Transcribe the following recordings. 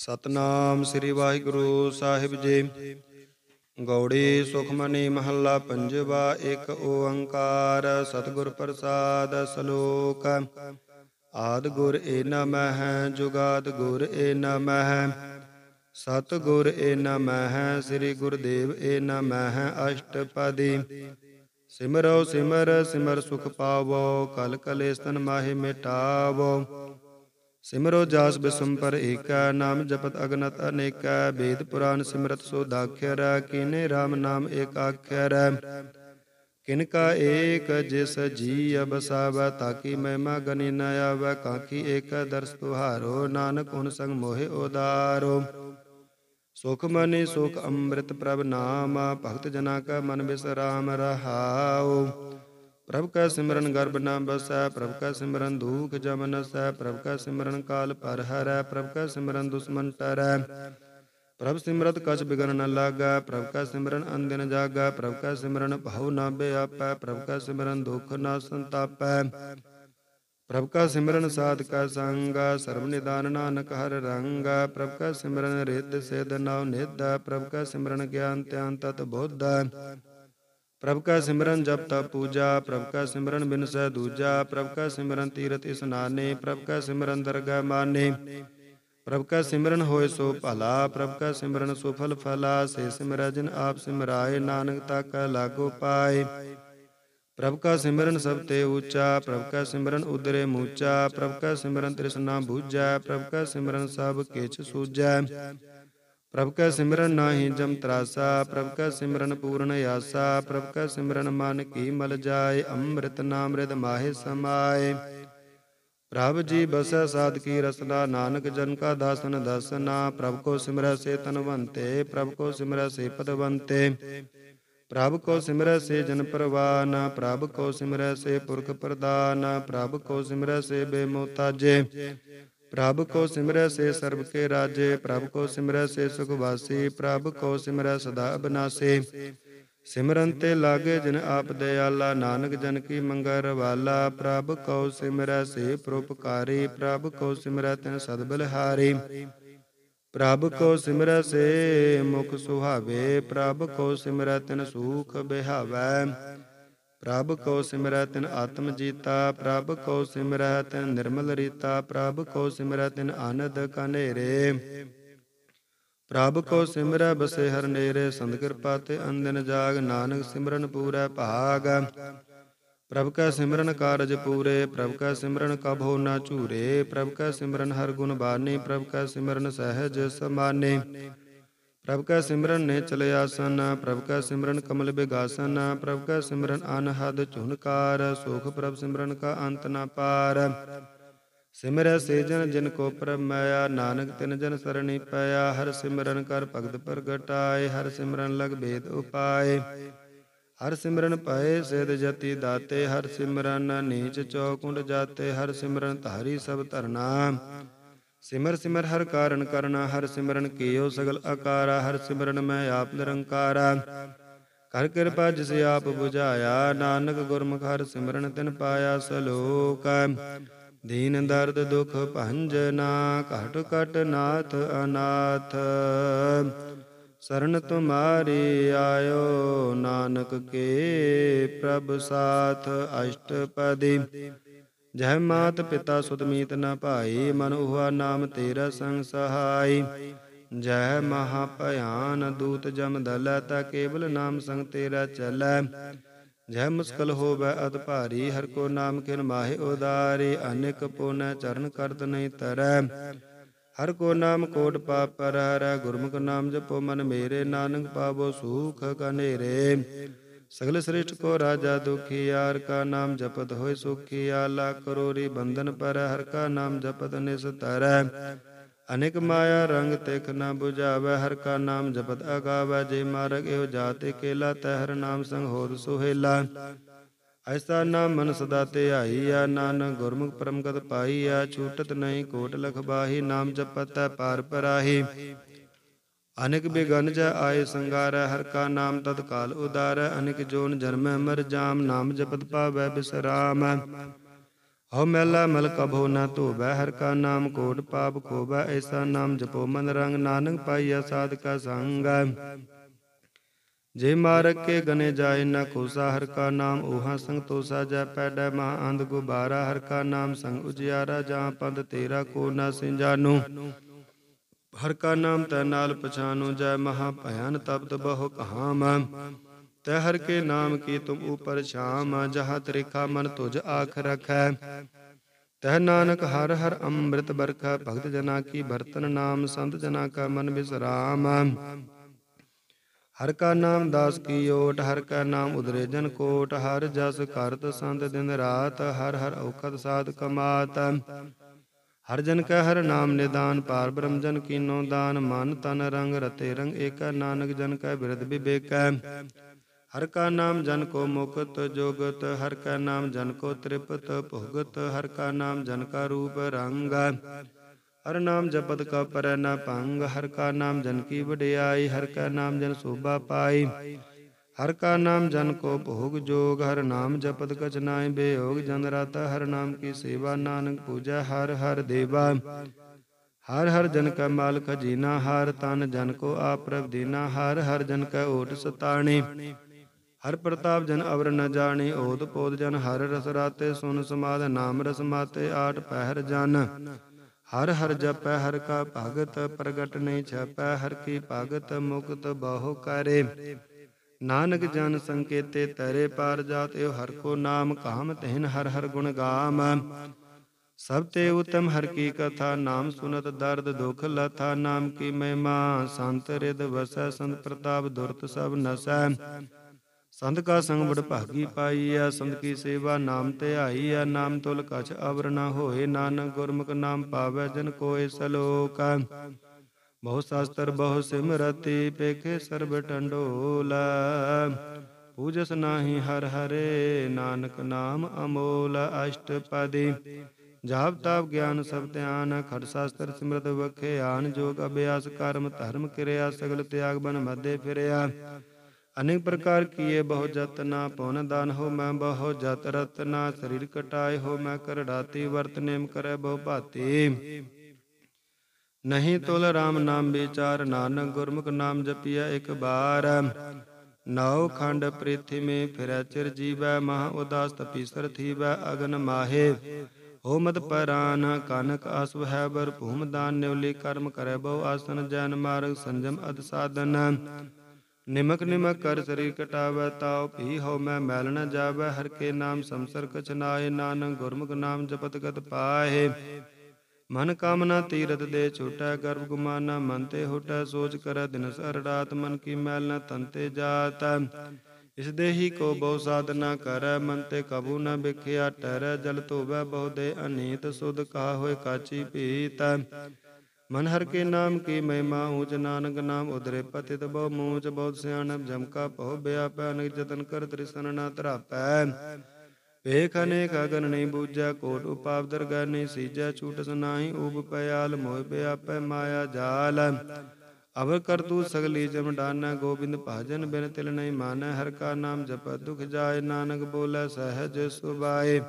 ਸਤਨਾਮ ਸ੍ਰੀ ਵਾਹਿਗੁਰੂ ਸਾਹਿਬ ਜੀ ਗੌੜੀ ਸੁਖਮਨੀ ਮਹੱਲਾ ਪੰਜਵਾ ਇੱਕ ਓੰਕਾਰ ਸਤਿਗੁਰ ਪ੍ਰਸਾਦ ਸਲੋਕ ਆਦ ਗੁਰ ਏ ਨਮਹ ਜੁਗਾਦ ਗੁਰ ਏ ਨਮਹ ਸਤ ਗੁਰ ਏ ਨਮਹ ਸ੍ਰੀ ਗੁਰਦੇਵ ਏ ਨਮਹ ਅਸ਼ਟਪਦੀ ਸਿਮਰੋ ਸਿਮਰ ਸਿਮਰ ਸੁਖ ਪਾਵੋ ਕਲ ਕਲੇਸ਼ ਤਨ ਮਾਹਿ ਮਿਟਾਵੋ ਸਿਮਰੋ ਜਾਸ ਬਿਸਮ ਪਰ ਏਕਾ ਨਾਮ ਜਪਤ ਅਗਨਤ ਅਨੇਕਾ ਵੇਦ ਪੁਰਾਨ ਸਿਮਰਤ ਸੋ ਦਾਖਿਰ ਕਿਨੇ RAM ਨਾਮ ਏਕ ਏਕਾਖਿਰ ਕਿਨ ਕਾ ਏਕ ਜਿਸ ਜੀ ਅਬਸਾਵਾ ਤਾਕੀ ਮਹਿਮਾ ਗਨਿ ਨ ਆਵੈ ਕਾਂਖੀ ਏਕ ਦਰਸ ਤੁਹਾਰੋ ਨਾਨਕ ਹੁਨ ਸੰਗ ਮੋਹਿ ਉਦਾਰੋ ਸੁਖ ਮਨੇ ਸੁਖ ਅੰਮ੍ਰਿਤ ਪ੍ਰਭ ਨਾਮ ਭਗਤ ਜਨਾ ਕਾ ਮਨ ਬਿਸਰਾਮ ਰਹਾਓ ਪ੍ਰਭ ਕਾ ਸਿਮਰਨ ਗਰਬ ਨਾਮ ਬਸੈ ਪ੍ਰਭ ਕਾ ਸਿਮਰਨ ਦੂਖ ਜਮ ਨਸੈ ਪ੍ਰਭ ਕਾ ਸਿਮਰਨ ਕਾਲ ਪਰ ਹਰੈ ਪ੍ਰਭ ਕਾ ਸਿਮਰਨ ਦੁਸ਼ਮਨ ਟਰੈ ਪ੍ਰਭ ਸਿਮਰਤ ਕਛ ਬਿਗਨ ਨ ਲਾਗਾ ਪ੍ਰਭ ਕਾ ਸਿਮਰਨ ਅੰਦਿਨ ਜਾਗਾ ਪ੍ਰਭ ਕਾ ਸਿਮਰਨ ਭਉ ਨਾ ਬਿਆਪੈ ਪ੍ਰਭ ਕਾ ਸਿਮਰਨ ਦੁਖ ਨਾ ਸੰਤਾਪੈ ਪ੍ਰਭ ਕਾ ਸਿਮਰਨ ਸਾਧ ਕਾ ਸੰਗ ਸਰਬ ਨਿਦਾਨ ਨਾਨਕ ਹਰ ਰੰਗ ਪ੍ਰਭ ਕਾ ਸਿਮਰਨ ਰਿੱਧ ਸਿਧ ਨਾਉ ਨਿਧ ਪ੍ਰਭ ਕਾ ਸਿਮਰਨ ਗਿਆਨ ਧਿਆਨ ਤਤ ਬੋਧ प्रभ का सिमरन जप तप पूजा प्रभ का सिमरन बिन स दूजा प्रभ का सिमरन तीरथ स्नाने प्रभु का सिमरन दरगाह माने प्रभु का सिमरन होय सो भला प्रभु का सिमरन सुफल फला से सिमरजन आप सिमराय नानक तक लागो पाए प्रभु का सिमरन सब ते ऊंचा प्रभु का सिमरन उदरे मूचा प्रभु का सिमरन तृष्णा भूजा प्रभु का सिमरन सब किश सूजा ਪ੍ਰਭ ਕਾ ਸਿਮਰਨ ਨਾਹੀ ਜਮ ਤਰਾਸਾ ਪ੍ਰਭ ਕਾ ਸਿਮਰਨ ਪੂਰਨ ਆਸਾ ਪ੍ਰਭ ਕਾ ਸਿਮਰਨ ਮਨ ਕੀ ਮਲ ਜਾਏ ਅੰਮ੍ਰਿਤ ਨਾਮ ਰਿਦ ਮਾਹੇ ਸਮਾਏ ਪ੍ਰਭ ਜੀ ਬਸੈ ਸਾਧ ਕੀ ਰਸਨਾ ਨਾਨਕ ਜਨ ਕਾ ਦਾਸਨ ਦਸਨਾ ਪ੍ਰਭ ਕੋ ਸਿਮਰੈ ਸੇ ਤਨਵੰਤੇ ਪ੍ਰਭ ਕੋ ਸਿਮਰੈ ਸੇ ਪਦਵੰਤੇ ਪ੍ਰਭ ਕੋ ਸਿਮਰੈ ਸੇ ਜਨ ਪਰਵਾਨ ਪ੍ਰਭ ਕੋ ਸਿਮਰੈ ਸੇ ਪੁਰਖ ਪ੍ਰਦਾਨ ਪ੍ਰਭ ਕੋ ਸਿਮਰੈ ਸੇ ਬੇਮੋਤਾਜੇ ਪ੍ਰਭ ਕੋ ਸਿਮਰੈ ਸੇ ਸਰਬ ਕੇ ਰਾਜੇ ਪ੍ਰਭ ਕੋ ਸਿਮਰੈ ਸੇ ਸੁਖ ਵਾਸੀ ਪ੍ਰਭ ਕੋ ਸਿਮਰੈ ਸਦਾ ਬਨਾਸੇ ਸਿਮਰਨ ਤੇ ਲਾਗੇ ਜਿਨ ਆਪ ਦਿਆਲਾ ਨਾਨਕ ਜਨ ਕੀ ਮੰਗਰ ਵਾਲਾ ਪ੍ਰਭ ਕੋ ਸਿਮਰੈ ਸੇ ਪ੍ਰੋਪਕਾਰੀ ਪ੍ਰਭ ਕੋ ਸਿਮਰੈ ਤਿਨ ਸਦ ਬਲਹਾਰੀ ਪ੍ਰਭ ਕੋ ਸਿਮਰੈ ਸੇ ਮੁਖ ਸੁਹਾਵੇ ਪ੍ਰਭ ਕੋ ਸਿਮਰੈ ਤਿਨ ਸੂਖ ਬਿਹਾਵੇ ਪ੍ਰਭ ਕੋ ਸਿਮਰੈ ਤਿਨ ਆਤਮ ਜੀਤਾ ਪ੍ਰਭ ਕੋ ਸਿਮਰੈ ਤਿਨ ਨਿਰਮਲ ਰੀਤਾ ਪ੍ਰਭ ਕੋ ਸਿਮਰੈ ਤਿਨ ਆਨੰਦ ਕਨੇਰੇ ਪ੍ਰਭ ਕੋ ਸਿਮਰੈ ਬਸੇ ਹਰ ਨੇਰੇ ਸੰਤ ਕਿਰਪਾ ਤੇ ਅੰਦਨ ਜਾਗ ਨਾਨਕ ਸਿਮਰਨ ਪੂਰੈ ਭਾਗ ਪ੍ਰਭ ਕਾ ਸਿਮਰਨ ਕਾਰਜ ਪੂਰੇ ਪ੍ਰਭ ਕਾ ਸਿਮਰਨ ਕਭੋ ਨਾ ਝੂਰੇ ਪ੍ਰਭ ਕਾ ਸਿਮਰਨ ਹਰ ਗੁਣ ਬਾਣੀ ਪ੍ਰਭ ਕਾ ਸਿਮਰਨ ਸਹਿਜ ਸਮਾਨੇ ਪ੍ਰਭ ਕਾ ਸਿਮਰਨ ਨੇ ਚਲਿਆ ਸਨ ਪ੍ਰਭ ਕਾ ਸਿਮਰਨ ਕਮਲ ਬਿਗਾਸਨ ਪ੍ਰਭ ਕਾ ਸਿਮਰਨ ਅਨਹਦ ਝੁਨਕਾਰ ਸੁਖ ਪ੍ਰਭ ਸਿਮਰਨ ਕਾ ਅੰਤ ਨਾ ਪਾਰ ਸਿਮਰੈ ਸੇਜਨ ਜਿਨ ਕੋ ਪ੍ਰਭ ਮਾਇਆ ਨਾਨਕ ਤਿਨ ਜਨ ਸਰਣੀ ਪਿਆ ਹਰ ਸਿਮਰਨ ਕਰ ਭਗਤ ਪ੍ਰਗਟਾਏ ਹਰ ਸਿਮਰਨ ਲਗ ਬੇਦ ਉਪਾਏ ਹਰ ਸਿਮਰਨ ਪਾਏ ਸਿਧ ਜਤੀ ਦਾਤੇ ਹਰ ਸਿਮਰਨ ਨੀਚ ਚੌਕੁੰਡ ਜਾਤੇ ਹਰ ਸਿਮਰਨ ਧਾਰੀ ਸਭ ਧਰਨਾ ਸਿਮਰ ਸਿਮਰ ਹਰ ਕਾਰਨ ਕਰਨਾ ਹਰ ਸਿਮਰਨ ਕੀਓ ਸਗਲ ਆਕਾਰਾ ਹਰ ਸਿਮਰਨ ਮੈਂ ਆਪ ਨਿਰੰਕਾਰਾ ਕਰ ਕਿਰਪਾ ਜਿਸ ਆਪ 부ਝਾਇਆ ਨਾਨਕ ਗੁਰਮੁਖ ਹਰ ਸਿਮਰਨ ਤਿਨ ਪਾਇਆ ਸਲੋਕ ਦੀਨ ਦਰਦ ਦੁਖ ਭੰਜਨਾ ਘਟ ਘਟ ਨਾਥ ਅਨਾਥ ਸਰਨ ਤੁਮਾਰੀ ਆਇਓ ਨਾਨਕ ਕੇ ਪ੍ਰਭ ਸਾਥ ਅਸ਼ਟਪਦੀ ਜਹ ਮਾਤ ਪਿਤਾ ਸੁਤ ਨ ਭਾਈ ਮਨ ਉਹਾ ਨਾਮ ਤੇਰਾ ਸੰਗ ਸਹਾਈ ਜਹ ਮਹਾ ਭਿਆਨ ਦੂਤ ਜਮ ਦਲੈ ਤਾ ਕੇਵਲ ਨਾਮ ਸੰਗ ਤੇਰਾ ਚਲੈ ਜਹ ਮੁਸਕਲ ਹੋਵੇ ਅਤ ਭਾਰੀ ਹਰ ਕੋ ਨਾਮ ਕਿਨ ਮਾਹਿ ਉਦਾਰੇ ਅਨੇਕ ਪੋਨੈ ਚਰਨ ਕਰਤ ਨਹੀਂ ਤਰੈ ਹਰ ਕੋ ਨਾਮ ਕੋਟ ਪਾਪ ਪਰ ਹਰੈ ਗੁਰਮੁਖ ਨਾਮ ਜਪੋ ਮਨ ਮੇਰੇ ਨਾਨਕ ਪਾਵੋ ਸੂਖ ਕਨੇਰੇ सगल श्रेष्ठ को राजा दुखी यार का नाम जपत हो सुखी आला करोरी बंधन पर हर का नाम जपत निस्तर अनेक माया रंग तेख न बुझावे हर का नाम जपत अगावे जे मार एव जाते केला तहर नाम संग होत सुहेला ऐसा नाम मन सदा ते या नान गुरमुख परमगत या छूटत नहीं कोट लख बाही नाम जपत पार पराही ਅਨੇਕ ਬੇਗਨ ਜੈ ਆਏ ਸੰਗਾਰ ਹਰ ਕਾ ਨਾਮ ਤਤ ਕਾਲ ਉਦਾਰ ਅਨਿਕ ਜੋਨ ਜਨਮ ਮਰ ਜਾਮ ਨਾਮ ਜਪਤ ਪਾਵੈ ਬਿਸਰਾਮ ਹਉ ਮੈਲਾ ਮਲ ਕਭੋ ਨਾ ਧੋਬੈ ਹਰ ਕਾ ਨਾਮ ਕੋਟ ਪਾਪ ਖੋਬੈ ਐਸਾ ਨਾਮ ਜਪੋ ਮਨ ਰੰਗ ਨਾਨਕ ਪਾਈਆ ਸਾਧਕਾ ਸੰਗ ਜੇ ਮਾਰਗ ਕੇ ਗਨੇ ਜਾਏ ਨਾ ਕੋਸਾ ਹਰ ਕਾ ਨਾਮ ਉਹਾਂ ਸੰਗ ਤੋਸਾ ਜੈ ਪੈੜੈ ਮਹਾ ਅੰਧ ਗੁਬਾਰਾ ਹਰ ਕਾ ਨਾਮ ਸੰਗ ਉਜਿਆਰਾ ਜਾਂ ਪੰਦ ਤੇਰਾ ਕੋ ਨਾ ਸਿੰਜਾਨੂ ਹਰ ਕਾ ਨਾਮ ਤੈ ਨਾਲ ਪਛਾਨੋ ਜੈ ਮਹਾ ਭਇਨ ਤਪਤ ਬਹੁ ਕਹਾਮ ਤੈ ਹਰ ਕੇ ਨਾਮ ਕੀ ਤੁਮ ਉਪਰ ਸ਼ਾਮ ਜਹਾਂ ਤ੍ਰਿਖਾ ਮਨ ਤੁਜ ਆਖ ਰਖੈ ਤਹ ਨਾਨਕ ਹਰ ਹਰ ਅੰਮ੍ਰਿਤ ਬਰਖਾ ਭਗਤ ਜਨਾ ਕੀ ਵਰਤਨ ਨਾਮ ਸੰਤ ਜਨਾ ਕਾ ਮਨ ਬਿਸਰਾਮ ਹਰ ਕਾ ਨਾਮ ਦਾਸ ਕੀ ਓਟ ਹਰ ਕਾ ਨਾਮ ਉਦਰੇ ਜਨ ਕੋਟ ਹਰ ਜਸ ਕਰਤ ਸੰਤ ਦਿਨ ਰਾਤ ਹਰ ਹਰ ਔਕਤ ਸਾਧ ਕਮਾਤ ਹਰ ਜਨ ਕਾ ਹਰ ਨਾਮ ਨਿਦਾਨ ਪਾਰ ਬ੍ਰਹਮ ਜਨ ਕੀਨੋ ਦਾਨ ਮਨ ਤਨ ਰੰਗ ਰਤੇ ਰੰਗ ਏਕਾ ਨਾਨਕ ਜਨ ਕਾ ਬਿਰਧ ਵਿਵੇਕੈ ਹਰ ਕਾ ਨਾਮ ਜਨ ਕੋ ਮੁਕਤ ਜੋਗਤ ਹਰ ਕਾ ਨਾਮ ਜਨ ਕੋ ਤ੍ਰਿਪਤ ਭੁਗਤ ਹਰ ਕਾ ਨਾਮ ਜਨ ਕਾ ਰੂਪ ਰੰਗ ਹਰ ਨਾਮ ਜਪਤ ਕਾ ਪਰੈ ਨਾ ਭੰਗ ਹਰ ਕਾ ਨਾਮ ਜਨ ਕੀ ਵਡਿਆਈ ਹਰ ਕਾ ਨਾਮ ਜਨ ਸੋਭਾ ਪਾਈ ਹਰ ਕਾ ਨਾਮ ਜਨ ਕੋ ਭੋਗ ਜੋਗ ਹਰ ਨਾਮ ਜਪਤ ਕਛ ਨਾਏ ਬੇਯੋਗ ਜਨ ਰਾਤਾ ਹਰ ਨਾਮ ਕੀ ਸੇਵਾ ਨਾਨਕ ਪੂਜਾ ਹਰ ਹਰ ਦੇਵਾ ਹਰ ਹਰ ਜਨ ਕਾ ਮਾਲਕ ਜੀਨਾ ਹਰ ਤਨ ਜਨ ਕੋ ਆਪ ਰਬ ਦੀਨਾ ਹਰ ਹਰ ਜਨ ਕਾ ਓਟ ਸਤਾਣੇ ਹਰ ਪ੍ਰਤਾਪ ਜਨ ਅਵਰ ਨ ਜਾਣੇ ਓਤ ਪੋਤ ਜਨ ਹਰ ਰਸ ਰਾਤੇ ਸੁਨ ਸਮਾਦ ਨਾਮ ਰਸ ਮਾਤੇ ਆਠ ਪਹਿਰ ਜਨ ਹਰ ਹਰ ਜਪੈ ਹਰ ਕਾ ਭਗਤ ਪ੍ਰਗਟ ਨਹੀਂ ਛਪੈ ਹਰ ਕੀ ਭਗਤ ਮੁਕਤ ਬਹੁ ਕਰੇ ਨਾਨਕ ਜਨ ਸੰਕੇਤੇ ਤਰੇ ਪਾਰ ਜਾਤਿਓ ਹਰ ਕੋ ਨਾਮ ਕਾਮ ਤਹਿਨ ਹਰ ਹਰ ਗੁਣ ਗਾਮ ਸਭ ਤੇ ਉਤਮ ਹਰ ਕੀ ਕਥਾ ਨਾਮ ਸੁਨਤ ਦਰਦ ਦੁਖ ਲਥਾ ਨਾਮ ਕੀ ਮਹਿਮਾ ਸੰਤ ਰਿਦ ਵਸੈ ਸੰਤ ਪ੍ਰਤਾਪ ਦੁਰਤ ਸਭ ਨਸੈ ਸੰਤ ਕਾ ਸੰਗ ਬੜ ਭਾਗੀ ਪਾਈ ਆ ਸੰਤ ਕੀ ਸੇਵਾ ਨਾਮ ਤੇ ਆਈ ਆ ਨਾਮ ਤੁਲ ਕਛ ਅਵਰ ਨਾ ਹੋਏ ਨਾਨਕ ਗੁਰਮੁਖ ਨਾਮ ਪਾਵੈ ਜਨ ਕੋਇ ਸਲੋਕਾ ਬਹੁ ਸ਼ਾਸਤਰ ਬਹੁ ਸਿਮਰਤੀ ਪੇਖੇ ਸਰਬ ਟੰਡੋਲਾ ਪੂਜਸ ਨਾਹੀ ਹਰ ਹਰੇ ਨਾਨਕ ਨਾਮ ਅਮੋਲ ਅਸ਼ਟਪਦੀ ਜਾਪ ਤਾਪ ਗਿਆਨ ਸਭ ਧਿਆਨ ਖੜ ਸਾਸਤਰ ਸਿਮਰਤ ਵਖੇ ਆਨ ਜੋਗ ਅਭਿਆਸ ਕਰਮ ਧਰਮ ਕਿਰਿਆ ਸਗਲ ਤਿਆਗ ਬਨ ਮੱਦੇ ਫਿਰਿਆ ਅਨੇਕ ਪ੍ਰਕਾਰ ਕੀਏ ਬਹੁ ਜਤਨਾ ਪੁਨ ਦਾਨ ਹੋ ਮੈਂ ਬਹੁ ਜਤ ਰਤਨਾ ਸਰੀਰ ਕਟਾਏ ਹੋ ਮੈਂ ਕਰੜਾਤੀ ਵਰਤ ਨੇਮ ਕਰੇ ਬਹੁ ਭਾਤੀ ਨਹੀਂ ਤੁਲ ਰਾਮ ਨਾਮ ਵਿਚਾਰ ਨਾਨਕ ਗੁਰਮੁਖ ਨਾਮ ਜਪਿਆ ਇੱਕ ਬਾਰ ਨਉ ਖੰਡ ਪ੍ਰਿਥਿ ਮੇ ਫਿਰੈ ਚਿਰ ਜੀਵੈ ਮਹਾ ਉਦਾਸ ਤਪੀਸਰ ਥੀਵੈ ਅਗਨ ਮਾਹੇ ਹੋਮਤ ਪਰਾਨ ਕਨਕ ਅਸਵ ਹੈ ਬਰ ਭੂਮ ਦਾਨ ਨਿਵਲੀ ਕਰਮ ਕਰੈ ਬਹੁ ਆਸਨ ਜਨ ਮਾਰਗ ਸੰਜਮ ਅਦ ਸਾਧਨ ਨਿਮਕ ਨਿਮਕ ਕਰ ਸਰੀਰ ਕਟਾਵੈ ਤਾਉ ਭੀ ਹਉ ਮੈਂ ਮੈਲ ਨ ਜਾਵੈ ਹਰ ਕੇ ਨਾਮ ਸੰਸਰ ਕਛ ਨਾਏ ਨਾਨਕ ਗੁਰਮੁਖ ਨਾਮ ਜਪਤ ਗਤ ਪਾਏ ਮਨ ਕਾਮਨਾ ਤੀਰਤ ਦੇ ਛੋਟਾ ਗਰਭ ਗੁਮਾਨਾ ਮਨ ਤੇ ਹੋਟਾ ਸੋਚ ਕਰੈ ਦਿਨ ਸਰ ਰਾਤ ਮਨ ਕੀ ਮੈਲ ਨ ਤੰਤੇ ਜਾਤ ਇਸ ਦੇਹੀ ਕੋ ਬਹੁ ਸਾਧਨਾ ਕਰੈ ਮਨ ਤੇ ਕਬੂ ਨ ਵਿਖਿਆ ਟਰੈ ਜਲ ਧੋਵੈ ਬਹੁ ਦੇ ਅਨੀਤ ਸੁਧ ਕਾ ਹੋਏ ਕਾਚੀ ਪੀਤ ਮਨ ਹਰ ਕੇ ਨਾਮ ਕੀ ਮਹਿਮਾ ਊਚ ਨਾਨਕ ਨਾਮ ਉਦਰੇ ਪਤਿਤ ਬਹੁ ਮੂਚ ਬਹੁਤ ਸਿਆਣ ਜਮਕਾ ਭਉ ਬਿਆਪੈ ਅਨਿਕ ਜਤਨ ਕਰ ਤ੍ਰਿਸਨ ਨਾ ਤਰਾਪੈ ਵੇਖ ਅਨੇਕ ਅਗਨ ਨਹੀਂ ਬੂਝਾ ਕੋਟ ਉਪਾਪ ਦਰਗਹਿ ਨਹੀਂ ਸੀਜਾ ਛੂਟਸ ਨਾਹੀ ਉਬ ਪਿਆਲ ਮੋਹ ਪਿਆਪੈ ਮਾਇਆ ਜਾਲ ਅਬ ਕਰ ਤੂ ਸਗਲੀ ਜਮ ਡਾਨਾ ਗੋਬਿੰਦ ਭਾਜਨ ਬਿਨ ਤਿਲ ਨਹੀਂ ਮਾਨੈ ਹਰ ਕਾ ਨਾਮ ਜਪੈ ਦੁਖ ਜਾਏ ਨਾਨਕ ਬੋਲੇ ਸਹਜ ਸੁਭਾਏ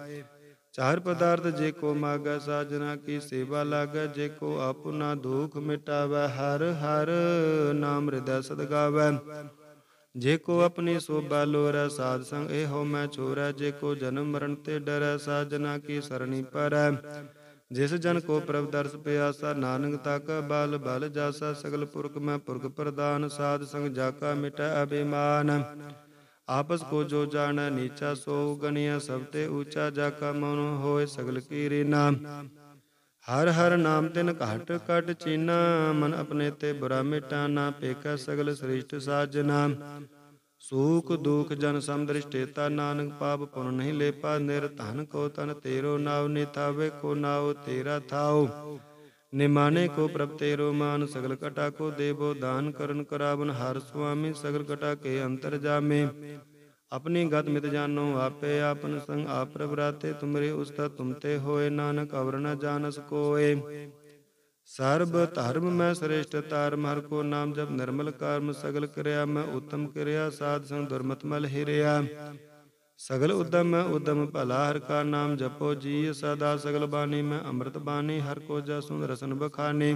ਚਾਰ ਪਦਾਰਥ ਜੇ ਕੋ ਮਾਗੈ ਸਾਜਨਾ ਕੀ ਸੇਵਾ ਲਾਗੈ ਜੇ ਕੋ ਆਪੁਨਾ ਦੁਖ ਮਿਟਾਵੈ ਹਰ ਹਰ ਨਾਮ ਹਿਰਦੈ ਸਦ ਜੇ ਕੋ ਆਪਣੀ ਸੋਭਾ ਲੋਰੈ ਸਾਧ ਸੰਗ ਇਹੋ ਮੈਂ ਛੋਰੈ ਜੇ ਕੋ ਜਨਮ ਮਰਨ ਤੇ ਡਰੈ ਸਾਜਨਾ ਕੀ ਸਰਣੀ ਪਰੈ ਜਿਸ ਜਨ ਕੋ ਪ੍ਰਭ ਦਰਸ ਪਿਆਸਾ ਨਾਨਕ ਤੱਕ ਬਲ ਬਲ ਜਾਸਾ ਸਗਲ ਪੁਰਖ ਮੈਂ ਪੁਰਖ ਪ੍ਰਦਾਨ ਸਾਧ ਸੰਗ ਜਾਕਾ ਮਿਟੈ ਅਭਿਮਾਨ ਆਪਸ ਕੋ ਜੋ ਜਾਣ ਨੀਚਾ ਸੋ ਗਣਿਆ ਸਭ ਤੇ ਉੱਚਾ ਜਾਕਾ ਮਨ ਹੋਏ ਸਗਲ ਕੀ ਰੀਨਾ ਹਰ ਹਰ ਨਾਮ ਤਿਨ ਘਟ ਕਟ ਚੀਨਾ ਮਨ ਆਪਣੇ ਤੇ ਬੁਰਾ ਨਾ ਪੇਕਾ ਸਗਲ ਸ੍ਰਿਸ਼ਟ ਸਾਜਨਾ ਸੂਖ ਦੁਖ ਜਨ ਤਾ ਨਾਨਕ ਪਾਪ ਪੁਨ ਨਹੀਂ ਲੇਪਾ ਨਿਰ ਧਨ ਕੋ ਤਨ ਤੇਰੋ ਨਾਵ ਨਿਤਾਵੇ ਕੋ ਨਾਉ ਤੇਰਾ ਥਾਉ ਨਿਮਾਨੇ ਕੋ ਪ੍ਰਭ ਤੇਰੋ ਮਾਨ ਸਗਲ ਕਟਾ ਕੋ ਦੇਵੋ ਦਾਨ ਕਰਨ ਕਰਾਵਨ ਹਰ ਸੁਆਮੀ ਸਗਲ ਕਟਾ ਕੇ ਅੰਤਰ ਜਾਮੇ ਆਪਣੀ ਗਤ ਮਿਤ ਜਾਨੋ ਆਪੇ ਆਪਨ ਸੰਗ ਆਪ ਪ੍ਰਵਰਾਤੇ ਤੁਮਰੇ ਉਸਤਾ ਤੁਮਤੇ ਹੋਏ ਨਾਨਕ ਅਵਰ ਨ ਜਾਣਸ ਕੋਏ ਸਰਬ ਧਰਮ ਮੈਂ ਸ੍ਰੇਸ਼ਟ ਤਾਰ ਮਰ ਕੋ ਨਾਮ ਜਪ ਨਿਰਮਲ ਕਰਮ ਸਗਲ ਕਰਿਆ ਮੈਂ ਉਤਮ ਕਰਿਆ ਸਾਧ ਸੰਗ ਦੁਰਮਤ ਮਲ ਹਿਰਿਆ ਸਗਲ ਉਦਮ ਮੈਂ ਉਦਮ ਭਲਾ ਹਰ ਕਾ ਨਾਮ ਜਪੋ ਜੀ ਸਦਾ ਸਗਲ ਬਾਣੀ ਮੈਂ ਅੰਮ੍ਰਿਤ ਬਾਣੀ ਹਰ ਕੋ ਸੁਨ ਰਸਨ ਬਖਾਨੀ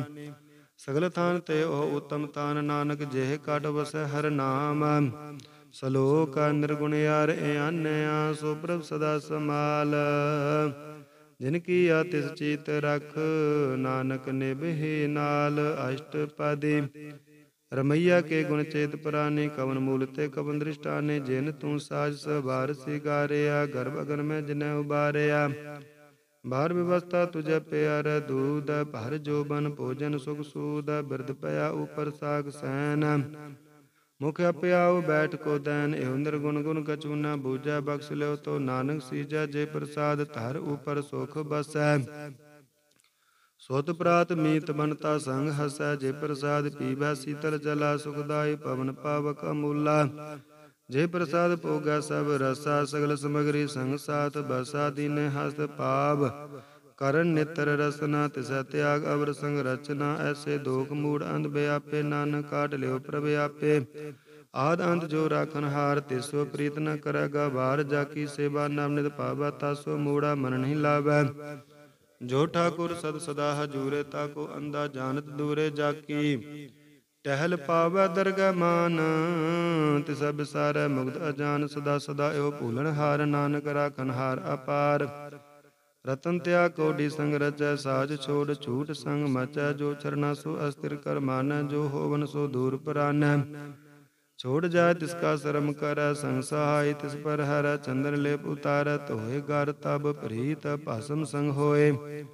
ਸਗਲ ਥਾਨ ਤੇ ਉਹ ਉਤਮ ਥਾਨ ਨਾਨਕ ਜਿਹ ਕਟ ਵਸੈ ਹਰ ਨਾਮ ਸਲੋਕ ਯਾਰ ਇਆਨਿਆ ਸੋ ਪ੍ਰਭ ਸਦਾ ਸਮਾਲ ਜਿਨ ਕੀ ਆ ਤਿਸ ਚੀਤ ਰਖ ਨਾਨਕ ਨਿਭੇ ਨਾਲ ਅਸ਼ਟ ਪਦੇ ਰਮਈਆ ਕੇ ਗੁਣ ਚੇਤ ਪ੍ਰਾਨੇ ਕਵਨ ਮੂਲ ਤੇ ਕਵਨ ਦ੍ਰਿਸ਼ਟਾਨੇ ਜਿਨ ਤੂੰ ਸਾਜ ਸਵਾਰ ਸਿਗਾਰਿਆ ਗਰਭ ਅਗਨ ਮੈਂ ਜਿਨੈ ਉਬਾਰਿਆ ਬਾਹਰ ਵਿਵਸਥਾ ਤੁਝੇ ਪਿਆਰ ਦੂਦ ਭਰ ਜੋਬਨ ਭੋਜਨ ਸੁਖ ਸੂਦ ਬਿਰਧ ਪਿਆ ਉਪਰ ਸਾਗ ਸੈਨ ਮੁਖ ਅਪਿਆਉ ਬੈਠ ਕੋ ਦੈਨ ਇਹੁ ਨਿਰਗੁਣ ਗੁਣ ਕਚੂਨਾ ਬੂਝੈ ਬਖਸ਼ ਲਿਓ ਤੋ ਨਾਨਕ ਸੀਜੈ ਜੇ ਪ੍ਰਸਾਦ ਧਰ ਉਪਰ ਸੁਖ ਬਸੈ ਸੋਤ ਪ੍ਰਾਤ ਮੀਤ ਬਨਤਾ ਸੰਗ ਹਸੈ ਜੇ ਪ੍ਰਸਾਦ ਪੀਵੈ ਸੀਤਲ ਜਲਾ ਸੁਖਦਾਈ ਪਵਨ ਪਾਵਕ ਅਮੂਲਾ ਜੇ ਪ੍ਰਸਾਦ ਭੋਗਾ ਸਭ ਰਸਾ ਸਗਲ ਸਮਗਰੀ ਸੰਗ ਸਾਥ ਬਸਾ ਦਿਨ ਹਸਤ ਪਾਵ ਕਰਨ ਨਿਤਰ ਰਸਨਾ ਤਿਸੈ ਤਿਆਗ ਅਵਰ ਸੰਗ ਰਚਨਾ ਐਸੇ ਦੋਖ ਮੂੜ ਅੰਧ ਬਿਆਪੇ ਨਾਨਕ ਕਾਟ ਲਿਓ ਪ੍ਰਭ ਆਪੇ ਆਦ ਅੰਤ ਜੋ ਰਾਖਨ ਹਾਰ ਤਿਸੋ ਪ੍ਰੀਤ ਨ ਕਰਗਾ ਬਾਹਰ ਜਾ ਕੀ ਸੇਵਾ ਨਾਮ ਨਿਤ ਪਾਵਾ ਤਾਸੋ ਮੂੜਾ ਮਨ ਨਹੀਂ ਲਾਵੈ ਜੋ ਠਾਕੁਰ ਸਦ ਸਦਾ ਹਜੂਰੇ ਤਾ ਕੋ ਅੰਦਾ ਜਾਣਤ ਦੂਰੇ ਜਾ ਕੀ ਟਹਿਲ ਪਾਵੈ ਦਰਗਹਿ ਮਾਨ ਤਿਸ ਸਭ ਸਾਰੇ ਮੁਕਤ ਅਜਾਨ ਸਦਾ ਸਦਾ ਇਹੋ ਭੂਲਣ ਹਾਰ ਨਾਨਕ ਰਾਖਨ ਹਾਰ ਅਪਾਰ ਰਤਨ ਤਿਆ ਕੋਡੀ ਸੰਗ ਰਚੈ ਸਾਜ ਛੋੜ ਝੂਠ ਸੰਗ ਮਚੈ ਜੋ ਚਰਨਾ ਸੋ ਅਸਤਿਰ ਕਰ ਮਾਨੈ ਜੋ ਹੋਵਨ ਸੋ ਦੂਰ ਪਰਾਨੈ ਛੋੜ ਜਾਇ ਤਿਸ ਕਾ ਸ਼ਰਮ ਕਰੈ ਸੰਗ ਸਹਾਈ ਤਿਸ ਪਰ ਹਰੈ ਚੰਦਨ ਲੇਪ ਉਤਾਰੈ ਧੋਏ ਗਰ ਤਬ ਪ੍ਰੀਤ ਭਸਮ ਸੰਗ ਹੋਏ ਅੰਧ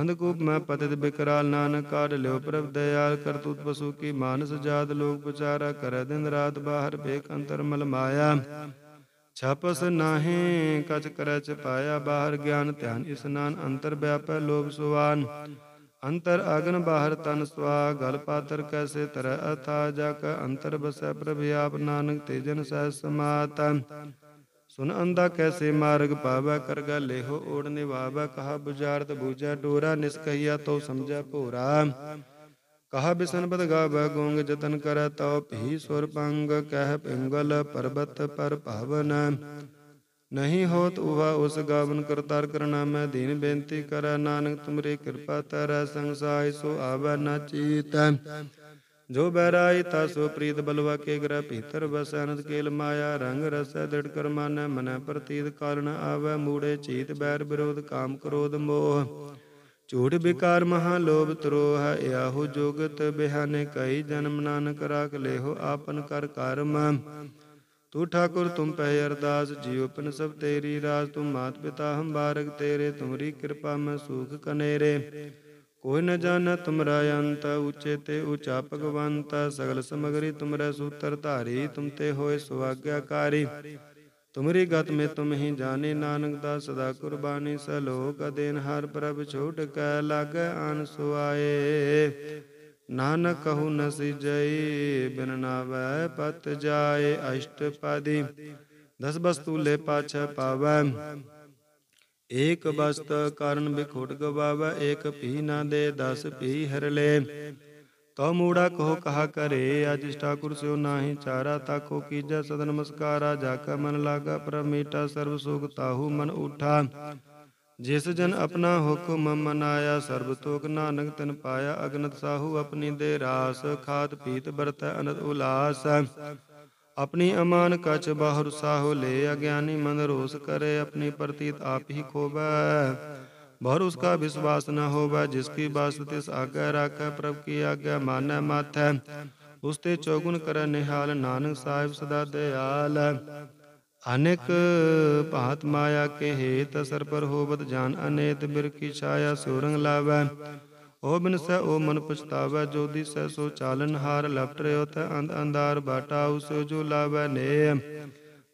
ਅੰਧਕੂਪ ਮੈਂ ਪਤਿਤ ਬਿਕਰਾਲ ਨਾਨਕ ਕਾਢ ਲਿਓ ਪ੍ਰਭ ਦਇਆਲ ਕਰਤੂਤ ਪਸੂ ਕੀ ਮਾਨਸ ਜਾਤ ਲੋਕ ਵਿਚਾਰਾ ਕਰੈ ਦਿਨ ਰਾਤ ਬਾਹਰ ਬੇਕ ਅੰਤਰ ਮਲ ਮਾਇਆ ਛਪਸ ਨਾਹੀਂ ਕਚ ਕਰੈ ਪਾਇਆ ਬਾਹਰ ਗਿਆਨ ਧਿਆਨ ਇਸਨਾਨ ਅੰਤਰ ਵਿਆਪੈ ਲੋਭ ਸੁਵਾਨ ਅੰਤਰ ਅਗਨ ਬਾਹਰ ਤਨ ਸੁਆ ਗਲ ਪਾਤਰ ਕੈਸੇ ਤਰੈ ਅਥਾ ਜਕ ਅੰਤਰ ਬਸੈ ਪ੍ਰਭ ਆਪ ਨਾਨਕ ਤੇਜਨ ਸਹਿ ਸਮਾਤ ਸੁਨ ਅੰਦਾ ਕੈਸੇ ਮਾਰਗ ਪਾਵੈ ਕਰ ਕਰਗਾ ਲੇਹੋ ਓੜ ਨਿਵਾਵੈ ਕਹਾ ਬੁਜਾਰਤ ਬੂਜੈ ਡੋਰਾ ਨਿਸਕਈਆ ਤੋ ਸਮਝੈ ਭੋਰਾ ਕਹਾ ਬਿਸਨਪਦ ਗਾਵੈ ਗੋਂਗ ਜਤਨ ਕਰੈ ਤਉ ਭੀ ਸੁਰ ਪੰਗ ਕਹਿ ਪਿੰਗਲ ਪਰਬਤ ਪਰ ਭਵਨ ਨਹੀਂ ਹੋਤ ਉਹਾ ਉਸ ਗਾਵਨ ਕਰਤਾਰ ਕਰਨਾ ਮੈਂ ਦੀਨ ਬੇਨਤੀ ਕਰੈ ਨਾਨਕ ਤੁਮਰੇ ਕਿਰਪਾ ਤਰੈ ਸੰਸਾਈ ਸੋ ਆਵੈ ਨਾ ਚੀਤ ਜੋ ਬਹਿਰਾਈ ਤਾ ਸੋ ਪ੍ਰੀਤ ਬਲਵਾ ਕੇ ਗ੍ਰਹਿ ਭੀਤਰ ਵਸੈ ਅਨੰਦ ਕੇਲ ਮਾਇਆ ਰੰਗ ਰਸੈ ਦੜ ਕਰ ਮਨੈ ਪ੍ਰਤੀਤ ਕਾਲਨ ਆਵੈ ਮੂੜੇ ਚੀਤ ਬੈਰ ਵਿਰੋਧ ਕਾਮ ਕ੍ਰੋਧ ਮੋਹ ਝੂਠ ਬਿਕਾਰ ਮਹਾ ਲੋਭ ਤਰੋਹ ਆਹੋ ਜੁਗਤ ਬਿਹਾਨੇ ਕਈ ਜਨਮ ਨਾਨਕ ਰਾਖ ਲੇਹੋ ਆਪਨ ਕਰ ਕਰਮ ਤੂ ਠਾਕੁਰ ਤੁਮ ਪੈ ਅਰਦਾਸ ਪਨ ਸਭ ਤੇਰੀ ਰਾਜ ਤੁਮ ਮਾਤ ਪਿਤਾ ਹਮ ਬਾਰਕ ਤੇਰੇ ਤੁਮਰੀ ਕਿਰਪਾ ਮੈਂ ਸੁਖ ਕਨੇਰੇ ਕੋਈ ਨ ਜਾਣ ਤੁਮਰਾ ਅੰਤ ਉਚੇ ਤੇ ਉਚਾ ਭਗਵੰਤ ਸਗਲ ਸਮਗਰੀ ਤੁਮਰੇ ਸੂਤਰ ਧਾਰੀ ਤੁਮ ਤੇ ਹੋਏ ਸੁਆਗਿਆਕਾਰੀ ਤੁਮਰੀ ਗਤ ਮੇ ਤੁਮ ਹੀ ਜਾਣੇ ਨਾਨਕ ਦਾ ਸਦਾ ਕੁਰਬਾਨੀ ਸਲੋਕ ਅਦੇਨ ਹਰ ਪ੍ਰਭ ਛੋਟ ਕੈ ਲਾਗੈ ਅਨ ਸੁਆਏ ਨਾਨਕ ਕਹੁ ਨਸਿ ਜਈ ਬਿਨ ਨਾਵੈ ਪਤ ਜਾਏ ਅਸ਼ਟਪਦੀ ਦਸ ਬਸਤੂਲੇ ਪਛ ਪਾਵੈ ਏਕ ਬਸਤ ਕਰਨ ਬਿਖੋਟ ਗਵਾਵੈ ਏਕ ਪੀ ਨਾ ਦੇ ਦਸ ਪੀ ਹਰਲੇ ਤਉ ਮੂੜਾ ਕਹੋ ਕਹਾ ਕਰੇ ਅਜਿ ਠਾਕੁਰ ਸਿਉ ਨਾਹੀ ਚਾਰਾ ਤਾਕੋ ਕੀਜੈ ਸਦ ਨਮਸਕਾਰਾ ਜਾ ਕਾ ਮਨ ਲਾਗਾ ਪਰਮੇਟਾ ਸਰਬ ਸੁਖ ਤਾਹੂ ਮਨ ਉਠਾ ਜਿਸ ਜਨ ਆਪਣਾ ਹੁਕਮ ਮਨਾਇਆ ਸਰਬ ਤੋਕ ਨਾਨਕ ਤਨ ਪਾਇਆ ਅਗਨਤ ਸਾਹੂ ਆਪਣੀ ਦੇ ਰਾਸ ਖਾਤ ਪੀਤ ਬਰਤੈ ਅਨੰਦ ਉਲਾਸ ਆਪਣੀ ਅਮਾਨ ਕਚ ਬਾਹਰ ਸਾਹੂ ਲੈ ਅਗਿਆਨੀ ਮਨ ਰੋਸ ਕਰੇ ਆਪਣੀ ਪ੍ਰਤੀਤ ਆਪ ਹੀ ਖੋਬੈ ਵਿਸ਼ਵਾਸ ਨ ਹੋਵੇ ਜਿਸ ਕੀ जिसकी ਤਿਸ ਆਗੇ आज्ञा ਪ੍ਰਭ ਕੀ ਆਗੇ ਮਾਨੈ ਮਾਥੈ ਉਸ ਉਸਤੇ ਚੌਗੁਣ ਕਰੈ ਨਿਹਾਲ ਨਾਨਕ ਸਾਹਿਬ ਸਦਾ ਦਿਆਲ ਅਨੇਕ ਭਾਤ ਮਾਇਆ ਕੇ ਹੇਤ ਅਸਰ ਪਰ ਹੋਵਤ ਜਾਨ ਅਨੇਤ ਬਿਰ ਕੀ ਛਾਇਆ ਸੂਰੰਗ ਲਾਵੈ ਓ ਬਿਨ ਸੈ ਓ ਮਨ ਪਛਤਾਵੈ ਜੋ ਸੈ ਸੋ ਚਾਲਨ ਹਾਰ ਲਪਟ ਰਿਓ ਤੈ ਅੰਧ ਅੰਧਾਰ ਬਾਟਾ ਉਸ ਜੋ ਲਾਵੈ ਨੇ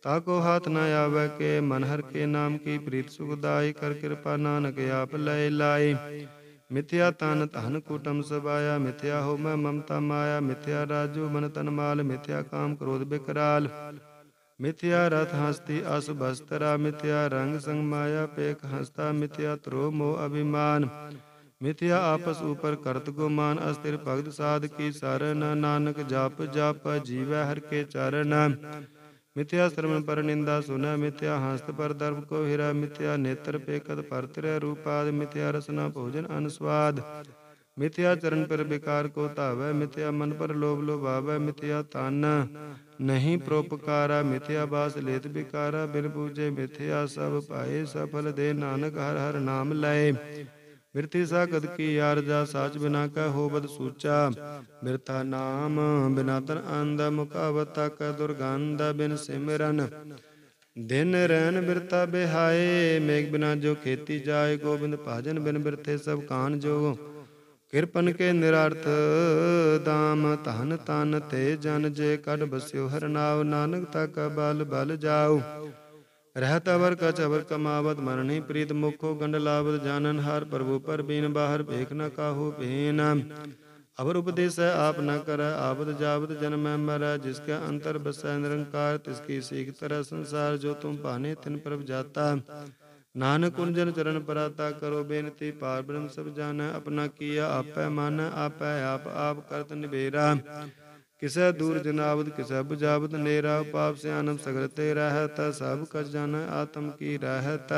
ताको हाथ न आवे के मन हर के नाम की प्रीत सुखदाई कर कृपा नानक आप लय लाई मिथ्या तन तहन कुटम सबाया मिथ्या हो मैं ममता माया मिथ्या राजू मन तन माल मिथ्या काम क्रोध बिकराल मिथ्या रथ हस्ती अस भस्तरा मिथ्या रंग संग माया पेक हंसता मिथ्या त्रो मोह अभिमान मिथ्या आपस ऊपर करत गुमान अस्थिर भगत साध की शरण नानक जाप जाप जीव हर के चरण ਮਿਥਿਆ ਸਰਮਨ ਪਰ ਨਿੰਦਾ ਸੁਨਾ ਮਿਥਿਆ ਹਸਤ ਪਰ ਦਰਬ ਕੋ ਹਿਰਾ ਮਿਥਿਆ ਨੇਤਰ ਪੇਕਤ ਪਰਤਰੇ ਰੂਪਾਦ ਮਿਥਿਆ ਰਸਨਾ ਭੋਜਨ ਅਨਸਵਾਦ ਮਿਥਿਆ ਚਰਨ ਪਰ ਬਿਕਾਰ ਕੋ ਧਾਵੈ ਮਿਥਿਆ ਮਨ ਪਰ ਲੋਭ ਲੋਭਾਵੈ ਮਿਥਿਆ ਤਨ ਨਹੀਂ ਪ੍ਰੋਪਕਾਰਾ ਮਿਥਿਆ ਬਾਸ ਲੇਤ ਬਿਕਾਰਾ ਬਿਨ ਪੂਜੇ ਮਿਥਿਆ ਸਭ ਪਾਏ ਸਫਲ ਦੇ ਨਾਨਕ ਹਰ ਹਰ ਨਾਮ ਲਏ ਬਿਰਤੀ ਸਾਗਦ ਕੀ ਯਾਰ ਜਾ ਸਾਚ ਬਿਨਾ ਕਾ ਹੋਵਦ ਸੂਚਾ ਮਿਰਤਾ ਨਾਮ ਬਿਨਾ ਤਨ ਅੰਦ ਮੁਕਾਵਤ ਤਕ ਦੁਰਗੰਧ ਬਿਨ ਸਿਮਰਨ ਦਿਨ ਰਹਿਨ ਬਿਰਤਾ ਬਿਹਾਏ ਮੇਗ ਬਿਨਾ ਜੋ ਖੇਤੀ ਜਾਏ ਗੋਬਿੰਦ ਭਾਜਨ ਬਿਨ ਬਿਰਤੇ ਸਭ ਕਾਨ ਜੋ ਕਿਰਪਨ ਕੇ ਨਿਰਾਰਥ ਦਾਮ ਧਨ ਤਨ ਤੇ ਜਨ ਜੇ ਕਢ ਬਸਿਓ ਹਰਨਾਵ ਨਾਨਕ ਤਾ ਬਲ ਬਲ ਜਾਓ रहत अवर कच अवर कमावत मरणी प्रीत मुखो गंड लावत जानन हार प्रभु पर बीन बाहर भेख न काहू भेन अवर उपदेश है आप न कर आवत जावत जन्म मर जिसका अंतर बसै निरंकार तिसकी सीख तरह संसार जो तुम पाने तिन प्रभ जाता ਨਾਨਕ ਜਨ ਚਰਨ ਪਰਾਤਾ ਕਰੋ ਬੇਨਤੀ ਪਾਰ ਬ੍ਰਹਮ ਸਭ ਜਾਣੈ ਆਪਣਾ ਕੀਆ ਆਪੈ ਮਨ ਆਪੈ ਆਪ ਆਪ ਕਰਤ ਨਿਵੇਰਾ किसै दूर जनावत किसै बुझावत नेरा पाप से आनम सगरते सब कर जान आत्म की रहत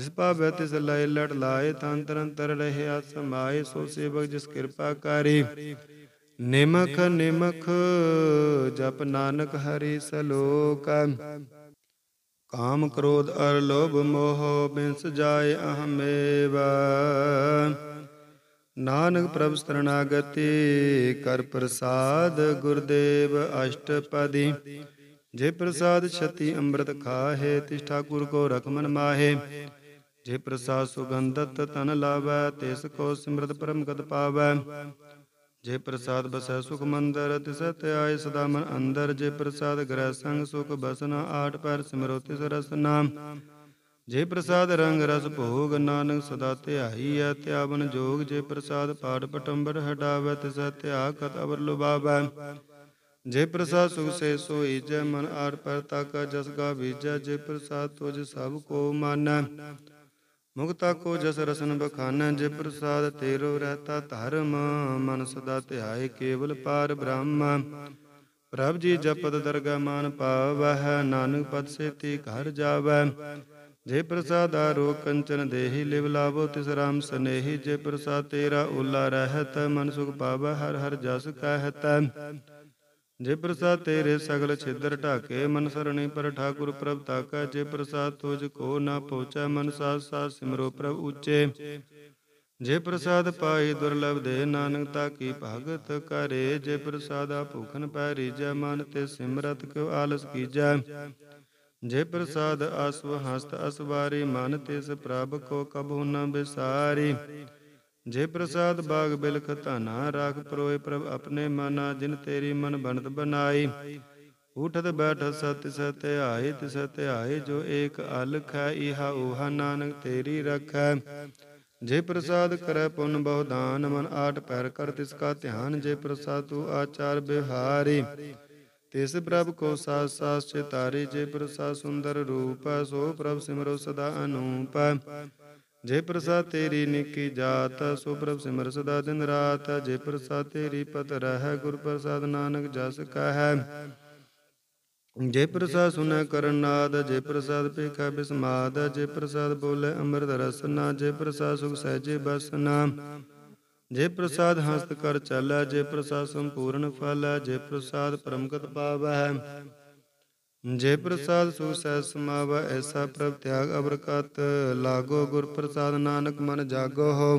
जिस पावे तिस लय लट लाए तन तरंतर रहे समाये सो सेवक जिस कृपा कारी निमख निमख जप नानक हरि सलोक काम क्रोध अर लोभ मोह बिंस जाय अहमेवा ਨਾਨਕ ਪ੍ਰਭ ਸਰਣਾਗਤੀ ਕਰ ਪ੍ਰਸਾਦ ਗੁਰਦੇਵ ਅਸ਼ਟਪਦੀ ਜੇ ਪ੍ਰਸਾਦ ਛਤੀ ਅੰਮ੍ਰਿਤ ਖਾਹੇ ਤਿਸ ਠਾਕੁਰ ਕੋ ਰਖਮਨ ਮਾਹੇ ਜੇ ਪ੍ਰਸਾਦ ਸੁਗੰਧਤ ਤਨ ਲਾਵੈ ਤਿਸ ਕੋ ਸਿਮਰਤ ਪਰਮ ਗਤ ਪਾਵੈ ਜੇ ਪ੍ਰਸਾਦ ਬਸੈ ਸੁਖ ਮੰਦਰ ਤਿਸੈ ਆਏ ਸਦਾ ਮਨ ਅੰਦਰ ਜੇ ਪ੍ਰਸਾਦ ਗ੍ਰਹਿ ਸੰਗ ਸੁਖ ਬਸਨਾ ਆਠ ਪੈਰ ਸਿਮਰੋ ਤਿਸ ਰਸਨਾ ਜੇ ਪ੍ਰਸਾਦ ਰੰਗ ਰਸ ਭੋਗ ਨਾਨਕ ਸਦਾ ਧਿਆਈ ਐ ਧਿਆਵਨ ਜੋਗ ਜੇ ਪ੍ਰਸਾਦ ਪਾੜ ਪਟੰਬਰ ਹਟਾਵੇ ਤਿਸੈ ਧਿਆ ਕਤ ਅਵਰ ਲੁਬਾਵੈ ਜੇ ਪ੍ਰਸਾਦ ਸੁਖ ਸੇ ਸੋਈ ਜੈ ਮਨ ਆਰ ਪਰ ਤਾਕਾ ਜਸ ਗਾ ਬੀਜੈ ਜੇ ਪ੍ਰਸਾਦ ਤੁਜ ਸਭ ਕੋ ਮਾਨੈ ਮੁਕਤਾ ਕੋ ਜਸ ਰਸਨ ਬਖਾਨੈ ਜੇ ਪ੍ਰਸਾਦ ਤੇਰੋ ਰਹਤਾ ਧਰਮ ਮਨ ਸਦਾ ਧਿਆਏ ਕੇਵਲ ਪਾਰ ਬ੍ਰਹਮ ਪ੍ਰਭ ਜੀ ਜਪਤ ਦਰਗਾ ਮਾਨ ਪਾਵਹਿ ਨਾਨਕ ਪਦ ਸੇਤੀ ਘਰ ਜਾਵੈ ਜੇ ਪ੍ਰਸਾਦ ਆਰੋ ਕੰਚਨ ਦੇਹੀ ਲਿਵ ਲਾਵੋ ਤਿਸ ਰਾਮ ਸਨੇਹੀ ਜੇ ਪ੍ਰਸਾਦ ਤੇਰਾ ਉਲਾ ਰਹਤ ਮਨ ਸੁਖ ਪਾਵੇ ਹਰ ਹਰ ਜਸ ਕਹਿਤ ਜੇ ਪ੍ਰਸਾਦ ਤੇਰੇ ਸਗਲ ਛਿੱਦਰ ਢਾਕੇ ਮਨ ਸਰਣੀ ਪਰ ਠਾਕੁਰ ਪ੍ਰਭ ਤਾਕਾ ਜੇ ਪ੍ਰਸਾਦ ਤੁਝ ਕੋ ਨਾ ਪਹੁੰਚੈ ਮਨ ਸਾਥ ਸਾਥ ਸਿਮਰੋ ਪ੍ਰਭ ਉੱਚੇ ਜੇ ਪ੍ਰਸਾਦ ਪਾਈ ਦੁਰਲਭ ਦੇ ਨਾਨਕ ਤਾ ਕੀ ਭਗਤ ਕਰੇ ਜੇ ਪ੍ਰਸਾਦ ਆ ਭੁਖਨ ਪੈ ਰੀਜੈ ਮਨ ਤੇ ਸਿਮਰਤ ਕਿਉ ਆਲਸ ਕੀਜੈ ਜੇ ਪ੍ਰਸਾਦ ਅਸਵ ਹਸਤ ਅਸਵਾਰੇ ਮਨ ਤਿਸ ਪ੍ਰਭ ਕੋ ਕਬਹੁ ਨ ਬਿਸਾਰੀ ਜੇ ਪ੍ਰਸਾਦ ਬਾਗ ਬਿਲਖ ਧਨਾ ਰਾਖ ਪਰੋਏ ਪ੍ਰਭ ਆਪਣੇ ਮਨਾ ਜਿਨ ਤੇਰੀ ਮਨ ਬਣਤ ਬਨਾਈ ਉਠਤ ਬੈਠ ਸਤਿ ਸਤਿ ਆਏ ਤਿਸ ਸਤਿ ਆਏ ਜੋ ਏਕ ਅਲਖ ਹੈ ਇਹਾ ਉਹਾ ਨਾਨਕ ਤੇਰੀ ਰਖੈ ਜੇ ਪ੍ਰਸਾਦ ਕਰੈ ਪੁੰਨ ਬਹੁ ਦਾਨ ਮਨ ਆਟ ਪੈਰ ਕਰ ਤਿਸ ਕਾ ਧਿਆਨ ਜੇ ਪ੍ਰਸਾਦ ਤੂ ਆਚਾਰ ਬਿਹਾਰੀ ਤਿਸ ਪ੍ਰਭ ਕੋ ਸਾਸ ਸਾਸ ਚਿਤਾਰੇ ਜੇ ਪ੍ਰਸਾ ਸੁੰਦਰ ਰੂਪ ਸੋ ਪ੍ਰਭ ਸਿਮਰੋ ਸਦਾ ਅਨੂਪ ਜੇ ਪ੍ਰਸਾ ਤੇਰੀ ਨਿੱਕੀ ਜਾਤ ਸੋ ਪ੍ਰਭ ਸਿਮਰ ਸਦਾ ਦਿਨ ਰਾਤ ਜੇ ਪ੍ਰਸਾ ਤੇਰੀ ਪਤ ਰਹਿ ਗੁਰ ਪ੍ਰਸਾਦ ਨਾਨਕ ਜਸ ਕਹੈ ਜੇ ਪ੍ਰਸਾਦ ਸੁਨੈ ਕਰਨਾਦ ਜੇ ਪ੍ਰਸਾਦ ਪੇਖਾ ਬਿਸਮਾਦ ਜੇ ਪ੍ਰਸਾਦ ਬੋਲੇ ਅੰਮ੍ਰਿਤ ਰਸਨਾ ਜੇ ਪ੍ਰਸਾਦ ਸੁਖ ਸਹਿਜੇ ਬਸਨਾ ਜੇ ਪ੍ਰਸਾਦ ਹਸਤ ਕਰ ਚੱਲੈ ਜੇ ਪ੍ਰਸਾਦ ਸੰਪੂਰਨ ਫਲੈ ਜੇ ਪ੍ਰਸਾਦ ਪਰਮਗਤ ਪਾਵੈ ਜੇ ਪ੍ਰਸਾਦ ਸੁਖ ਸਹਿ ਸਮਾਵੈ ਐਸਾ ਪ੍ਰਭ ਤਿਆਗ ਅਬਰਕਤ ਲਾਗੋ ਗੁਰ ਪ੍ਰਸਾਦ ਨਾਨਕ ਮਨ ਜਾਗੋ ਹੋ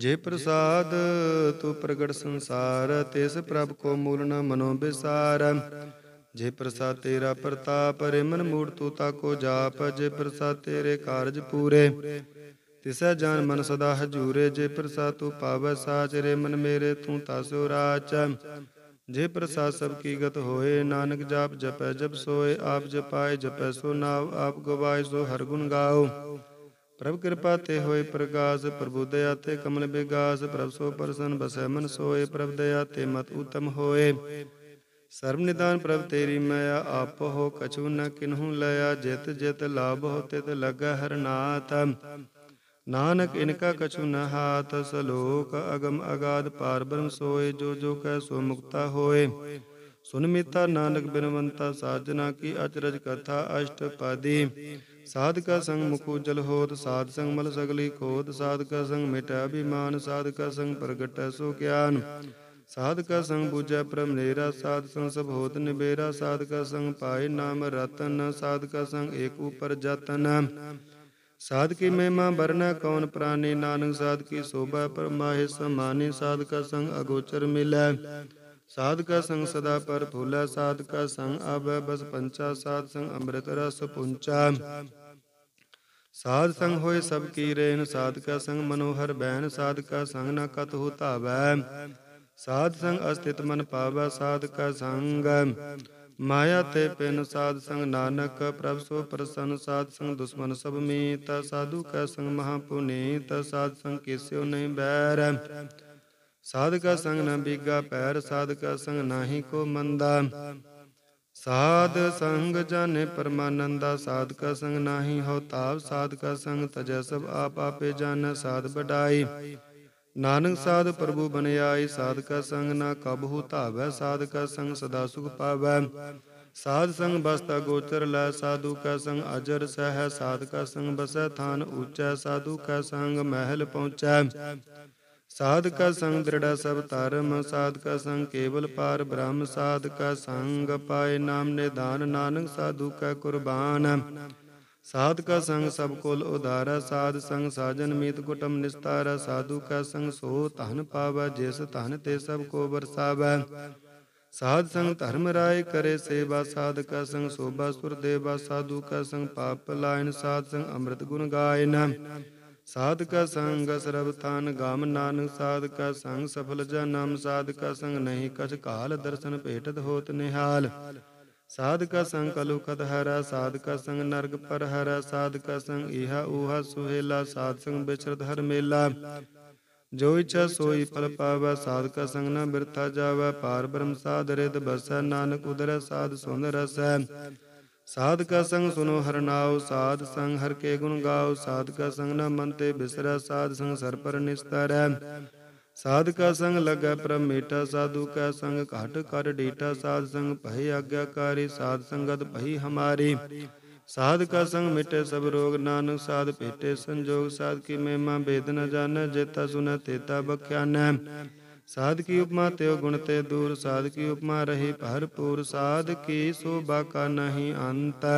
ਜੇ ਪ੍ਰਸਾਦ ਤੂੰ ਪ੍ਰਗਟ ਸੰਸਾਰ ਤਿਸ ਪ੍ਰਭ ਕੋ ਮੂਲ ਨ ਮਨੋ ਬਿਸਾਰ ਜੇ ਪ੍ਰਸਾਦ ਤੇਰਾ ਪ੍ਰਤਾਪ ਰੇ ਮਨ ਮੂੜ ਤੂ ਤਾ ਕੋ ਜਾਪ ਜੇ ਪ੍ਰਸਾਦ ਤੇਰੇ ਕਾਰਜ ਪੂਰੇ ਤਿਸੈ ਜਾਨ ਮਨ ਸਦਾ ਹਜੂਰੇ ਜੇ ਪ੍ਰਸਾਦ ਤੂੰ ਪਾਵੈ ਸਾਚਰੇ ਮਨ ਮੇਰੇ ਤੂੰ ਤਾਸੋ ਰਾਚ ਜੇ ਪ੍ਰਸਾਦ ਸਭ ਕੀ ਗਤ ਹੋਏ ਨਾਨਕ ਜਾਪ ਜਪੈ ਜਬ ਸੋਏ ਆਪ ਜਪਾਏ ਜਪੈ ਸੋ ਨਾਮ ਆਪ ਗਵਾਏ ਸੋ ਹਰ ਗੁਣ ਗਾਓ ਪ੍ਰਭ ਕਿਰਪਾ ਤੇ ਹੋਏ ਪ੍ਰਗਾਸ ਪ੍ਰਭੂ ਦਇਆ ਤੇ ਕਮਲ ਬਿਗਾਸ ਪ੍ਰਭ ਸੋ ਪਰਸਨ ਬਸੈ ਮਨ ਸੋਏ ਪ੍ਰਭ ਦਇਆ ਤੇ ਮਤ ਉਤਮ ਹੋਏ ਸਰਬ ਨਿਦਾਨ ਪ੍ਰਭ ਤੇਰੀ ਮਾਇਆ ਆਪ ਹੋ ਕਛੂ ਨ ਕਿਨਹੂ ਲਿਆ ਜਿਤ ਜਿਤ ਲਾਭ ਹੋ ਤਿਤ ਲਗਾ ਹਰਨਾਥ ਨਾਨਕ ਇਨਕਾ ਕਛੂ ਨ ਹਾਤ ਸਲੋਕ ਅਗਮ ਅਗਾਦ ਪਾਰ ਬ੍ਰਹਮ ਸੋਏ ਜੋ ਜੋ ਕੈ ਸੋ ਮੁਕਤਾ ਹੋਏ ਸੁਨ ਮਿਤਾ ਨਾਨਕ ਬਿਨਵੰਤਾ ਸਾਜਨਾ ਕੀ ਅਚਰਜ ਕਥਾ ਅਸ਼ਟ ਪਾਦੀ ਸਾਧਕਾ ਸੰਗ ਮੁਖੂ ਜਲ ਹੋਤ ਸਾਧ ਸੰਗ ਮਲ ਸਗਲੀ ਖੋਤ ਸਾਧਕਾ ਸੰਗ ਮਿਟਾ ਅਭਿਮਾਨ ਸਾਧਕਾ ਸੰਗ ਪ੍ਰਗਟੈ ਸੋ ਗਿਆਨ ਸਾਧਕਾ ਸੰਗ ਬੂਝੈ ਪ੍ਰਮ ਨੇਰਾ ਸਾਧ ਸੰਗ ਸਭ ਹੋਤ ਨਿਬੇਰਾ ਸਾਧਕਾ ਸੰਗ ਪਾਏ ਨਾਮ ਰਤਨ ਸਾਧਕਾ ਸੰਗ ਏਕ ਉਪਰ ਜਤਨ ਸਾਧ ਕੀ ਮਹਿਮਾ ਵਰਨਾ ਕੌਣ ਪ੍ਰਾਨੇ ਨਾਨਕ ਸਾਧ ਕੀ ਸੋਭਾ ਪਰਮਾਹਿ ਸਮਾਨੇ ਸਾਧ ਕਾ ਸੰਗ ਅਗੋਚਰ ਮਿਲੈ ਸਾਧ ਕਾ ਸੰਗ ਸਦਾ ਪਰ ਭੂਲਾ ਸਾਧ ਕਾ ਸੰਗ ਆਵੈ ਬਸ ਪੰਚਾ ਸਾਧ ਸੰਗ ਅੰਮ੍ਰਿਤ ਰਸ ਪੁੰਚਾ ਸਾਧ ਸੰਗ ਹੋਏ ਸਭ ਕੀ ਰੇਨ ਸਾਧ ਕਾ ਸੰਗ ਮਨੋਹਰ ਬੈਨ ਸਾਧ ਕਾ ਸੰਗ ਨਾ ਕਤ ਹੋ ਧਾਵੈ ਸਾਧ ਸੰਗ ਅਸਥਿਤ ਮਨ ਪਾਵੈ ਸਾਧ ਕਾ ਸੰਗ ਮਾਇਆ ਤੇ ਪਿਨ ਸਾਧ ਸੰਗ ਨਾਨਕ ਪ੍ਰਭ ਸੋ ਪ੍ਰਸੰਨ ਸਾਧ ਸੰਗ ਦੁਸ਼ਮਨ ਸਭ ਮੀਤ ਸਾਧੂ ਕੈ ਸੰਗ ਮਹਾ ਤ ਸਾਧ ਸੰਗ ਕਿਸਿਓ ਨਹੀਂ ਬੈਰ ਸਾਧ ਕਾ ਸੰਗ ਨਾ ਬੀਗਾ ਪੈਰ ਸਾਧ ਕਾ ਸੰਗ ਨਾਹੀ ਕੋ ਮੰਦਾ ਸਾਧ ਸੰਗ ਜਨ ਪਰਮਾਨੰਦਾ ਸਾਧ ਕਾ ਸੰਗ ਨਾਹੀ ਹਉ ਤਾਪ ਸਾਧ ਕਾ ਸੰਗ ਤਜੈ ਸਭ ਆਪ ਆਪੇ ਜਨ ਸਾਧ ਬਡਾਈ नानक साध प्रभु बनयाई साधका संग ना कब हो धावै साधका संग सदा सुख पावै साध संग बसता गोचर लै साधु का संग अजर सह साधका संग बस थान ऊचै साधु का संग महल पहुँचै साधका संग दृढ़ सब धर्म साधका संग केवल पार ब्रह्म साधका संग पाए नाम निधान नानक साधु का कुर्बान ਸਾਧ ਕਾ ਸੰਗ ਸਭ ਕੋਲ ਉਧਾਰਾ ਸਾਧ ਸੰਗ ਸਾਜਨ ਮੀਤ ਕੁਟਮ ਨਿਸਤਾਰਾ ਸਾਧੂ ਕਾ ਸੰਗ ਸੋ ਧਨ ਪਾਵੈ ਜਿਸ ਧਨ ਤੇ ਸਭ ਕੋ ਵਰਸਾਵੈ ਸਾਧ ਸੰਗ ਧਰਮ ਰਾਏ ਕਰੇ ਸੇਵਾ ਸਾਧ ਕਾ ਸੰਗ ਸੋਭਾ ਸੁਰ ਦੇਵਾ ਸਾਧੂ ਕਾ ਸੰਗ ਪਾਪ ਲਾਇਨ ਸਾਧ ਸੰਗ ਅੰਮ੍ਰਿਤ ਗੁਣ ਗਾਇਨ ਸਾਧ ਕਾ ਸੰਗ ਸਰਬ ਥਾਨ ਗਾਮ ਨਾਨਕ ਸਾਧ ਕਾ ਸੰਗ ਸਫਲ ਜਨਮ ਸਾਧ ਕਾ ਸੰਗ ਨਹੀਂ ਕਛ ਕਾਲ ਦਰਸ਼ਨ ਭੇਟਤ ਹੋਤ ਨਿਹਾਲ ਸਾਧਕਾ ਸੰਗ ਕਲੋ ਕਤ ਹਰਾ ਸਾਧਕਾ ਸੰਗ ਨਰਗ ਪਰ ਹਰਾ ਸਾਧਕਾ ਸੰਗ ਇਹਾ ਉਹਾ ਸੁਹੇਲਾ ਸਾਧ ਸੰਗ ਬਿਚਰਤ ਹਰ ਮੇਲਾ ਜੋ ਇਛਾ ਸੋਈ ਫਲ ਪਾਵੈ ਸਾਧਕਾ ਸੰਗ ਨਾ ਬਿਰਥਾ ਜਾਵੈ ਪਾਰ ਬ੍ਰਹਮ ਸਾਧ ਰਿਤ ਬਸੈ ਨਾਨਕ ਉਦਰ ਸਾਧ ਸੁਨ ਰਸੈ ਸਾਧਕਾ ਸੰਗ ਸੁਨੋ ਹਰ ਹਰਨਾਉ ਸਾਧ ਸੰਗ ਹਰ ਕੇ ਗੁਣ ਗਾਉ ਸਾਧਕਾ ਸੰਗ ਨਾ ਮੰਤੇ ਬਿਸਰੈ ਸਾਧ ਸੰਗ ਸਰ ਪਰ ਨਿਸਤਰੈ साध का संग लगे परमेठा साधु का संग घट कर डेटा साध संग पहे आज्ञाकारी साध संगत पही हमारी साध का संग मिटे सब रोग नानक साध पेटे संजोग साध की महिमा भेद न जाने जेता सुन तेता बख्यान साध की उपमा त्यो गुण ते दूर साध की उपमा रही भरपूर साध की शोभा का नहीं अंत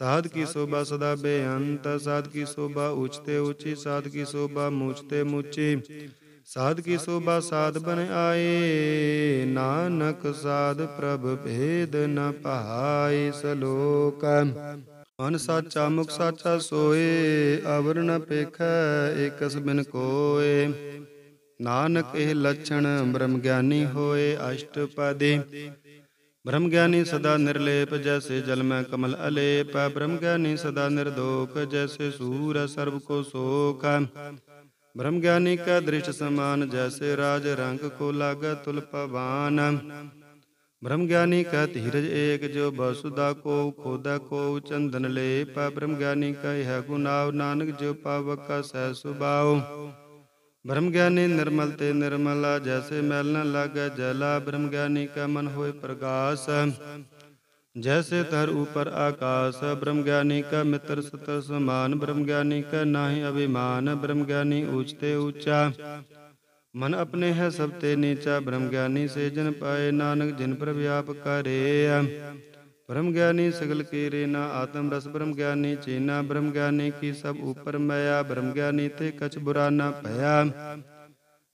साध की शोभा सदा बेअंत साध की शोभा उचते ऊंची साध की शोभा मूचते मूची ਸਾਧ ਕੀ ਸੋਭਾ ਸਾਧ ਬਨ ਆਏ ਨਾਨਕ ਸਾਧ ਪ੍ਰਭ ਭੇਦ ਨ ਪਹਾਈ ਸਲੋਕ ਮਨ ਸਾਚਾ ਮੁਖ ਸਾਚਾ ਸੋਏ ਅਵਰ ਨ ਪੇਖੈ ਇਕਸ ਬਿਨ ਕੋਏ ਨਾਨਕ ਇਹ ਲਛਣ ਬ੍ਰਹਮ ਗਿਆਨੀ ਹੋਏ ਅਸ਼ਟਪਦੀ ਬ੍ਰਹਮ ਗਿਆਨੀ ਸਦਾ ਨਿਰਲੇਪ ਜੈਸੇ ਜਲ ਮੈਂ ਕਮਲ ਅਲੇਪ ਬ੍ਰਹਮ ਗਿਆਨੀ ਸਦਾ ਨਿਰਦੋਖ ਜੈਸੇ ਸੂਰ ਸਰਬ ਕੋ ਸੋਖ ਬ੍ਰह्म ਗਿਆਨੀ ਕਾ ਦ੍ਰਿਸ਼ ਸਮਾਨ ਜੈਸੇ ਰਾਜ ਰੰਗ ਕੋ ਲਾਗਾ ਤੁਲ ਪਵਾਨ ਬ੍ਰह्ਮ ਗਿਆਨੀ ਕਾ ਧੀਰਜ ਏਕ ਜੋ ਬਸੁਦਾ ਕੋ ਖੋਦਾ ਕੋ ਚੰਦਨ ਲੇਪ ਬ੍ਰਹਮ ਗਿਆਨੀ ਕਾ ਹੈ ਗੁਨਾਵ ਨਾਨਕ ਜੋ ਪਾਵਕ ਕਾ ਸਹਿ ਸੁਭਾਉ ਬ੍ਰਹਮ ਗਿਆਨੀ ਨਿਰਮਲ ਤੇ ਨਿਰਮਲਾ ਜੈਸੇ ਮੈਲ ਨ ਲਾਗੈ ਜਲਾ ਬ੍ਰਹਮ ਗਿਆਨੀ ਕਾ ਮਨ ਹੋਏ ਪ੍ਰਗਾਸ ਜੈਸੇ ਧਰ ਉਪਰ ਆਕਾਸ ਬ੍ਰਹਮ ਗਿਆਨੀ ਕਾ ਮਿੱਤਰ ਸਤਰ ਸਮਾਨ ਬ੍ਰਹਮ ਗਿਆਨੀ ਕਾ ਨਾਹੀ ਅਭਿਮਾਨ ਬ੍ਰਹਮ ਗਿਆਨੀ ਉਚਤੇ ਉਚਾ ਮਨ ਆਪਣੇ ਹੈ ਸਭ ਤੇ ਨੀਚਾ ਬ੍ਰਹਮ ਗਿਆਨੀ ਸੇ ਜਨ ਪਾਏ ਨਾਨਕ ਜਿਨ ਪ੍ਰਭ ਆਪ ਕਰੇ ਬ੍ਰਹਮ ਗਿਆਨੀ ਸਗਲ ਕੀ ਰੇਨਾ ਆਤਮ ਰਸ ਬ੍ਰਹਮ ਗਿਆਨੀ ਚੀਨਾ ਬ੍ਰਹਮ ਗਿਆਨੀ ਕੀ ਸਭ ਉਪਰ ਮਾਇਆ ਬ੍ਰਹਮ ਗਿਆਨੀ ਤੇ ਕਛ ਬੁਰਾ ਨਾ ਭਇਆ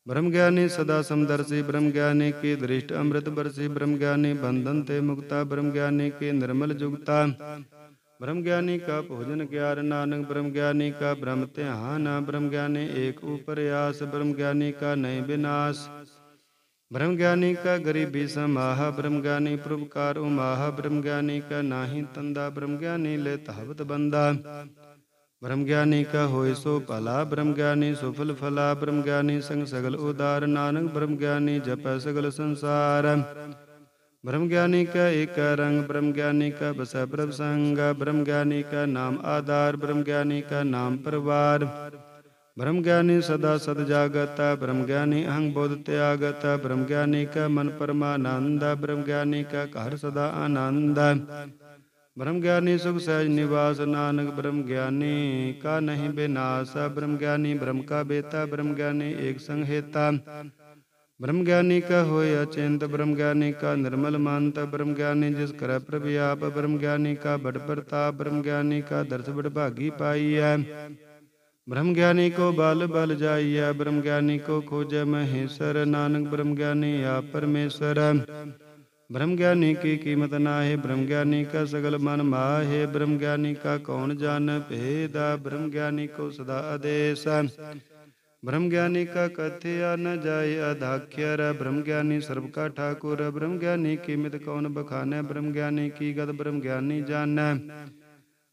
ब्रह्म ज्ञानी सदा समदर्शी ब्रह्म ज्ञानी के दृष्ट अमृत वर्षी ब्रह्म ज्ञानी बंधन ते मुक्ता ब्रह्म ज्ञानी के निर्मल जुगता ब्रह्म ज्ञानी का भोजन ज्ञान नानक ब्रह्म ज्ञानी का ब्रह्म त्याना ब्रह्म ज्ञानी एक ऊपर आस ब्रह्म ज्ञानी का नय विनाश ब्रह्म ज्ञानी का गरीबी समाह ब्रह्म ज्ञानी प्रभुकार उमाह ब्रह्म ज्ञानी का नाही तंदा ब्रह्म ज्ञानी ले तहवत बंदा ਬ੍ਰਹਮ ਗਿਆਨੀ ਕਾ ਹੋਇ ਸੋ ਭਲਾ ਬ੍ਰਹਮ ਗਿਆਨੀ ਸੁਫਲ ਫਲਾ ਬ੍ਰਹਮ ਗਿਆਨੀ ਸੰਗ ਸਗਲ ਉਦਾਰ ਨਾਨਕ ਬ੍ਰਹਮ ਗਿਆਨੀ ਜਪੈ ਸਗਲ ਸੰਸਾਰ ਬ੍ਰਹਮ ਗਿਆਨੀ ਕਾ ਏਕ ਰੰਗ ਬ੍ਰਹਮ ਗਿਆਨੀ ਕਾ ਬਸੈ ਪ੍ਰਭ ਸੰਗ ਬ੍ਰਹਮ ਗਿਆਨੀ ਕਾ ਨਾਮ ਆਧਾਰ ਬ੍ਰਹਮ ਗਿਆਨੀ ਕਾ ਨਾਮ ਪਰਵਾਰ ਬ੍ਰਹਮ ਗਿਆਨੀ ਸਦਾ ਸਦ ਜਾਗਤ ਬ੍ਰਹਮ ਗਿਆਨੀ ਅਹੰ ਬੋਧ ਤਿਆਗਤ ਬ੍ਰਹਮ ਗਿਆਨੀ ਕਾ ਮਨ ਪਰਮਾਨੰਦ ਬ੍ਰਹਮ ਗਿਆਨੀ ਕਾ ਘਰ ਸਦਾ ਆਨੰਦ ਬ੍ਰਹਮ ਗਿਆਨੀ ਸੁਖ ਸਹਿਜ ਨਿਵਾਸ ਨਾਨਕ ਬ੍ਰਹਮ ਗਿਆਨੀ ਕਾ ਨਹੀਂ ਬਿਨਾਸਾ ਬ੍ਰਹਮ ਗਿਆਨੀ ਬ੍ਰਹਮ ਕਾ ਬੇਤਾ ਬ੍ਰਹਮ ਗਿਆਨੀ ਏਕ ਸੰਹੇਤਾ ਬ੍ਰਹਮ ਗਿਆਨੀ ਕਾ ਹੋਇ ਅਚਿੰਤ ਬ੍ਰਹਮ ਗਿਆਨੀ ਕਾ ਨਿਰਮਲ ਮਨ ਤ ਬ੍ਰਹਮ ਗਿਆਨੀ ਜਿਸ ਕਰੈ ਪ੍ਰਭ ਆਪ ਬ੍ਰਹਮ ਗਿਆਨੀ ਕਾ ਬੜ ਪ੍ਰਤਾਪ ਬ੍ਰਹਮ ਗਿਆਨੀ ਕਾ ਦਰਸ ਬੜ ਭਾਗੀ ਪਾਈ ਪਾਈਐ ਬ੍ਰਹਮ ਗਿਆਨੀ ਕੋ ਬਲ ਬਲ ਜਾਈਐ ਬ੍ਰਹਮ ਗਿਆਨੀ ਕੋ ਖੋਜੈ ਮਹੇਸ਼ਰ ਨਾਨਕ ਬ੍ਰਹਮ ਗਿਆਨੀ ਆਪ ਪਰਮੇਸ਼ਰ ਬ੍ਰह्म ਗਿਆਨੀ ਕੀ ਕੀਮਤ ਨਾਹੀ ਬ੍ਰਹਮ ਗਿਆਨੀ ਕਾ ਸਗਲ ਮਨ ਮਾਹੇ ਬ੍ਰਹਮ ਗਿਆਨੀ ਕਾ ਕੌਣ ਜਾਣ ਭੇਦਾ ਬ੍ਰਹਮ ਗਿਆਨੀ ਕੋ ਸਦਾ ਆਦੇਸ ਬ੍ਰਹਮ ਗਿਆਨੀ ਕਾ ਕਥਿਆ ਨ ਜਾਏ ਅਧਾਖਿਅਰ ਬ੍ਰਹਮ ਗਿਆਨੀ ਸਰਬ ਕਾ ਠਾਕੁਰ ਬ੍ਰਹਮ ਗਿਆਨੀ ਕੀਮਤ ਕੌਣ ਬਖਾਨੈ ਬ੍ਰਹਮ ਗਿਆਨੀ ਕੀ ਗਤ ਬ੍ਰਹਮ ਗਿਆਨੀ ਜਾਣੈ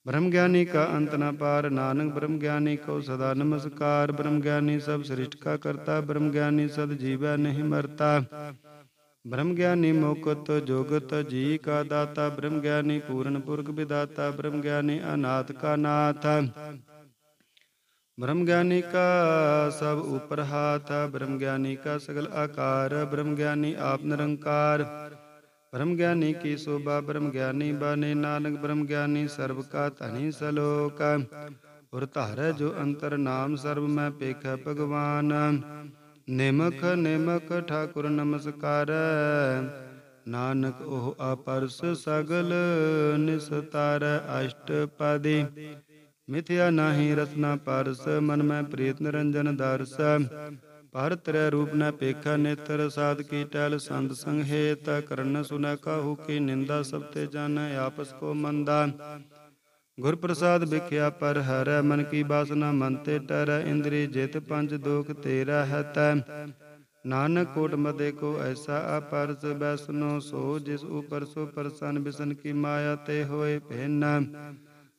ਬ੍ਰਹਮ ਗਿਆਨੀ ਕਾ ਅੰਤ ਨ ਪਾਰ ਨਾਨਕ ਬ੍ਰਹਮ ਗਿਆਨੀ ਕੋ ਸਦਾ ਨਮਸਕਾਰ ਬ੍ਰਹਮ ਗਿਆਨੀ ਸਭ ਸ੍ਰਿਸ਼ਟ ਕਾ ਕਰਤਾ ਬ੍ਰਹਮ ਗਿਆਨੀ ਸਦ ਜੀਵੈ ਨਹੀਂ ਮਰਤਾ ਬ੍ਰਹਮ ਗਿਆਨੀ ਮੁਕਤ ਜੋਗਤ ਜੀ ਕਾ ਦਾਤਾ ਬ੍ਰਹਮ ਗਿਆਨੀ ਪੂਰਨ ਪੁਰਖ ਵਿਦਾਤਾ ਬ੍ਰਹਮ ਗਿਆਨੀ ਅਨਾਥ ਕਾ ਨਾਥ ਬ੍ਰਹਮ ਗਿਆਨੀ ਕਾ ਸਭ ਉਪਰ ਹਾਥ ਬ੍ਰਹਮ ਗਿਆਨੀ ਕਾ ਸਗਲ ਆਕਾਰ ਬ੍ਰਹਮ ਗਿਆਨੀ ਆਪ ਨਿਰੰਕਾਰ ਬ੍ਰਹਮ ਗਿਆਨੀ ਕੀ ਸੋਭਾ ਬ੍ਰਹਮ ਗਿਆਨੀ ਬਾਨੇ ਨਾਨਕ ਬ੍ਰਹਮ ਗਿਆਨੀ ਸਰਬ ਕਾ ਧਨੀ ਸਲੋਕ ਔਰ ਧਾਰੈ ਜੋ ਅੰਤਰ ਨਾਮ ਸਰਬ ਮੈਂ ਪੇਖੈ ਭਗਵਾਨ ਨਿਮਖ ਨਿਮਖ ਠਾਕੁਰ ਨਮਸਕਾਰ ਨਾਨਕ ਉਹ ਅਪਰਸ ਸਗਲ ਨਿਸਤਾਰ ਅਸ਼ਟ ਪਦੀ ਮਿਥਿਆ ਨਾਹੀ ਰਤਨਾ ਪਰਸ ਮਨ ਮੈਂ ਪ੍ਰੀਤ ਨਿਰੰਜਨ ਦਰਸ ਪਰ ਤਰੇ ਰੂਪ ਨਾ ਪੇਖਾ ਨੇਤਰ ਸਾਧ ਕੀ ਟੈਲ ਸੰਤ ਸੰਗ ਹੇਤ ਕਰਨ ਸੁਨਾ ਕਾਹੂ ਕੀ ਨਿੰਦਾ ਸਭ ਤੇ ਜਾਣ ਆਪਸ ਕੋ ਮੰਦਾ ਗੁਰ ਪ੍ਰਸਾਦ ਵਿਖਿਆ ਪਰ ਹਰੈ ਮਨ ਕੀ ਬਾਸਨਾ ਮਨ ਤੇ ਟਰੈ ਇੰਦਰੀ ਜਿਤ ਪੰਜ ਦੋਖ ਤੇਰਾ ਹੈ ਤੈ ਨਾਨਕ ਕੋਟ ਮਦੇ ਕੋ ਐਸਾ ਅਪਰਸ ਬੈਸਨੋ ਸੋ ਜਿਸ ਉਪਰ ਸੋ ਪਰਸਨ ਬਿਸਨ ਕੀ ਮਾਇਆ ਤੇ ਹੋਏ ਭਿੰਨ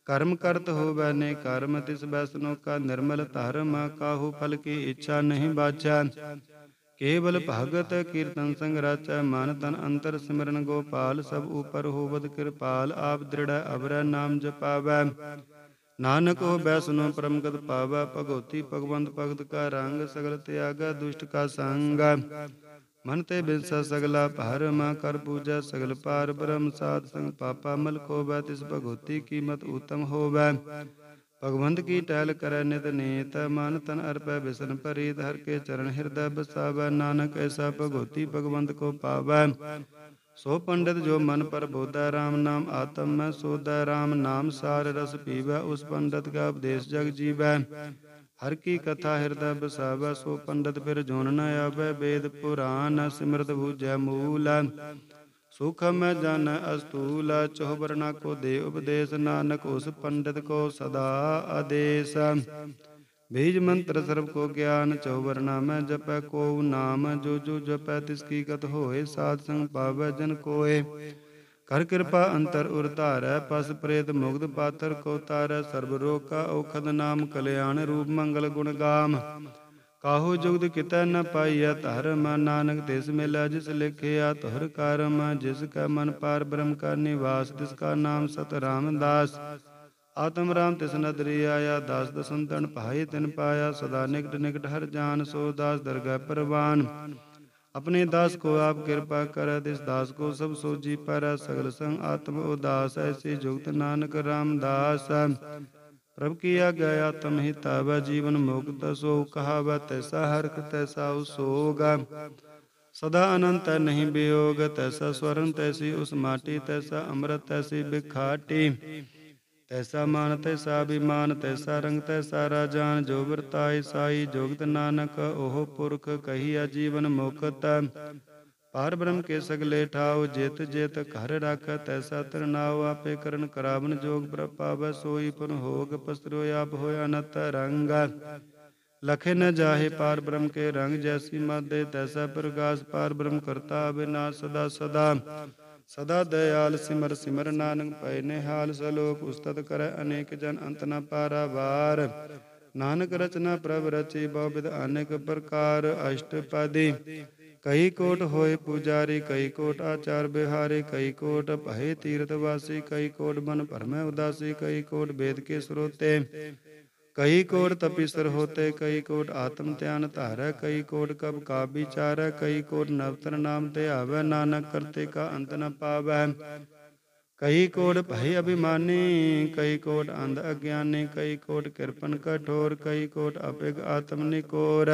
ਕਰਮ ਕਰਤ ਹੋਵੈ ਨੇ ਕਰਮ ਤਿਸ ਬੈਸਨੋ ਕਾ ਨਿਰਮਲ ਧਰਮ ਕਾਹੂ ਫਲ ਕੀ ਇੱਛਾ ਨਹੀਂ ਬਾਚਾ ਕੇਵਲ ਭਗਤ ਕੀਰਤਨ ਸੰਗ ਰਾਚੈ ਮਨ ਤਨ ਅੰਤਰ ਸਿਮਰਨ ਗੋਪਾਲ ਸਭ ਉਪਰ ਹੋਵਦ ਕਿਰਪਾਲ ਆਪ ਦ੍ਰਿੜਾ ਅਵਰੈ ਨਾਮ ਜਪਾਵੈ ਨਾਨਕ ਹੋ ਬੈਸਨੋ ਪਰਮਗਤ ਪਾਵੈ ਭਗਉਤੀ ਭਗਵੰਤ ਭਗਤ ਕਾ ਰੰਗ ਸਗਲ ਤਿਆਗਾ ਦੁਸ਼ਟ ਕਾ ਸੰਗ ਮਨ ਤੇ ਬਿਨਸ ਸਗਲਾ ਭਰਮ ਕਰ ਪੂਜਾ ਸਗਲ ਪਾਰ ਬ੍ਰਹਮ ਸਾਧ ਸੰਗ ਪਾਪਾ ਮਲ ਬੈ ਤਿਸ ਭਗਉਤੀ ਕੀਮਤ ਉਤਮ ਹੋਵੈ ਭਗਵੰਤ ਕੀ ਟਹਿਲ ਕਰੈ ਨਿਤ ਨੀਤ ਮਨ ਤਨ ਅਰਪੈ ਬਿਸਨ ਭਰੀ ਧਰ ਕੇ ਚਰਨ ਹਿਰਦੈ ਬਸਾਵੈ ਨਾਨਕ ਐਸਾ ਭਗੋਤੀ ਭਗਵੰਤ ਕੋ ਪਾਵੈ ਸੋ ਪੰਡਿਤ ਜੋ ਮਨ ਪਰ ਬੋਧੈ RAM ਨਾਮ ਆਤਮ ਮੈਂ ਸੋਧੈ RAM ਨਾਮ ਸਾਰ ਰਸ ਪੀਵੈ ਉਸ ਪੰਡਿਤ ਕਾ ਉਪਦੇਸ਼ ਜਗ ਜੀਵੈ ਹਰ ਕੀ ਕਥਾ ਹਿਰਦੈ ਬਸਾਵੈ ਸੋ ਪੰਡਿਤ ਫਿਰ ਜੋਨ ਨ ਆਵੈ ਵੇਦ ਪੁਰਾਨ ਸਿਮਰਤ ਬੂਝੈ ਮੂਲ ਸੁਖਮ ਜਨ ਅਸਤੂਲ ਚੋਬਰ ਨ ਕੋ ਦੇ ਉਪਦੇਸ ਨਾਨਕ ਉਸ ਪੰਡਿਤ ਕੋ ਸਦਾ ਆਦੇਸ ਬੀਜ ਮੰਤਰ ਸਰਬ ਕੋ ਗਿਆਨ ਚੋਬਰ ਮੈਂ ਜਪੈ ਕੋ ਨਾਮ ਜੋ ਜੋ ਜਪੈ ਤਿਸ ਕੀ ਗਤ ਹੋਏ ਸਾਧ ਸੰਗ ਪਾਵੈ ਜਨ ਕੋਏ ਕਰ ਕਿਰਪਾ ਅੰਤਰ ਉਰ ਧਾਰੈ ਪਸ ਪ੍ਰੇਤ ਮੁਗਦ ਪਾਤਰ ਕੋ ਤਾਰੈ ਸਰਬ ਰੋਗ ਕਾ ਔਖਦ ਨਾਮ ਕਲਿਆਣ ਰੂਪ ਮੰਗਲ ਗੁਣ ਗਾਮ ਕਾਹੋ ਜੁਗਤ ਕਿਤੈ ਨ ਪਾਈਐ ਧਰਮ ਨਾਨਕ ਤਿਸ ਮਿਲੈ ਜਿਸ ਲਿਖਿਆ ਤੁਹਰ ਕਰਮ ਜਿਸ ਕਾ ਮਨ ਪਾਰ ਬ੍ਰਹਮ ਕਾ ਨਿਵਾਸ ਤਿਸ ਕਾ ਨਾਮ ਸਤ ਰਾਮਦਾਸ ਆਤਮ ਰਾਮ ਤਿਸ ਨਦਰੀ ਆਇਆ ਦਾਸ ਦਸਨ ਤਨ ਤਿਨ ਪਾਇਆ ਸਦਾ ਨਿਕਟ ਨਿਕਟ ਹਰ ਜਾਨ ਸੋ ਦਾਸ ਦਰਗਹਿ ਪਰਵਾਨ अपने दास को आप कृपा कर दिस दास को सब सोजी पर सगल संग आत्म उदास ਜੁਗਤ जुगत नानक रामदास ਰਬ ਕੀ ਆ ਗਿਆ ਤਮਹਿ ਤਾਵਾ ਜੀਵਨ ਮੁਕਤ ਸੋ ਕਹਾਵਾ ਤੈਸਾ ਹਰਖ ਤੈਸਾ ਉਸੋਗਾ ਸਦਾ ਅਨੰਤ ਨਹੀਂ ਬਿਯੋਗ ਤੈਸਾ ਸਵਰਨ ਤੈਸੀ ਉਸ ਮਾਟੀ ਤੈਸਾ ਅਮਰਤ ਤੈਸੀ ਬਿਖਾਟੀ ਤੈਸਾ ਮਾਨ ਤੈਸਾ ਬਿਮਾਨ ਤੈਸਾ ਰੰਗ ਤੈਸਾ ਰਾਜਾਨ ਜੋ ਵਰਤਾਈ ਸਾਈ ਜੋਗਤ ਨਾਨਕ ਉਹ ਪੁਰਖ ਕਹੀ ਆ ਜੀਵਨ ਮੁਕਤ ਪਾਰ ਬ੍ਰਹਮ ਕੇ ਸਗਲੇ ਠਾਉ ਜਿਤ ਜਿਤ ਘਰ ਰਖ ਤੈਸਾ ਤਰਨਾਉ ਆਪੇ ਕਰਨ ਕਰਾਵਨ ਜੋਗ ਪ੍ਰਪਾਵ ਸੋਈ ਪਨ ਹੋਗ ਪਸਰੋ ਆਪ ਹੋਇਆ ਨਤ ਰੰਗ ਲਖੇ ਨ ਜਾਹੇ ਪਾਰ ਬ੍ਰਹਮ ਕੇ ਰੰਗ ਜੈਸੀ ਮਾਦੇ ਤੈਸਾ ਪ੍ਰਗਾਸ ਪਾਰ ਬ੍ਰਹਮ ਕਰਤਾ ਬਿਨਾ ਸਦਾ ਸਦਾ ਸਦਾ ਦਇਆਲ ਸਿਮਰ ਸਿਮਰ ਨਾਨਕ ਨੇ ਨਿਹਾਲ ਸਲੋਕ ਉਸਤਤ ਕਰੈ ਅਨੇਕ ਜਨ ਅੰਤ ਨ ਪਾਰਾ ਵਾਰ ਨਾਨਕ ਰਚਨਾ ਪ੍ਰਭ ਰਚੀ ਬਹੁ ਵਿਧ ਅਨੇਕ ਪ੍ਰਕਾਰ ਅਸ਼ਟਪਦੀ ਕਈ ਕੋਟ ਹੋਏ ਪੁਜਾਰੀ ਕਈ ਕੋਟ ਆਚਾਰ ਬਿਹਾਰੇ ਕਈ ਕੋਟ ਭਏ ਤੀਰਤ ਵਾਸੀ ਕਈ ਕੋਟ ਮਨ ਭਰਮੈ ਉਦਾਸੀ ਕਈ ਕੋਟ ਵੇਦ ਕੇ ਸਰੋਤੇ ਕਈ ਕੋਟ ਤਪੀ ਸਰ ਹੋਤੇ ਕਈ ਕੋਟ ਆਤਮ ਧਿਆਨ ਧਾਰੈ ਕਈ ਕੋਟ ਕਬ ਕਾ ਵਿਚਾਰੈ ਕਈ ਕੋਟ ਨਵਤਰ ਨਾਮ ਤੇ ਆਵੈ ਨਾਨਕ ਕਰਤੇ ਕਾ ਅੰਤ ਨ ਪਾਵੈ ਕਈ ਕੋਟ ਭਈ ਅਭਿਮਾਨੀ ਕਈ ਕੋਟ ਅੰਧ ਅਗਿਆਨੀ ਕਈ ਕੋਟ ਕਿਰਪਨ ਕਠੋਰ ਕਈ ਕੋਟ ਅਪਿਗ ਆਤਮ ਨਿਕੋਰ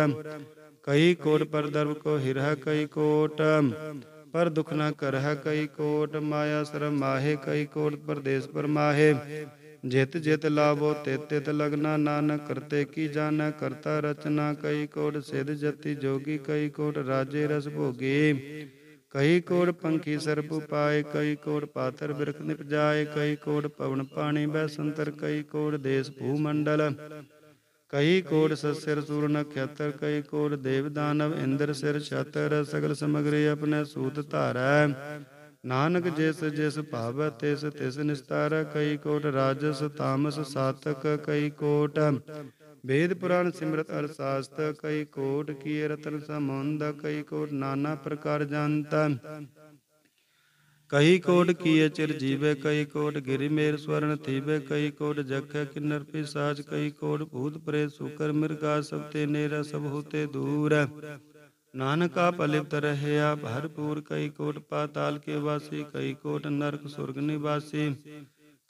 कई कोट पर दर्व को हिरह कई कोट पर दुख न करह कई कोट माया शरम माहे कई कोट परदेश पर माहे जित जित लाभो तेत तित लगना नानक करते की जाना करता रचना कई कोट सिद्ध जति जोगी कई कोट राजे रस भोगी कई कोट पंखी सर्प पाए कई कोट पात्र बिरख निपजाए कई कोट पवन पानी वह संतर कई कोट देश भूमंडल ਕਈ ਕੋਟ ਸਸਿਰ ਸੂਰ ਨਖਤਰ ਕਈ ਕੋਟ ਦੇਵ ਦਾਨਵ ਇੰਦਰ ਸਿਰ ਛਤਰ ਸਗਲ ਸਮਗਰੀ ਆਪਣੇ ਸੂਤ ਧਾਰੈ ਨਾਨਕ ਜਿਸ ਜਿਸ ਭਾਵੈ ਤਿਸ ਤਿਸ ਨਿਸਤਾਰ ਕਈ ਕੋਟ ਰਾਜਸ ਤਾਮਸ ਸਾਤਕ ਕਈ ਕੋਟ ਵੇਦ ਪੁਰਾਣ ਸਿਮਰਤ ਅਰ ਸਾਸਤ ਕਈ ਕੋਟ ਕੀ ਰਤਨ ਸਮੁੰਦ ਕਈ ਕੋਟ ਨਾਨਾ ਪ੍ਰਕਾਰ ਜਾਣਤਾ कही कोट किए चिर जीवे कई कोट गिरि मेर स्वर्ण थीबे कई कोट जख किन्नर पिसाच कई कोट भूत प्रेत सुकर मृगा सब ते नेरा सब होते दूर नानका पलिप्त रहे भरपूर कई कोट पाताल के वासी कई कोट नरक स्वर्ग निवासी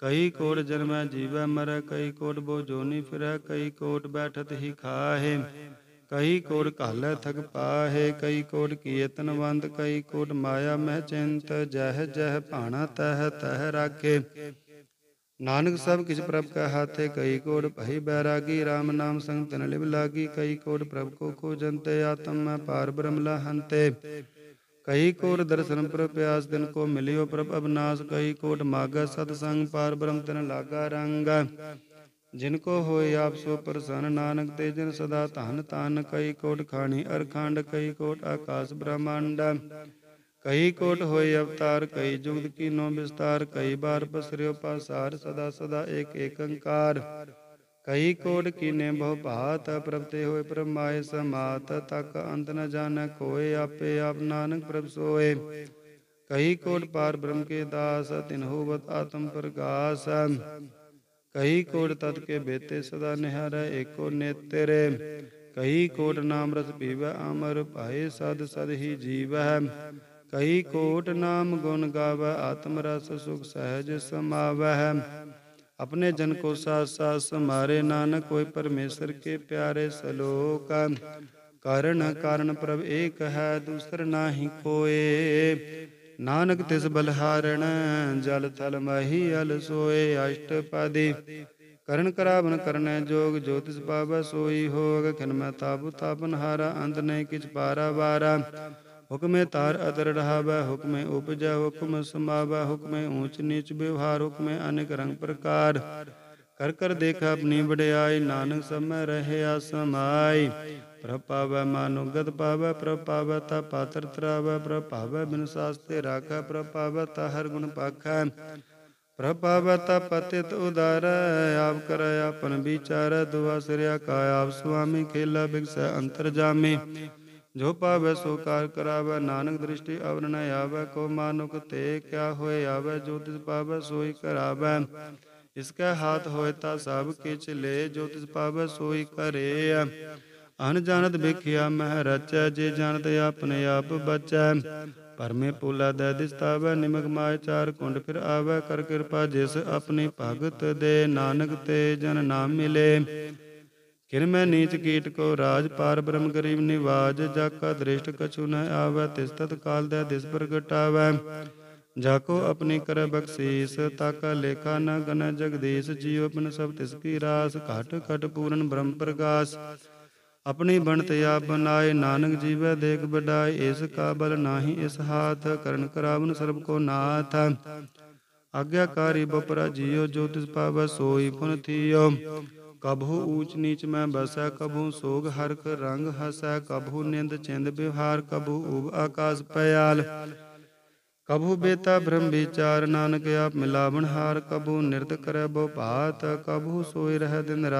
कई कोट जन्म जीव मर कई कोट बोजोनी फिर कई कोट बैठत ही खाहे कई कोट कल थक पाहे कई कोट कीतन बंद कई कोर माया मह चिंत जह जह भाणा तह तह राखे नानक सब किस प्रभ का हाथे कई कोट भई बैरागी राम नाम संग तिन लागी कई कोट प्रभ को जनते आत्म मैं पार ब्रमला हंते कई कोर दर्शन प्र प्यास दिन को मिलियो प्रभ अवनाश कई कोट मागा सत सतसंग पार ब्रह्म तिन लागा रंगा ਜਿਨ ਕੋ ਹੋਏ ਆਪ ਸੋ ਪ੍ਰਸੰਨ ਨਾਨਕ ਤੇ ਜਿਨ ਸਦਾ ਧਨ ਤਨ ਕਈ ਕੋਟ ਖਾਣੀ ਅਰਖੰਡ ਕਈ ਕੋਟ ਆਕਾਸ਼ ਬ੍ਰਹਮੰਡ ਕਈ ਕੋਟ ਹੋਏ ਅਵਤਾਰ ਕਈ ਜੁਗਤ ਕੀ ਨੋ ਵਿਸਤਾਰ ਕਈ ਬਾਰ ਪਸਰਿਓ ਪਾਸਾਰ ਸਦਾ ਸਦਾ ਏਕ ਏਕੰਕਾਰ ਕਈ ਕੋਟ ਕੀਨੇ ਬਹੁ ਭਾਤ ਪ੍ਰਪਤੇ ਹੋਏ ਪ੍ਰਮਾਇ ਸਮਾਤ ਤਕ ਅੰਤ ਨ ਜਾਣ ਕੋਏ ਆਪੇ ਆਪ ਨਾਨਕ ਪ੍ਰਭ ਸੋਏ ਕਈ ਕੋਟ ਪਾਰ ਬ੍ਰਹਮ ਕੇ ਦਾਸ ਤਿਨ ਹੋਵਤ ਆਤਮ ਪ੍ਰਗਾਸ ਕਈ ਕੋਟ ਤਤ ਕੇ ਬੇਤੇ ਸਦਾ ਨਿਹਾਰੈ ਏਕੋ ਨੇਤਰੇ ਕਈ ਕੋਟ ਨਾਮ ਰਸ ਪੀਵੈ ਅਮਰ ਭਾਏ ਸਦ ਸਦ ਹੀ ਜੀਵੈ ਕਈ ਕੋਟ ਨਾਮ ਗੁਣ ਗਾਵੈ ਆਤਮ ਰਸ ਸੁਖ ਸਹਿਜ ਸਮਾਵੈ ਆਪਣੇ ਜਨ ਕੋ साथ साथ समारे ਨਾਨਕ ਕੋਈ ਪਰਮੇਸ਼ਰ ਕੇ ਪਿਆਰੇ ਸਲੋਕ ਕਰਨ ਕਰਨ ਪ੍ਰਭ ਏਕ ਹੈ ਦੂਸਰ ਨਾਹੀ ਕੋਏ ਨਾਨਕ ਤਿਸ ਬਲਹਾਰਣ ਜਲ ਥਲ ਮਹੀ ਅਲ ਸੋਏ ਅਸ਼ਟਪਦੀ ਕਰਨ ਕਰਾਵਨ ਕਰਨੈ ਜੋਗ ਜੋ ਤਿਸ ਪਾਵੈ ਸੋਈ ਹੋਗ ਖਿਨ ਮੈਂ ਤਾਬੁ ਤਾਪਨ ਹਾਰਾ ਅੰਤ ਨਹੀਂ ਕਿਛ ਪਾਰਾ ਬਾਰਾ ਹੁਕਮੇ ਤਾਰ ਅਦਰ ਰਹਾਵੈ ਹੁਕਮੇ ਉਪਜੈ ਹੁਕਮ ਸਮਾਵੈ ਹੁਕਮੇ ਊਚ ਨੀਚ ਵਿਵਹਾਰ ਹੁਕਮੇ ਅਨੇਕ ਰੰਗ ਪ੍ਰਕਾਰ कर कर देख अपनी बड़े आय नानक समय रहे असमाई प्रभाव मानुगत पाव प्रभाव तात्र त्राव प्रभाव बिन शास्त्र राख प्रभाव हर गुण पाख प्रभाव पतित उदार आप कर अपन विचार दुआ सिरिया का आप स्वामी खेला बिकस अंतर जामी जो पावे सो कार कराव नानक दृष्टि अवर न को मानुक ते क्या हो आव ज्योतिष पावे सोई करावे ਇਸ ਕੈ ਹਾਥ ਹੋਇ ਤਾ ਸਭ ਕਿਛ ਲੈ ਜੋ ਤਿਸ ਪਾਵੈ ਸੋਈ ਕਰੇ ਅਨ ਜਾਣਤ ਵਿਖਿਆ ਮਹਿ ਰਚੈ ਜੇ ਜਾਣਤ ਆਪਣੇ ਆਪ ਬਚੈ ਪਰਮੇ ਪੂਲਾ ਦੇ ਦਿਸਤਾਵੈ ਨਿਮਕ ਮਾਇ ਚਾਰ ਕੁੰਡ ਫਿਰ ਆਵੈ ਕਰ ਕਿਰਪਾ ਜਿਸ ਆਪਣੀ ਭਗਤ ਦੇ ਨਾਨਕ ਤੇ ਜਨ ਨਾਮ ਮਿਲੇ ਕਿਰ ਮੈਂ ਨੀਚ ਕੀਟ ਕੋ ਰਾਜ ਪਾਰ ਬ੍ਰਹਮ ਗਰੀਬ ਨਿਵਾਜ ਜਾਕਾ ਦ੍ਰਿਸ਼ਟ ਕਛੁ ਨ ਆਵੈ ਤਿਸ ਤਤ ਕਾਲ ਦੇ ਦਿਸ ਪ੍ਰਗਟਾਵੈ ਜਾਕੋ ਆਪਣੀ ਕਰ ਬਖਸ਼ੀਸ ਤਕ ਲੇਖਾ ਨ ਗਨ ਜਗਦੀਸ਼ ਜੀਵ ਆਪਣ ਸਭ ਤਿਸ ਕੀ ਰਾਸ ਘਟ ਘਟ ਪੂਰਨ ਬ੍ਰਹਮ ਪ੍ਰਕਾਸ਼ ਆਪਣੀ ਬਣਤ ਆਪ ਬਨਾਏ ਨਾਨਕ ਜੀਵੈ ਦੇਖ ਬਡਾਏ ਇਸ ਕਾਬਲ ਨਾਹੀ ਇਸ ਹਾਥ ਕਰਨ ਕਰਾਵਨ ਸਰਬ ਕੋ ਨਾਥ ਆਗਿਆਕਾਰੀ ਬਪਰਾ ਜੀਉ ਜੋ ਤਿਸ ਪਾਵੈ ਸੋਈ ਪੁਨ ਥੀਓ ਕਭੂ ਊਚ ਨੀਚ ਮੈਂ ਬਸੈ ਕਭੂ ਸੋਗ ਹਰਕ ਰੰਗ ਹਸੈ ਕਭੂ ਨਿੰਦ ਚਿੰਦ ਵਿਵਹਾਰ ਕਭੂ ਊਬ ਆਕਾਸ ਪਿਆਲ ਕਬੂ बेता ब्रह्म विचार नानक आप मिलावन हार ਕਬੂ निरत ਕਰੈ ਬੋ ਭਾਤ ਕਬੂ ਸੋਈ ਰਹਿ ਦਿਨ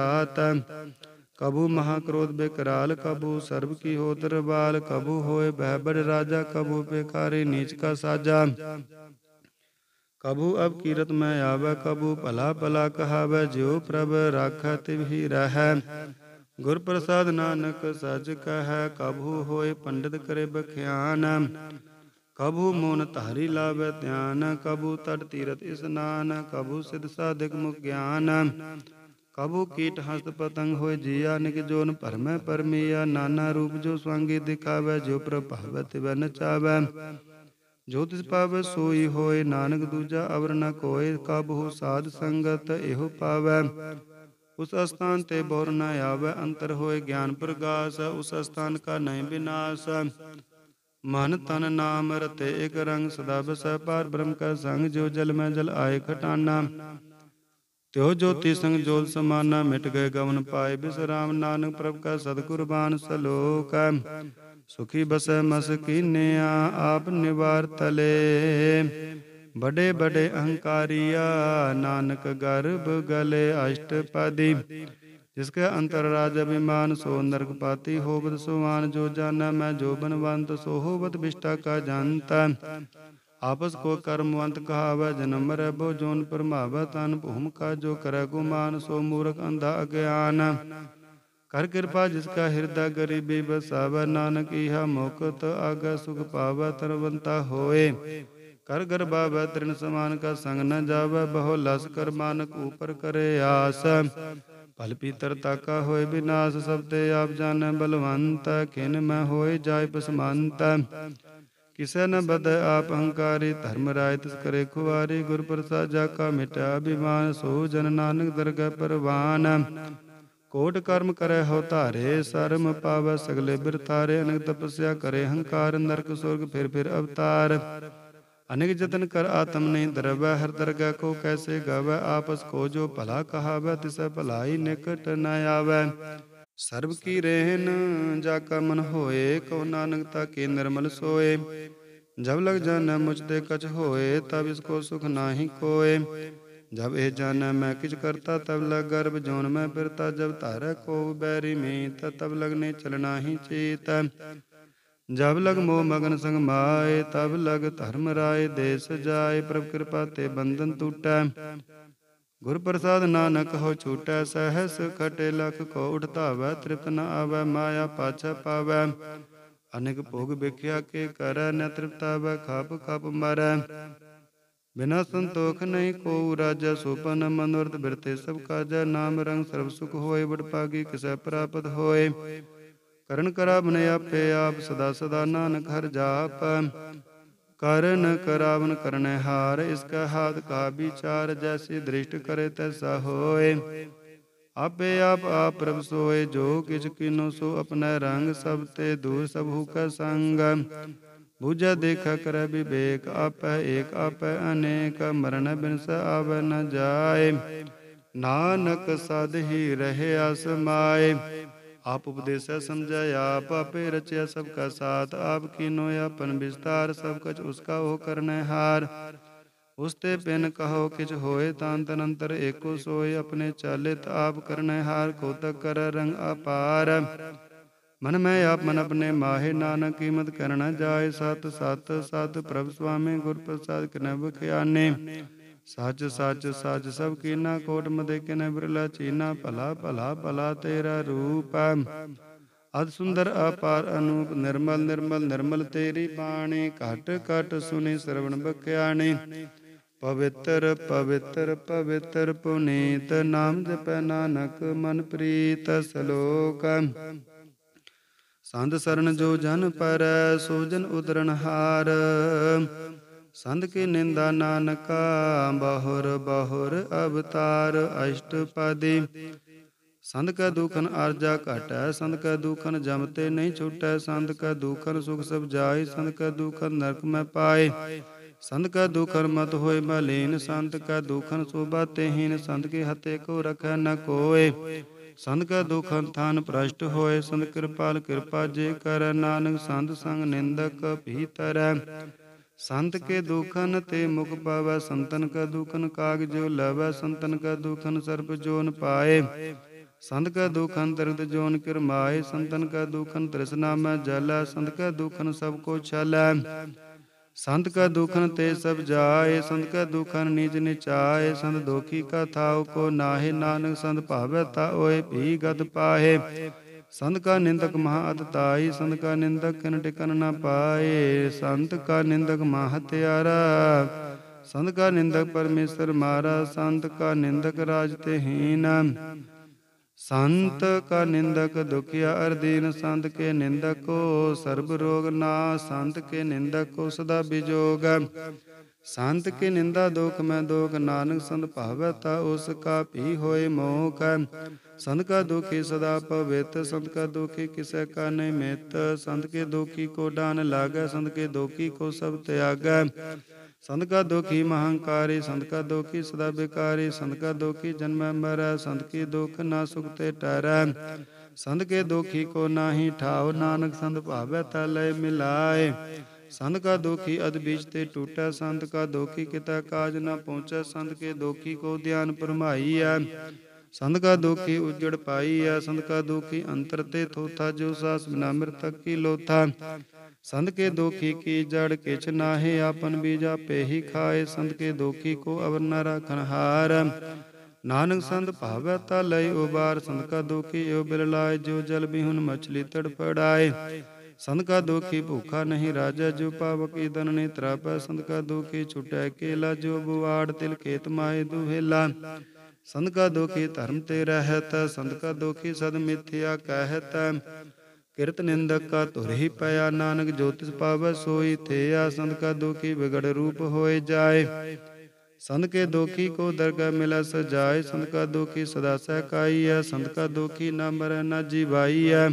कबू महाक्रोध बेकराल कबू सर्व की हो बाल कबू होए बहबर राजा कबू बेकारी नीच का साजा कबू अब कीरत में आवे कबू भला भला कहावे ज्यो प्रभ राख तिव ही रह गुर प्रसाद नानक सज कह कबू होय पंडित करे बख्यान ਕਬੂ ਮੋਨ ਧਾਰੀ ਲਾਵੇ ਧਿਆਨ ਕਬੂ ਤਟ ਤੀਰਤ ਇਸਨਾਨ ਕਬੂ ਸਿਧ ਸਾਧਕ ਮੁਖ ਗਿਆਨ ਕਬੂ ਕੀਟ ਹਸਤ ਪਤੰਗ ਹੋਏ ਜੀਆ ਨਿਕ ਜੋਨ ਭਰਮੈ ਪਰਮੀਆ ਨਾਨਾ ਰੂਪ ਜੋ ਸਵਾਂਗੀ ਦਿਖਾਵੇ ਜੋ ਪ੍ਰਭਾਵਤ ਬਨ ਚਾਵੇ ਜੋ ਤਿਸ ਪਾਵੈ ਸੋਈ ਹੋਏ ਨਾਨਕ ਦੂਜਾ ਅਵਰ ਨ ਕੋਏ ਕਬੂ ਸਾਧ ਸੰਗਤ ਇਹੋ ਪਾਵੇ ਉਸ ਅਸਥਾਨ ਤੇ ਬੋਰ ਨ ਆਵੇ ਅੰਤਰ ਹੋਏ ਗਿਆਨ ਪ੍ਰਗਾਸ ਉਸ ਅਸਥਾਨ ਕਾ ਨਹੀਂ ਬినాਸ਼ ਮਨ ਤਨ ਨਾਮ ਰਤੇ ਇਕ ਰੰਗ ਸਦਾ ਬਸੈ ਪਾਰ ਬ੍ਰਹਮ ਕਾ ਸੰਗ ਜੋ ਜਲ ਮੈਂ ਜਲ ਆਏ ਖਟਾਨਾ ਤਿਉ ਜੋਤੀ ਸੰਗ ਜੋਤ ਸਮਾਨਾ ਮਿਟ ਗਏ ਗਵਨ ਪਾਏ ਬਿਸਰਾਮ ਨਾਨਕ ਪ੍ਰਭ ਕਾ ਸਦ ਕੁਰਬਾਨ ਸਲੋਕ ਸੁਖੀ ਬਸੈ ਮਸ ਕੀਨਿਆ ਆਪ ਨਿਵਾਰ ਤਲੇ ਬੜੇ ਬੜੇ ਅਹੰਕਾਰੀਆ ਨਾਨਕ ਗਰਭ ਗਲੇ ਅਸ਼ਟਪਦੀ ਜਿਸ ਕੈ ਅੰਤਰ ਰਾਜ ਅਭਿਮਾਨ ਸੋ ਨਰਕ ਪਾਤੀ ਹੋਵਤ ਸੁਮਾਨ ਜੋ ਜਾਣੈ ਮੈਂ ਜੋ ਬਨਵੰਤ ਸੋ ਹੋਵਤ ਬਿਸ਼ਟਾ ਕਾ ਜੰਤ ਆਪਸ ਕੋ ਕਰਮਵੰਤ ਕਹਾਵੇ ਜਨਮ ਮਰੈ ਬੋ ਜੋਨ ਪਰਮਾਵੈ ਤਨ ਭੂਮ ਕਾ ਜੋ ਕਰੈ ਗੁਮਾਨ ਸੋ ਮੂਰਖ ਅੰਧਾ ਅਗਿਆਨ ਕਰ ਕਿਰਪਾ ਜਿਸ ਕਾ ਹਿਰਦਾ ਗਰੀਬੀ ਬਸਾਵੈ ਨਾਨਕ ਇਹਾ ਮੁਕਤ ਆਗੈ ਸੁਖ ਪਾਵੈ ਤਰਵੰਤਾ ਹੋਏ ਕਰ ਗਰਬਾ ਬੈ ਤ੍ਰਿਣ ਸਮਾਨ ਕਾ ਸੰਗ ਨ ਜਾਵੇ ਬਹੁ ਲਸ ਕਰ ਮਾਨਕ ਕੂਪਰ ਕਰੇ ਆਸ ਭਲ ਪੀਤਰ ਤਾਕਾ ਹੋਏ ਬਿਨਾਸ਼ ਸਭ ਤੇ ਆਪ ਜਾਣੈ ਬਲਵੰਤ ਕਿਨ ਮੈਂ ਹੋਏ ਜਾਇ ਪਸਮੰਤ ਕਿਸੈ ਨ ਬਦ ਆਪ ਹੰਕਾਰੀ ਧਰਮ ਰਾਇ ਤਿਸ ਕਰੇ ਖੁਵਾਰੀ ਗੁਰ ਪ੍ਰਸਾਦ ਜਾ ਕਾ ਮਿਟਾ ਅਭਿਮਾਨ ਸੋ ਜਨ ਨਾਨਕ ਦਰਗਹਿ ਪਰਵਾਨ ਕੋਟ ਕਰਮ ਕਰੈ ਹਉ ਧਾਰੇ ਸਰਮ ਪਾਵੈ ਸਗਲੇ ਬਿਰਤਾਰੇ ਅਨੰਤ ਤਪਸਿਆ ਕਰੇ ਹੰਕਾਰ ਨਰਕ ਸੁਰਗ ਫਿਰ ਫਿਰ ਅਵਤਾਰ अनेक जतन कर आत्म ने द्रव हर दरगाह को कैसे गवै आपस को जो भला कहावे तिसे भलाई निकट न आवे सर्व की रेहन जाका मन होए कहो नानकता के निर्मल सोए जब लग जन मुझते कछ होए तब इसको सुख नाही कोए जब ए जान मैं किच करता तब लग गर्भ जोन मैं फिरता जब तारा को बैरी में तब लगने चलना ही चेता ਜਬ ਲਗ ਮੋ ਮਗਨ ਸੰਗ ਮਾਏ ਤਬ ਲਗ ਧਰਮ ਰਾਏ ਦੇ ਸਜਾਏ ਪ੍ਰਭ ਕਿਰਪਾ ਤੇ ਬੰਧਨ ਟੂਟੈ ਗੁਰ ਪ੍ਰਸਾਦ ਨਾਨਕ ਹੋ ਛੂਟੈ ਸਹਸ ਖਟੇ ਲਖ ਕੋਟ ਧਾਵੈ ਤ੍ਰਿਪਤ ਨ ਆਵੈ ਮਾਇਆ ਪਾਛੈ ਪਾਵੈ ਅਨੇਕ ਭੋਗ ਵੇਖਿਆ ਕੇ ਕਰੈ ਨ ਤ੍ਰਿਪਤਾ ਬੈ ਖਾਪ ਖਾਪ ਮਰੈ ਬਿਨਾ ਸੰਤੋਖ ਨਹੀਂ ਕੋ ਰਾਜਾ ਸੁਪਨ ਮਨੁਰਤ ਬਿਰਤੇ ਸਭ ਕਾਜੈ ਨਾਮ ਰੰਗ ਸਰਬ ਸੁਖ ਹੋਏ ਪਾਗੀ ਕਿਸੈ ਪ੍ਰਾਪਤ ਹੋਏ ਕਰਨ ਕਰਾਵਨ ਆਪੇ ਆਪ ਸਦਾ ਸਦਾ ਨਾਨਕ ਹਰ ਜਾਪ ਕਰਨ ਕਰਾਵਨ ਕਰਨ ਹਾਰ ਇਸ ਕਾ ਹਾਥ ਕਾ ਵਿਚਾਰ ਜੈਸੀ ਦ੍ਰਿਸ਼ਟ ਕਰੇ ਤੈਸਾ ਹੋਏ ਆਪੇ ਆਪ ਆਪ ਪ੍ਰਭ ਸੋਏ ਜੋ ਕਿਛ ਕਿਨੋ ਸੋ ਆਪਣੇ ਰੰਗ ਸਭ ਤੇ ਦੂਰ ਸਭ ਹੂ ਕਾ ਸੰਗ ਬੁਝਾ ਦੇਖ ਕਰ ਵਿਵੇਕ ਆਪੈ ਏਕ ਆਪੈ ਅਨੇਕ ਮਰਨ ਬਿਨਸ ਆਵੈ ਨ ਜਾਏ ਨਾਨਕ ਸਦ ਹੀ ਰਹੇ ਅਸਮਾਏ ਆਪ ਉਪਦੇਸ਼ ਸਮਝਾਇਆ ਆਪ ਆਪੇ ਰਚਿਆ ਸਭ ਕਾ ਸਾਥ ਆਪ ਕੀਨੋ ਆਪਨ ਵਿਸਤਾਰ ਸਭ ਕਛ ਕਾ ਹੋ ਕਰਨੇ ਹਾਰ ਉਸਤੇ ਪਿਨ ਕਹੋ ਕਿਛ ਹੋਏ ਤਾਂ ਤਨ ਤਨੰਤਰ ਏਕੋ ਸੋਏ ਆਪਣੇ ਚਾਲਿਤ ਆਪ ਕਰਨੇ ਹਾਰ ਕੋ ਤਕ ਕਰ ਰੰਗ ਅਪਾਰ ਮਨ ਮੈਂ ਆਪ ਮਨ ਆਪਣੇ ਮਾਹੇ ਨਾਨਕ ਕੀਮਤ ਕਰਨਾ ਜਾਏ ਸਤ ਸਤ ਸਤ ਪ੍ਰਭ ਸੁਆਮੀ ਗੁਰ ਪ੍ਰਸਾਦ ਕਨਬ ਖਿਆਨੇ ਸੱਚ ਸੱਚ ਸੱਚ ਸਭ ਕੀਨਾ ਕੋਟ ਮਦੇ ਕਿਨੈ ਬਿਰਲਾ ਚੀਨਾ ਭਲਾ ਭਲਾ ਭਲਾ ਤੇਰਾ ਰੂਪ ਅਦ ਸੁੰਦਰ ਅਪਾਰ ਅਨੂਪ ਨਿਰਮਲ ਨਿਰਮਲ ਨਿਰਮਲ ਤੇਰੀ ਬਾਣੀ ਘਟ ਘਟ ਸੁਨੇ ਸਰਵਣ ਬਖਿਆਣੀ ਪਵਿੱਤਰ ਪਵਿੱਤਰ ਪਵਿੱਤਰ ਪੁਨੀਤ ਨਾਮ ਜਪੈ ਨਾਨਕ ਮਨ ਪ੍ਰੀਤ ਸਲੋਕ ਸੰਤ ਸਰਨ ਜੋ ਜਨ ਪਰ ਸੋਜਨ ਉਦਰਨ ਹਾਰ ਸੰਧ ਕੇ ਨਿੰਦਾ ਨਾਨਕਾ ਬਹੁਰ ਬਹੁਰ ਅਵਤਾਰ ਅਸ਼ਟ ਪਦੇ ਸੰਧ ਕਾ ਦੁਖਨ ਅਰਜਾ ਘਟੈ ਸੰਧ ਕਾ ਦੁਖਨ ਜਮਤੇ ਨਹੀਂ ਛੁਟੈ ਸੰਧ ਕਾ ਦੁਖਨ ਸੁਖ ਸਭ ਜਾਏ ਸੰਧ ਕਾ ਦੁਖਨ ਨਰਕ ਮੈਂ ਪਾਏ ਸੰਤ ਕਾ ਦੁਖਰ ਮਤ ਹੋਏ ਮਲੀਨ ਸੰਤ ਕਾ ਦੁਖਨ ਸੋਭਾ ਤੇਹੀਨ ਸੰਤ ਕੇ ਹਤੇ ਕੋ ਰਖੈ ਨ ਕੋਏ ਸੰਤ ਕਾ ਦੁਖਨ ਥਾਨ ਪ੍ਰਸ਼ਟ ਹੋਏ ਸੰਤ ਕਿਰਪਾਲ ਕਿਰਪਾ ਜੇ ਕਰ ਨਾਨਕ ਸੰਤ ਸੰਗ ਨਿੰਦਕ ਭੀਤਰੈ ਸੰਤ ਕੇ ਦੁਖਨ ਤੇ ਮੁਖ ਪਾਵੈ ਸੰਤਨ ਕਾ ਦੁਖਨ ਕਾਗਜੋ ਜੋ ਲਵੈ ਸੰਤਨ ਕਾ ਦੁਖਨ ਸਰਬ ਜੋਨ ਪਾਏ ਸੰਤ ਕਾ ਦੁਖਨ ਤਰਤ ਜੋਨ ਕਿਰਮਾਏ ਸੰਤਨ ਕਾ ਦੁਖਨ ਤ੍ਰਿਸ਼ਨਾ ਮੈਂ ਜਲੈ ਸੰਤ ਕਾ ਦੁਖਨ ਸਭ ਕੋ ਛਲੈ ਸੰਤ ਕਾ ਦੁਖਨ ਤੇ ਸਭ ਜਾਏ ਸੰਤ ਕਾ ਦੁਖਨ ਨਿਜ ਨਿਚਾਏ ਸੰਤ ਦੋਖੀ ਕਾ ਥਾਉ ਕੋ ਨਾਹੇ ਨਾਨਕ ਸੰਤ ਭਾਵੈ ਤਾ ਓਏ ਭੀ ਗਦ ਪਾਹੇ ਸੰਤ ਕਾ ਨਿੰਦਕ ਮਹਾ ਅਤਤਾਈ ਸੰਤ ਕਾ ਨਿੰਦਕ ਕਿਨ ਟਿਕਨ ਨਾ ਪਾਏ ਸੰਤ ਕਾ ਨਿੰਦਕ ਮਹਾ ਹਤਿਆਰਾ ਸੰਤ ਕਾ ਨਿੰਦਕ ਪਰਮੇਸ਼ਰ ਮਾਰਾ ਸੰਤ ਕਾ ਨਿੰਦਕ ਰਾਜ ਤੇ ਹੀਨ ਸੰਤ ਕਾ ਨਿੰਦਕ ਦੁਖਿਆ ਅਰਦੀਨ ਸੰਤ ਕੇ ਨਿੰਦਕ ਕੋ ਸਰਬ ਰੋਗ ਨਾ ਸੰਤ ਕੇ ਨਿੰਦਕ ਕੋ ਸਦਾ ਬਿਜੋਗ ਸੰਤ ਕੀ ਨਿੰਦਾ ਦੋਖ ਮੈਂ ਦੋਖ ਨਾਨਕ ਸੰਤ ਭਾਵੈ ਤਾ ਉਸ ਕਾ ਭੀ ਹੋਏ ਮੋਹ ਕੈ ਸੰਤ ਕਾ ਦੁਖੀ ਸਦਾ ਪਵਿੱਤ ਸੰਤ ਕਾ ਦੁਖੀ ਕਿਸੈ ਕਾ ਨਹੀਂ ਮਿਤ ਸੰਤ ਕੇ ਦੁਖੀ ਕੋ ਡਾਨ ਲਾਗੈ ਸੰਤ ਕੇ ਦੁਖੀ ਕੋ ਸਭ ਤਿਆਗੈ ਸੰਤ ਕਾ ਦੁਖੀ ਮਹੰਕਾਰੀ ਸੰਤ ਕਾ ਦੁਖੀ ਸਦਾ ਬਿਕਾਰੀ ਸੰਤ ਕਾ ਦੁਖੀ ਜਨਮ ਮਰੈ ਸੰਤ ਕੀ ਦੁਖ ਨਾ ਸੁਖ ਤੇ ਟਰੈ ਸੰਤ ਕੇ ਦੁਖੀ ਕੋ ਨਾਹੀ ਠਾਉ ਨਾਨਕ ਸੰਤ ਭਾਵੈ ਤਾ ਲੈ ਮਿਲਾਏ ਸੰਤ ਕਾ ਦੋਖੀ ਅਦ ਬੀਜ ਤੇ ਟੂਟਾ ਸੰਤ ਕਾ ਦੋਖੀ ਕਿਤਾ ਕਾਜ ਨਾ ਪਹੁੰਚੈ ਸੰਤ ਕੇ ਦੋਖੀ ਕੋ ਧਿਆਨ ਪਰਮਾਈ ਆ ਸੰਤ ਕਾ ਦੋਖੀ ਉਜੜ ਪਾਈ ਆ ਸੰਤ ਕਾ ਦੋਖੀ ਅੰਤਰ ਤੇ ਥੋਥਾ ਜੋ ਸਾਸ ਬਿਨਾ ਮਿਰਤਕ ਕੀ ਲੋਥਾ ਸੰਤ ਕੇ ਦੋਖੀ ਕੀ ਜੜ ਕਿਛ ਨਾਹੀ ਆਪਨ ਬੀਜਾ ਪੇਹੀ ਖਾਏ ਸੰਤ ਕੇ ਦੋਖੀ ਕੋ ਅਵਰ ਨਾ ਰੱਖਣ ਹਾਰ ਨਾਨਕ ਸੰਤ ਭਾਵੈ ਤਾ ਲਈ ਉਬਾਰ ਸੰਤ ਕਾ ਦੋਖੀ ਓ ਬਿਲ ਲਾਏ ਜੋ ਜਲ ਬਿਹੁਨ ਮਛਲੀ ਤੜਫੜਾਏ ਸੰਤ ਕਾ ਦੁਖੀ ਭੁੱਖਾ ਨਹੀਂ ਰਾਜਾ ਜੋ ਪਾਵਕੀ ਦਨ ਨੇ ਤਰਾਪੈ ਸੰਤ ਕਾ ਦੁਖੀ ਛੁਟੈ ਕੇਲਾ ਜੋ ਬੁਵਾੜ ਤਿਲ ਖੇਤ ਮਾਏ ਦੁਹੇਲਾ ਸੰਤ ਕਾ ਦੁਖੀ ਧਰਮ ਤੇ ਰਹਿਤ ਸੰਤ ਕਾ ਦੁਖੀ ਸਦ ਮਿਥਿਆ ਕਹਿਤ ਕਿਰਤ ਨਿੰਦਕ ਕਾ ਹੀ ਪਿਆ ਨਾਨਕ ਜੋਤਿ ਪਾਵੈ ਸੋਈ ਥਿਆ ਸੰਤ ਕਾ ਦੁਖੀ ਵਿਗੜ ਰੂਪ ਹੋਏ ਜਾਏ ਸੰਤ ਕੇ ਦੁਖੀ ਕੋ ਦਰਗਾ ਮਿਲੈ ਸਜਾਏ ਸੰਤ ਕਾ ਦੁਖੀ ਸਦਾ ਸਹਿ ਕਾਈ ਹੈ ਸੰਤ ਕਾ ਦੁਖੀ ਨਾ ਮਰੈ ਨਾ ਜੀਵਾਈ ਹੈ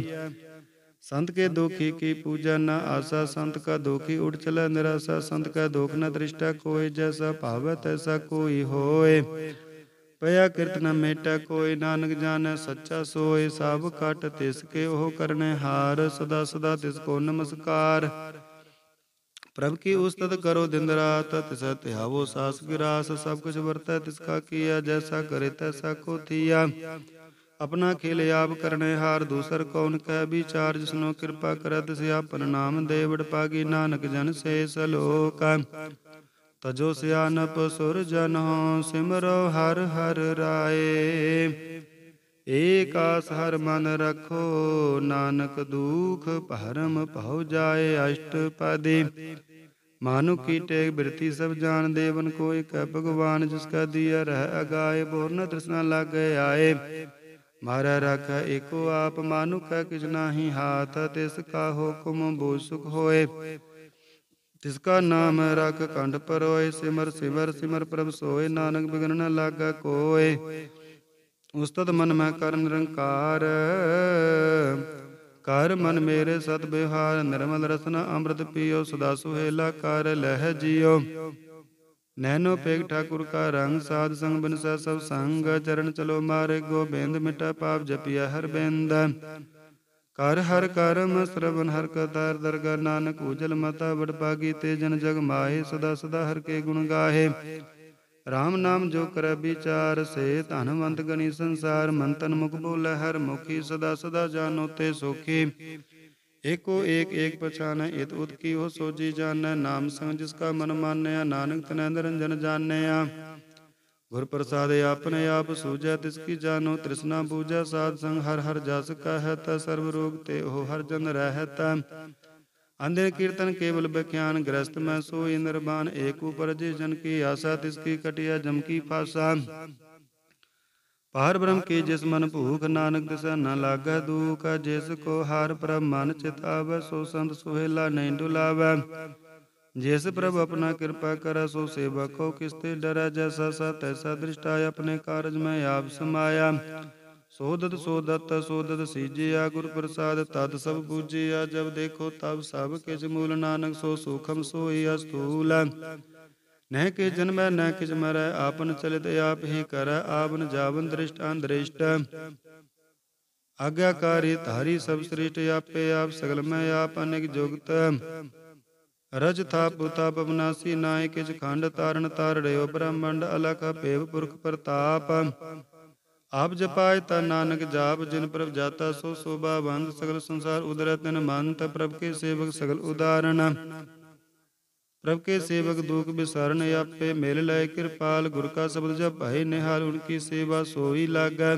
संत के दुखी की पूजा न आशा संत का दुखी उठ चला निराशा संत का दुख न दृष्टा कोई जैसा पावत तैसा कोई होए पया कीर्तन मेटा कोई नानक जान सच्चा सोए सब कट तिसके ओ करने हार सदा सदा तिसको नमस्कार प्रभ की उस्तत करो दिन रात तिस त्यावो सास गिरास सब कुछ वर्ता तिसका किया जैसा करे तैसा को थिया ਆਪਣਾ ਖੇਲ ਆਪ ਕਰਨੇ ਹਾਰ ਦੂਸਰ ਕੌਣ ਕਹਿ ਵਿਚਾਰ ਜਿਸਨੋ ਕਿਰਪਾ ਕਰੈ ਤਿਸ ਆਪਨ ਨਾਮ ਦੇ ਵਡਪਾਗੀ ਨਾਨਕ ਜਨ ਸੇ ਸਲੋਕ ਤਜੋ ਸਿਆਨਪ ਸੁਰ ਜਨ ਹੋ ਸਿਮਰੋ ਹਰ ਹਰ ਰਾਏ ਏਕ ਆਸ ਹਰ ਮਨ ਰਖੋ ਨਾਨਕ ਦੂਖ ਭਰਮ ਭਉ ਜਾਏ ਅਸ਼ਟ ਪਦੇ ਮਾਨੁ ਕੀ ਟੇਕ ਬਿਰਤੀ ਸਭ ਜਾਣ ਦੇਵਨ ਕੋਈ ਕੈ ਭਗਵਾਨ ਜਿਸ ਕਾ ਦੀਆ ਰਹਿ ਅਗਾਏ ਬੋਰਨ ਤ੍ਰਿਸ਼ਨਾ ਲਾਗੇ ਆਏ ਮਾਰਾ ਰਖ ਏਕੋ ਆਪ ਮਾਨੁ ਕਾ ਕਿਛ ਨਾਹੀ ਹਾਥ ਤਿਸ ਕਾ ਹੁਕਮ ਬੋ ਸੁਖ ਹੋਏ ਤਿਸ ਕਾ ਨਾਮ ਰਖ ਕੰਡ ਪਰੋਏ ਸਿਮਰ ਸਿਮਰ ਸਿਮਰ ਪ੍ਰਭ ਸੋਏ ਨਾਨਕ ਬਿਗਨ ਨ ਲਾਗਾ ਕੋਏ ਉਸਤਤ ਮਨ ਮੈਂ ਕਰ ਨਿਰੰਕਾਰ ਕਰ ਮਨ ਮੇਰੇ ਸਤ ਬਿਹਾਰ ਨਿਰਮਲ ਰਸਨਾ ਅੰਮ੍ਰਿਤ ਪੀਓ ਸਦਾ ਸੁਹੇਲਾ ਕਰ ਲਹਿ ਜਿਓ ਨੈਨੋ ਪੇਗ ਠਾਕੁਰ ਕਾ ਰੰਗ ਸਾਧ ਸੰਗ ਬਨਸਾ ਸਭ ਸੰਗ ਚਰਨ ਚਲੋ ਮਾਰੇ ਗੋਬਿੰਦ ਮਿਟਾ ਪਾਪ ਜਪਿਆ ਹਰ ਬਿੰਦ ਕਰ ਹਰ ਕਰਮ ਸਰਵਨ ਹਰ ਕਰਤਾਰ ਦਰਗਾ ਨਾਨਕ ਉਜਲ ਮਤਾ ਵਡਪਾਗੀ ਤੇ ਜਨ ਜਗ ਮਾਹੇ ਸਦਾ ਸਦਾ ਹਰ ਕੇ ਗੁਣ ਗਾਹੇ ਰਾਮ ਨਾਮ ਜੋ ਕਰ ਵਿਚਾਰ ਸੇ ਧਨਵੰਤ ਗਣੀ ਸੰਸਾਰ ਮੰਤਨ ਮੁਖ ਬੋਲੇ ਹਰ ਮੁਖੀ ਸਦਾ ਸਦਾ ਜਾਨੋ ਤੇ ਸੋਖੀ ਏਕੋ ਏਕ ਏਕ ਪਛਾਨੈ ਇਤ ਉਤਕੀ ਹੋ ਸੋਜੀ ਜਾਣੈ ਨਾਮ ਸੰਗ ਜਿਸ ਕਾ ਮਨ ਮਾਨਿਆ ਨਾਨਕ ਤਨੈ ਨਿਰੰਜਨ ਜਾਣਿਆ ਗੁਰ ਪ੍ਰਸਾਦ ਆਪਨੇ ਆਪ ਸੂਜੈ ਤਿਸ ਕੀ ਜਾਨੋ ਤ੍ਰਿਸ਼ਨਾ ਬੂਜੈ ਸਾਧ ਸੰਗ ਹਰ ਹਰ ਜਸ ਕਾ ਹੈ ਤਾ ਸਰਬ ਰੋਗ ਤੇ ਉਹ ਹਰ ਜਨ ਰਹਿਤ ਅੰਦਰ ਕੀਰਤਨ ਕੇਵਲ ਬਖਿਆਨ ਗ੍ਰਸਤ ਮੈਂ ਸੋਈ ਨਿਰਬਾਨ ਏਕ ਉਪਰ ਜੇ ਜਨ ਕੀ ਆਸਾ ਤਿਸ ਕੀ ਕਟਿਆ ਜਮ ਕੀ ਫਾਸਾ ਪਾਰ ਬ੍ਰਹਮ ਕੇ ਜਿਸ ਮਨ ਭੂਖ ਨਾਨਕ ਤਿਸੈ ਨ ਲਾਗੈ ਦੂਖ ਜਿਸ ਕੋ ਹਰ ਪ੍ਰਭ ਮਨ ਚਿਤ ਆਵੈ ਸੋ ਸੰਤ ਸੁਹੇਲਾ ਨਹੀਂ ਡੁਲਾਵੈ ਜਿਸ ਪ੍ਰਭ ਆਪਣਾ ਕਿਰਪਾ ਕਰੈ ਸੋ ਸੇਵਕ ਹੋ ਕਿਸ ਤੇ ਡਰੈ ਜਸ ਸਤ ਤੈਸਾ ਦ੍ਰਿਸ਼ਟਾ ਆਪਣੇ ਕਾਰਜ ਮੈਂ ਆਪ ਸਮਾਇਆ ਸੋਦਤ ਸੋਦਤ ਸੋਦਤ ਸੀਜਿਆ ਗੁਰ ਪ੍ਰਸਾਦ ਤਦ ਸਭ ਪੂਜਿਆ ਜਬ ਦੇਖੋ ਤਬ ਸਭ ਕਿਛ ਮੂਲ ਨਾਨਕ ਸੋ ਸੁਖਮ ਸੋਈ ਅਸਤੂਲ ਨਹਿ ਕੇ ਜਨਮੈ ਨਹਿ ਕਿਛ ਮਰੈ ਆਪਨ ਚਲਿਤ ਆਪ ਹੀ ਕਰੈ ਆਪਨ ਜਾਵਨ ਦ੍ਰਿਸ਼ਟ ਅੰਦ੍ਰਿਸ਼ਟ ਆਗਿਆਕਾਰੀ ਧਾਰੀ ਸਭ ਸ੍ਰਿਸ਼ਟ ਆਪੇ ਆਪ ਸਗਲ ਮੈਂ ਆਪ ਅਨਿਕ ਜੁਗਤ ਰਜ ਥਾ ਪੁਤਾ ਬਨਾਸੀ ਨਾਇ ਕਿਛ ਖੰਡ ਤਾਰਨ ਰਿਓ ਬ੍ਰਹਮੰਡ ਅਲਖ ਭੇਵ ਪੁਰਖ ਪ੍ਰਤਾਪ ਆਪ ਜਪਾਇ ਤਾ ਨਾਨਕ ਜਾਪ ਜਿਨ ਪ੍ਰਭ ਜਾਤਾ ਸੋ ਸੋਭਾ ਵੰਦ ਸਗਲ ਸੰਸਾਰ ਉਦਰਤਨ ਮੰਤ ਪ੍ਰਭ ਕੇ ਸੇਵਕ ਸਗਲ ਉਦਾਰਨ ਪ੍ਰਭ ਕੇ ਸੇਵਕ ਦੁਖ ਬਿਸਰਨ ਆਪੇ ਮਿਲ ਲੈ ਕਿਰਪਾਲ ਗੁਰ ਕਾ ਸ਼ਬਦ ਜਪ ਜਪਾਏ ਨਿਹਾਲ ਉਨਕੀ ਸੇਵਾ ਸੋਈ ਲਾਗੈ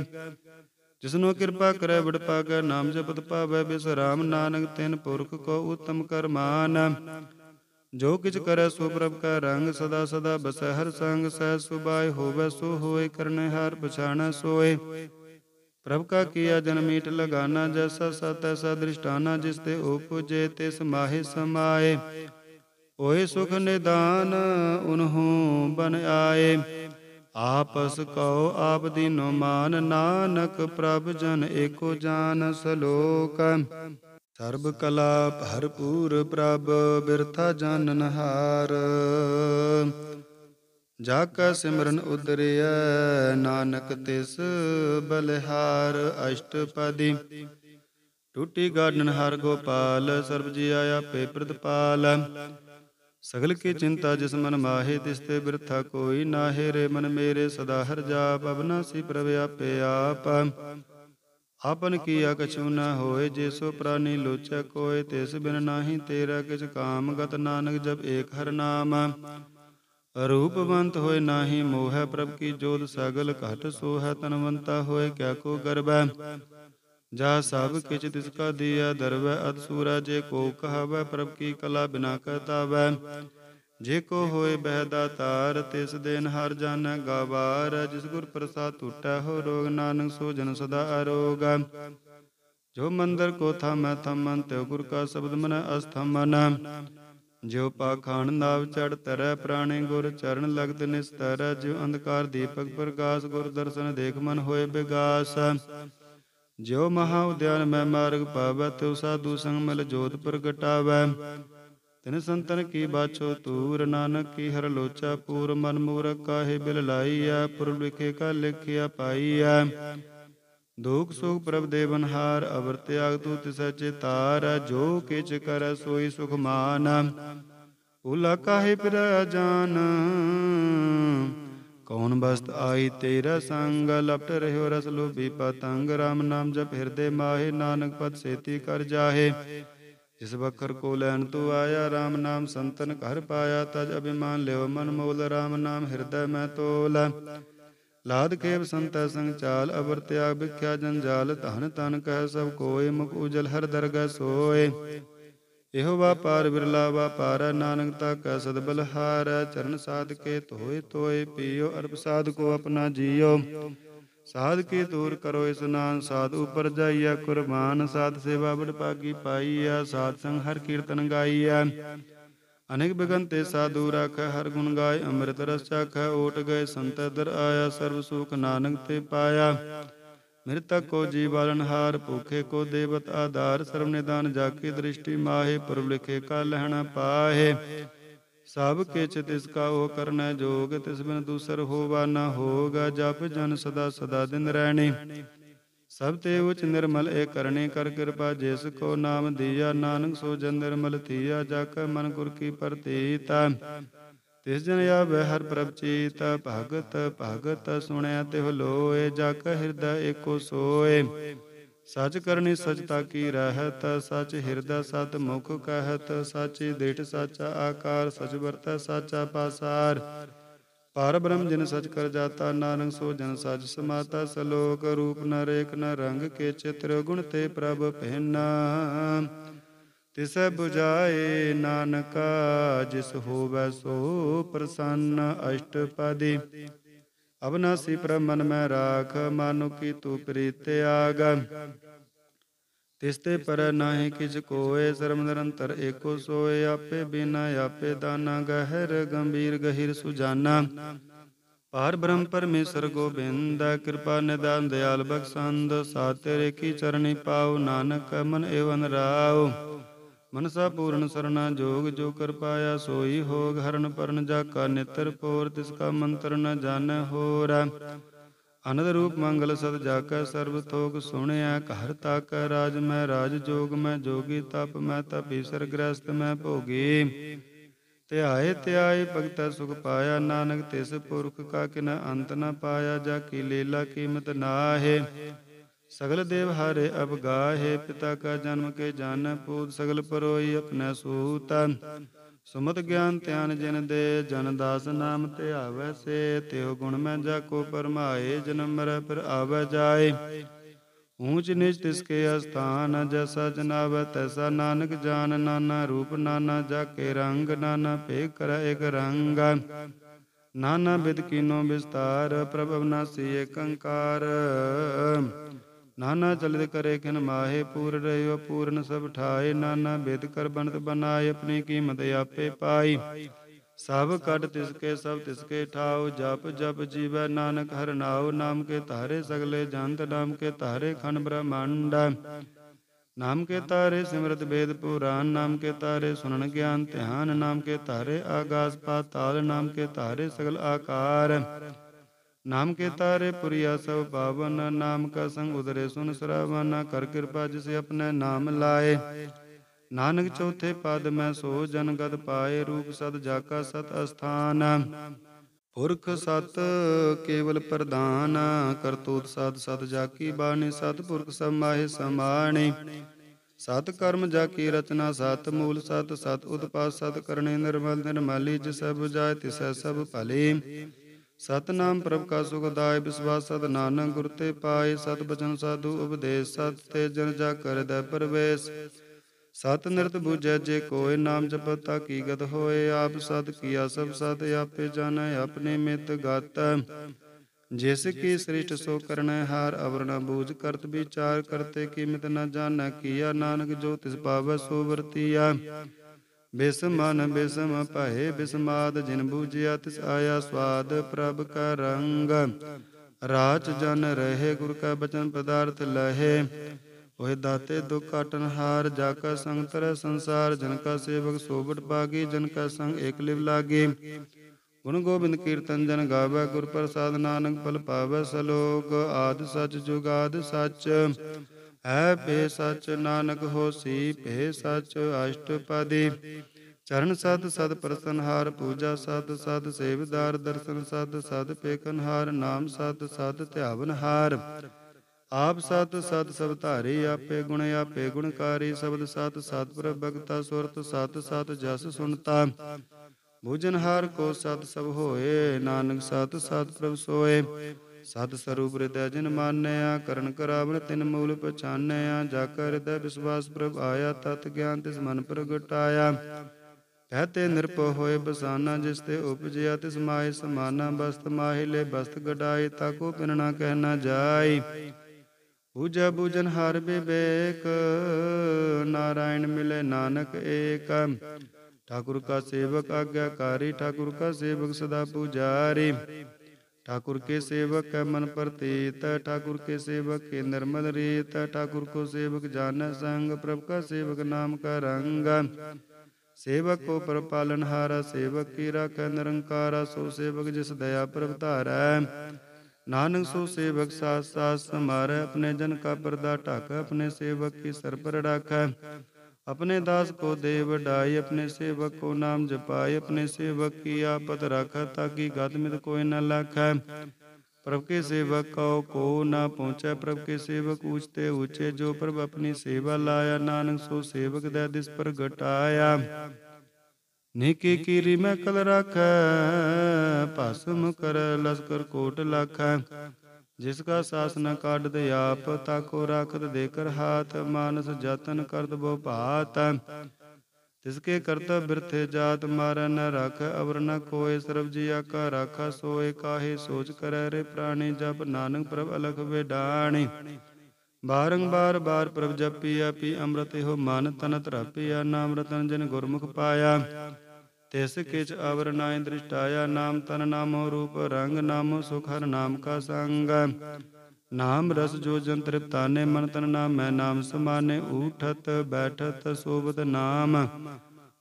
ਜਿਸਨੋ ਕਿਰਪਾ ਕਰੈ ਬੜ ਪਾਗੈ ਨਾਮ ਜਪਤ ਪਾਵੈ ਬਿਸਰਾਮ ਨਾਨਕ ਤਿਨ ਪੁਰਖ ਕੋ ਉਤਮ ਕਰਮਾਨ ਜੋ ਕਿਛ ਕਰੈ ਸੋ ਪ੍ਰਭ ਕਾ ਰੰਗ ਸਦਾ ਸਦਾ ਬਸੈ ਹਰ ਸੰਗ ਸਹਿ ਸੁਭਾਇ ਹੋਵੈ ਸੋ ਹੋਏ ਕਰਨੇ ਹਰ ਪਛਾਣੈ ਸੋਏ ਪ੍ਰਭ ਕਾ ਕੀਆ ਜਨਮੀਟ ਲਗਾਨਾ ਜੈਸਾ ਸਤ ਐਸਾ ਦ੍ਰਿਸ਼ਟਾਨਾ ਜਿਸ ਤੇ ਉਪਜੇ ਤਿਸ ਮਾਹੇ ਸਮਾਏ ਹੋਏ ਸੁਖ ਨਿਦਾਨ ਉਨਹੂ ਬਨ ਆਏ ਆਪਸ ਕਉ ਆਪ ਦੀਨੋ ਮਾਨ ਨਾਨਕ ਪ੍ਰਭ ਜਨ ਏਕੋ ਜਾਨ ਸਲੋਕ ਸਰਬ ਕਲਾ ਭਰਪੂਰ ਪ੍ਰਭ ਬਿਰਥਾ ਜਨ ਨਹਾਰ ਜਾ ਸਿਮਰਨ ਉਦਰਿਆ ਨਾਨਕ ਤਿਸ ਬਲਿਹਾਰ ਅਸ਼ਟਪਦੀ ਟੁੱਟੀ ਗਾਡਨ ਹਰ ਗੋਪਾਲ ਸਰਬ ਜੀ ਆਇਆ ਪੇ ਪ੍ਰਤਪਾਲ ਸਗਲ ਕੇ ਚਿੰਤਾ ਜਿਸ ਮਨ ਮਾਹੇ ਤਿਸ ਤੇ ਬਿਰਥਾ ਕੋਈ ਨਾਹੇ ਰੇ ਮਨ ਮੇਰੇ ਸਦਾ ਹਰ ਜਾਪ ਅਬਨਾਸੀ ਪ੍ਰਭ ਆਪੇ ਆਪ ਆਪਨ ਕੀਆ ਕਛੂ ਨਾ ਹੋਏ ਜੇ ਸੋ ਪ੍ਰਾਨੀ ਲੋਚੈ ਕੋਏ ਤਿਸ ਬਿਨ ਨਾਹੀ ਤੇਰਾ ਕਿਛ ਕਾਮ ਗਤ ਨਾਨਕ ਜਬ ਏਕ ਹਰ ਨਾਮ ਰੂਪਵੰਤ ਹੋਏ ਨਾਹੀ ਮੋਹ ਹੈ ਪ੍ਰਭ ਕੀ ਜੋਤ ਸਗਲ ਘਟ ਸੋ ਹੈ ਤਨਵੰਤਾ ਹੋਏ ਕਿਆ ਕੋ ਗਰਬੈ ਜਾ ਸਭ ਕਿਛ ਤਿਸ ਕਾ ਦੀਆ ਦਰਵੈ ਅਤ ਸੂਰਾ ਜੇ ਕੋ ਕਹਵੈ ਪ੍ਰਭ ਕੀ ਕਲਾ ਬਿਨਾ ਕਰਤਾਵੈ ਜੇ ਕੋ ਹੋਏ ਬਹਿ ਦਾਤਾਰ ਤਿਸ ਦੇਨ ਹਰ ਜਨ ਗਵਾਰ ਜਿਸ ਗੁਰ ਪ੍ਰਸਾਦ ਟੁਟੈ ਹੋ ਰੋਗ ਨਾਨਕ ਸੋ ਜਨ ਸਦਾ ਅਰੋਗ ਜੋ ਮੰਦਰ ਕੋ ਥਮੈ ਥਮਨ ਤੇ ਗੁਰ ਕਾ ਸ਼ਬਦ ਮਨ ਅਸਥਮਨ ਜੋ ਪਾਖਾਨ ਨਾਵ ਚੜ ਤਰੈ ਪ੍ਰਾਣੇ ਗੁਰ ਚਰਨ ਲਗਤ ਨਿਸਤਰ ਜਿਉ ਅੰਧਕਾਰ ਦੀਪਕ ਪ੍ਰਕਾਸ਼ ਗੁਰ ਦਰਸ਼ਨ ਦੇਖ ਮਨ ਹੋਏ ਬਿਗਾਸ ਜਿਉ ਮਹਾ ਉਦਿਆਨ ਮੈਂ ਮਾਰਗ ਪਾਵੈ ਤਿਉ ਸਾਧੂ ਸੰਗ ਮਿਲ ਜੋਤ ਪ੍ਰਗਟਾਵੈ ਤਿਨ ਸੰਤਨ ਕੀ ਬਾਛੋ ਤੂਰ ਨਾਨਕ ਕੀ ਹਰ ਲੋਚਾ ਪੂਰ ਮਨ ਮੂਰਖ ਕਾਹੇ ਬਿਲ ਲਾਈਐ ਪੁਰ ਲਿਖੇ ਕਾ ਲਿਖਿਆ ਪਾਈਐ ਦੁਖ ਸੁਖ ਪ੍ਰਭ ਦੇ ਬਨਹਾਰ ਅਵਰ ਤਿਆਗ ਤੂ ਤਿਸੈ ਚਿਤਾਰ ਜੋ ਕਿਛ ਕਰੈ ਸੋਈ ਸੁਖ ਮਾਨ ਉਲਾ ਕਾਹੇ ਪ੍ਰਜਾਨ ਜਾਨ ਕੌਣ ਬਸਤ ਆਈ ਤੇਰਾ ਸੰਗ ਲਪਟ ਰਹਿਓ ਰਸ ਲੋਭੀ ਪਤੰਗ RAM ਨਾਮ ਜਪ ਹਿਰਦੇ ਮਾਹੇ ਨਾਨਕ ਪਤ ਸੇਤੀ ਕਰ ਜਾਹੇ ਜਿਸ ਬਖਰ ਕੋ ਲੈਣ ਤੋ ਆਇਆ RAM ਨਾਮ ਸੰਤਨ ਘਰ ਪਾਇਆ ਤਜ ਅਭਿਮਾਨ ਲਿਓ ਮਨ ਮੋਲ RAM ਨਾਮ ਹਿਰਦੈ ਮੈਂ ਤੋਲ ਲਾਦ ਕੇਵ ਸੰਤੈ ਸੰਗ ਚਾਲ ਅਵਰ ਤਿਆਗ ਵਿਖਿਆ ਜੰਜਾਲ ਧਨ ਤਨ ਕਹਿ ਸਭ ਕੋਇ ਮੁਕ ਉਜਲ ਹਰ ਦਰਗਾ ਸੋਏ ਇਹੋ ਵਾਪਾਰ ਬਿਰਲਾ ਵਾਪਾਰ ਨਾਨਕ ਤਾ ਕਾ ਸਦ ਬਲਹਾਰ ਚਰਨ ਸਾਧਕੇ ਧੋਏ ਧੋਏ ਤੋਏ ਪੀਓ ਅਰਪ ਸਾਧ ਕੋ ਆਪਣਾ ਜੀਓ ਸਾਧ ਕੀ ਦੂਰ ਕਰੋ ਇਸ ਨਾਨ ਸਾਧ ਉਪਰ ਜਾਈਆ ਕੁਰਬਾਨ ਸਾਧ ਸੇਵਾ ਬੜ ਪਾਗੀ ਪਾਈਆ ਸਾਧ ਸੰਗ ਹਰ ਕੀਰਤਨ ਗਾਈਆ ਅਨੇਕ ਬਿਗੰਤੇ ਸਾਧੂ ਰਖ ਹਰ ਗੁਣ ਗਾਏ ਅੰਮ੍ਰਿਤ ਰਸ ਚਖ ਓਟ ਗਏ ਸੰਤ ਦਰ ਆਇਆ ਸਰਬ ਸੁਖ ਨਾਨਕ ਤੇ ਪਾਇਆ ਮ੍ਰਿਤਕ ਕੋ ਜੀਵਨ ਹਾਰ ਭੁਖੇ ਕੋ ਦੇਵਤ ਆਧਾਰ ਸਰਬ ਨਿਦਾਨ ਜਾਕੇ ਦ੍ਰਿਸ਼ਟੀ ਮਾਹੇ ਪੁਰਬ ਲਿਖੇ ਕਾ ਲਹਿਣਾ ਪਾਹੇ ਸਭ ਕਿਛ ਤਿਸ ਕਾ ਉਹ ਕਰਨਾ ਜੋਗ ਤਿਸ ਬਿਨ ਦੂਸਰ ਹੋਵਾ ਨਾ ਹੋਗਾ ਜਪ ਜਨ ਸਦਾ ਸਦਾ ਦਿਨ ਰਹਿਣੀ ਸਭ ਤੇ ਉਚ ਨਿਰਮਲ ਏ ਕਰਨੇ ਕਰ ਕਿਰਪਾ ਜਿਸ ਕੋ ਨਾਮ ਦੀਆ ਨਾਨਕ ਸੋ ਜਨ ਨਿਰਮਲ ਥੀਆ ਜਕ ਮਨ ਗੁਰ ਕੀ ਪਰਤੀਤਾ ਤਿਸ ਜਨ ਆਵੈ ਹਰ ਪ੍ਰਭ ਚੇਤ ਭਗਤ ਭਗਤ ਸੁਣਿਆ ਤਿਹ ਲੋਏ ਜਗ ਹਿਰਦੈ ਏਕੋ ਸੋਏ ਸਚ ਕਰਨੀ ਸਚਤਾ ਕੀ ਰਹਤ ਸਚ ਹਿਰਦੈ ਸਤ ਮੁਖ ਕਹਤ ਸਾਚੇ ਦੇਟ ਸਾਚਾ ਆਕਾਰ ਸਚ ਵਰਤੈ ਸਾਚਾ ਪਾਸਾਰ ਪਰ ਬ੍ਰਹਮ ਜਿਨ ਸਚ ਕਰ ਜਾਤਾ ਨਾਨਕ ਸੋ ਜਨ ਸਚ ਸਮਾਤਾ ਸਲੋਕ ਰੂਪ ਨ ਰੇਖ ਨ ਰੰਗ ਕੇ ਚਿਤ੍ਰ ਗੁਣ ਤੇ ਪ੍ਰਭ ਪਹਿਨਾ ਤਿਸ ਬੁਝਾਏ ਨਾਨਕਾ ਜਿਸ ਹੋਵੈ ਸੋ ਪ੍ਰਸੰਨ ਅਸ਼ਟਪਦੀ ਅਬਨਾਸੀ ਪ੍ਰਮਨ ਮੈਂ ਰਾਖ ਮਾਨੁ ਕੀ ਤੂ ਪ੍ਰੀਤ ਆਗ ਤਿਸ ਤੇ ਪਰ ਨਾਹੀ ਕਿਛ ਕੋਏ ਸਰਮ ਨਿਰੰਤਰ ਏਕੋ ਸੋਏ ਆਪੇ ਬਿਨਾ ਆਪੇ ਦਾਨਾ ਗਹਿਰ ਗੰਭੀਰ ਗਹਿਰ ਸੁਜਾਨਾ ਪਾਰ ਬ੍ਰਹਮ ਪਰਮੇਸ਼ਰ ਗੋਬਿੰਦ ਕਿਰਪਾ ਨਿਦਾਨ ਦਿਆਲ ਬਖਸ਼ੰਦ ਸਾਤਿ ਰੇਖੀ ਚਰਣੀ ਪਾਉ ਨਾਨਕ ਮਨ ਏਵਨ ਰਾਉ ਮਨਸਾ ਪੂਰਨ ਸਰਣਾ ਜੋਗ ਜੋ ਕਰ ਪਾਇਆ ਸੋਈ ਹੋਗ ਹਰਨ ਪਰਨ ਜਾ ਕਾ ਨਿਤਰ ਪੋਰ ਤਿਸ ਕਾ ਮੰਤਰ ਨ ਜਾਣ ਹੋਰ ਅਨੰਦ ਰੂਪ ਮੰਗਲ ਸਦ ਜਾ ਕੈ ਸਰਬ ਤੋਗ ਸੁਣਿਆ ਘਰ ਤਾਕ ਰਾਜ ਮੈਂ ਰਾਜ ਜੋਗ ਮੈਂ ਜੋਗੀ ਤਪ ਮੈਂ ਤਪੀ ਸਰਗ੍ਰਸਤ ਮੈਂ ਭੋਗੀ ਧਿਆਏ ਧਿਆਏ ਭਗਤਾ ਸੁਖ ਪਾਇਆ ਨਾਨਕ ਤਿਸ ਪੁਰਖ ਕਾ ਕਿਨ ਅੰਤ ਨ ਪਾਇਆ ਜਾ ਕੀ ਲੀਲਾ ਕੀਮਤ ਨਾਹੇ ਸਗਲ ਦੇਵ ਹਰਿ ਅਬਗਾਹੇ ਪਿਤਾ ਕਾ ਜਨਮ ਕੇ ਜਾਣ ਪੂਤ ਸਗਲ ਪਰੋਈ ਆਪਣਾ ਸੂਤ ਸੁਮਤ ਗਿਆਨ ਧਿਆਨ ਜਿਨ ਦੇ ਜਨ ਦਾਸ ਨਾਮ ਤੇ ਆਵੈ ਸੇ ਤਿਉ ਗੁਣ ਮੈਂ ਜਾ ਕੋ ਪਰਮਾਏ ਜਨਮ ਮਰੈ ਪਰ ਆਵੈ ਜਾਏ ਊਚ ਨਿਚ ਤਿਸ ਕੇ ਅਸਥਾਨ ਜੈਸਾ ਜਨਾਬ ਤੈਸਾ ਨਾਨਕ ਜਾਨ ਨਾਨਾ ਰੂਪ ਨਾਨਾ ਜਾ ਕੇ ਰੰਗ ਨਾਨਾ ਭੇ ਕਰੈ ਇਕ ਰੰਗ ਨਾਨਾ ਵਿਦ ਕੀਨੋ ਵਿਸਤਾਰ ਪ੍ਰਭ ਅਵਨਾਸੀ ਏਕੰਕਾਰ ਨਾਨਾ ਚਲਿਤ ਕਰੇ ਕਿਨ ਮਾਹੇ ਪੂਰ ਰਹਿਓ ਪੂਰਨ ਸਭ ਠਾਏ ਨਾਨਾ ਬੇਦ ਕਰ ਬਣਤ ਬਨਾਏ ਆਪਣੀ ਕੀਮਤ ਆਪੇ ਪਾਈ ਸਭ ਕਟ ਤਿਸ ਕੇ ਸਭ ਤਿਸ ਕੇ ਠਾਉ ਜਪ ਜਪ ਜੀਵੈ ਨਾਨਕ ਹਰਨਾਉ ਨਾਮ ਕੇ ਧਾਰੇ ਸਗਲੇ ਜੰਤ ਨਾਮ ਕੇ ਧਾਰੇ ਖੰਡ ਬ੍ਰਹਮੰਡ ਨਾਮ ਕੇ ਤਾਰੇ ਸਿਮਰਤ ਬੇਦ ਪੁਰਾਨ ਨਾਮ ਕੇ ਤਾਰੇ ਸੁਨਣ ਗਿਆਨ ਧਿਆਨ ਨਾਮ ਕੇ ਤਾਰੇ ਆਗਾਸ ਪਾਤਾਲ ਨਾਮ ਕੇ ਤਾਰੇ ਸਗਲ ਆਕਾਰ ਨਾਮ ਕੇ ਤਾਰੇ ਪੁਰੀਆ ਸਭ ਪਾਵਨ ਨਾਮ ਕਾ ਸੰਗ ਉਦਰੇ ਸੁਨ ਸਰਾਵਨਾ ਕਰ ਕਿਰਪਾ ਜਿਸ ਆਪਣੇ ਨਾਮ ਲਾਏ ਨਾਨਕ ਚੌਥੇ ਪਦ ਮੈਂ ਸੋ ਜਨ ਗਤ ਪਾਏ ਰੂਪ ਸਦ ਜਾਕਾ ਸਤ ਅਸਥਾਨ ਪੁਰਖ ਸਤ ਕੇਵਲ ਪ੍ਰਦਾਨ ਕਰਤੂਤ ਸਤ ਸਤ ਜਾਕੀ ਬਾਣੀ ਸਤ ਪੁਰਖ ਸਮਾਏ ਸਮਾਣੇ ਸਤ ਕਰਮ ਜਾਕੀ ਰਚਨਾ ਸਤ ਮੂਲ ਸਤ ਸਤ ਉਤਪਾਦ ਸਤ ਕਰਨੇ ਨਿਰਮਲ ਨਿਰਮਾਲੀ ਜਿਸ ਸਭ ਜਾਇ ਤਿਸੈ ਸਭ ਭਲੇ ਸਤਨਾਮ ਪ੍ਰਭ ਕਾ ਸੁਖਦਾਇ ਵਿਸਵਾਸ ਸਤ ਨਾਨਕ ਗੁਰ ਤੇ ਪਾਏ ਸਤ ਬਚਨ ਸਾਧੂ ਉਪਦੇਸ਼ ਸਤ ਤੇ ਜਨ ਜਾ ਕਰਦਾ ਪਰਵੇਸ਼ ਸਤ ਨਿਰਤ 부ਜੈ ਜੇ ਕੋਇ ਨਾਮ ਜਪਤ ਤਾ ਕੀ ਗਤ ਹੋਏ ਆਪ ਸਤ ਕੀਆ ਸਭ ਸਤ ਆਪੇ ਜਾਣੈ ਆਪਣੇ ਮਿਤ ਗਤ ਜਿਸ ਕੀ ਸ੍ਰਿਸ਼ਟ ਸੋ ਕਰਨੈ ਹਾਰ ਅਵਰਣ ਬੂਝ ਕਰਤ ਵਿਚਾਰ ਕਰਤੇ ਕੀਮਤ ਨ ਜਾਣੈ ਕੀਆ ਨਾਨਕ ਜੋ ਤਿਸ ਪਾਵੈ ਸੋ ਵਰਤੀਆ ਬਿਸਮਨ ਬਿਸਮ ਭਏ ਬਿਸਮਾਦ ਜਿਨ ਬੂਝਿਆ ਤਿਸ ਆਇਆ ਸਵਾਦ ਪ੍ਰਭ ਕਾ ਰੰਗ ਰਾਚ ਜਨ ਰਹੇ ਗੁਰ ਕਾ ਬਚਨ ਪਦਾਰਥ ਲਹੇ ਹੋਏ ਦਾਤੇ ਦੁਖ ਕਟਨ ਹਾਰ ਜਾ ਕਾ ਸੰਗ ਤਰ ਸੰਸਾਰ ਜਨ ਕਾ ਸੇਵਕ ਸੋਬਟ ਪਾਗੀ ਜਨ ਕਾ ਸੰਗ ਏਕ ਲਿਵ ਲਾਗੇ ਗੁਣ ਗੋਬਿੰਦ ਕੀਰਤਨ ਜਨ ਗਾਵੇ ਗੁਰ ਪ੍ਰਸਾਦ ਨਾਨਕ ਫਲ ਪਾਵੇ ਸਲੋਕ ਆਦ ਸਚ ਜੁਗਾਦ ਸਚ ਐ ਭੇ ਸਚ ਨਾਨਕ ਹੋਸੀ ਭੇ ਸਚ ਅਸ਼ਟਪਦੀ ਚਰਨ ਸਦ ਸਦ ਪ੍ਰਸਨਹਾਰ ਪੂਜਾ ਸਤ ਸਦ ਸੇਵਦਾਰ ਦਰਸ਼ਨ ਸਦ ਸਦ ਪੇਕਨਹਾਰ ਨਾਮ ਸਦ ਸਦ ਧਿਆਵਨਹਾਰ ਆਪ ਸਤ ਸਤ ਸਭ ਧਾਰੇ ਆਪੇ ਗੁਣ ਆਪੇ ਗੁਣਕਾਰੀ ਸਬਦ ਸਤ ਸਤ ਪ੍ਰਭ ਬਖਤਾ ਸੁਰਤ ਸਤ ਸਤ ਜਸ ਸੁਣਤਾ ਭੋਜਨਹਾਰ ਕੋ ਸਤ ਸਭ ਹੋਏ ਨਾਨਕ ਸਤ ਸਤ ਪ੍ਰਭ ਸੋਏ ਸਤ ਸਰੂਪ ਹਿਰਦੈ ਜਿਨ ਮਾਨਿਆ ਕਰਨ ਕਰਾਵਣ ਤਿਨ ਮੂਲ ਪਛਾਨਿਆ ਜਾ ਕਰ ਵਿਸ਼ਵਾਸ ਪ੍ਰਭ ਆਇਆ ਤਤ ਗਿਆਨ ਤਿਸ ਮਨ ਪ੍ਰਗਟਾਇਆ ਕਹਤੇ ਨਿਰਭਉ ਹੋਏ ਬਸਾਨਾ ਜਿਸ ਤੇ ਉਪਜਿਆ ਤਿਸ ਮਾਏ ਸਮਾਨਾ ਬਸਤ ਮਾਹਿਲੇ ਬਸਤ ਗਡਾਏ ਤਾਕੋ ਨਾ ਕਹਿ ਨਾ ਜਾਈ ਪੂਜਾ ਬੂਜਨ ਹਰ ਬਿਬੇਕ ਨਾਰਾਇਣ ਮਿਲੇ ਨਾਨਕ ਏਕ ਠਾਕੁਰ ਕਾ ਸੇਵਕ ਆਗਿਆਕਾਰੀ ਠਾਕੁਰ ਕਾ ਸੇਵਕ ਸਦਾ ਪੂਜਾਰੀ ठाकुर के सेवक कै मन प्रतीत ठाकुर के सेवक के निर्मल रीत ठाकुर को सेवक जान संग प्रभु का सेवक नाम का रंग ਸੇਵਕ ਕੋ ਪਰਪਾਲਨ ਹਾਰਾ ਸੇਵਕ ਕੀ ਰਖ ਨਿਰੰਕਾਰਾ ਸੋ ਸੇਵਕ ਜਿਸ ਦਇਆ ਪ੍ਰਭਤਾਰੈ ਨਾਨਕ ਸੋ ਸੇਵਕ ਸਾਥ ਸਾਥ ਸਮਾਰੈ ਆਪਣੇ ਜਨ ਕਾ ਪਰਦਾ ਢਾਕ ਆਪਣੇ ਸੇਵਕ ਕੀ ਸਰਪਰ ਰਖੈ अपने दास को देव डाई अपने सेवक को नाम जपाई अपने सेवक की आपत राख ताकि गदमित कोई न लाख प्रभु के सेवक को को ना पहुंचे प्रभु के सेवक ऊंचते ऊंचे जो प्रभु अपनी सेवा लाया नानक सो सेवक दिस पर घटाया निकी कीरी में कल रख पासम कर लस्कर कोट लाख ਜਿਸ ਕਾ ਸਾਸ ਕਾਢ ਦੇ ਆਪ ਤਾਕੋ ਰਾਖਤ ਦੇ ਕਰ ਹਾਥ ਮਾਨਸ ਜਤਨ ਕਰਦ ਬੋ ਭਾਤ ਤਿਸ ਕੇ ਕਰਤ ਬਿਰਥੇ ਜਾਤ ਮਰਨ ਰਖ ਅਵਰ ਨ ਕੋਏ ਸਰਬ ਜੀ ਆਕਾ ਰਾਖਾ ਸੋਏ ਕਾਹੇ ਸੋਚ ਕਰੈ ਰੇ ਪ੍ਰਾਣੀ ਜਪ ਨਾਨਕ ਪ੍ਰਭ ਅਲਖ ਵਿਡਾਣੀ ਬਾਰੰਬਾਰ ਬਾਰ ਪ੍ਰਭ ਜਪੀ ਆਪੀ ਅੰਮ੍ਰਿਤ ਹੋ ਮਨ ਤਨ ਤਰਾਪਿਆ ਨਾਮ ਰਤਨ ਜਨ ਗੁਰਮੁਖ ਪਾਇਆ ਤਿਸ ਕਿਛ ਅਵਰ ਨਾਇ ਦ੍ਰਿਸ਼ਟਾਇਆ ਨਾਮ ਤਨ ਨਾਮੋ ਰੂਪ ਰੰਗ ਨਾਮ ਸੁਖ ਹਰ ਨਾਮ ਕਾ ਸੰਗ ਨਾਮ ਰਸ ਜੋ ਜਨ ਤ੍ਰਿਪਤਾਨੇ ਮਨ ਤਨ ਨਾਮੈ ਨਾਮ ਸਮਾਨੇ ਉਠਤ ਬੈਠਤ ਸੋਬਤ ਨਾਮ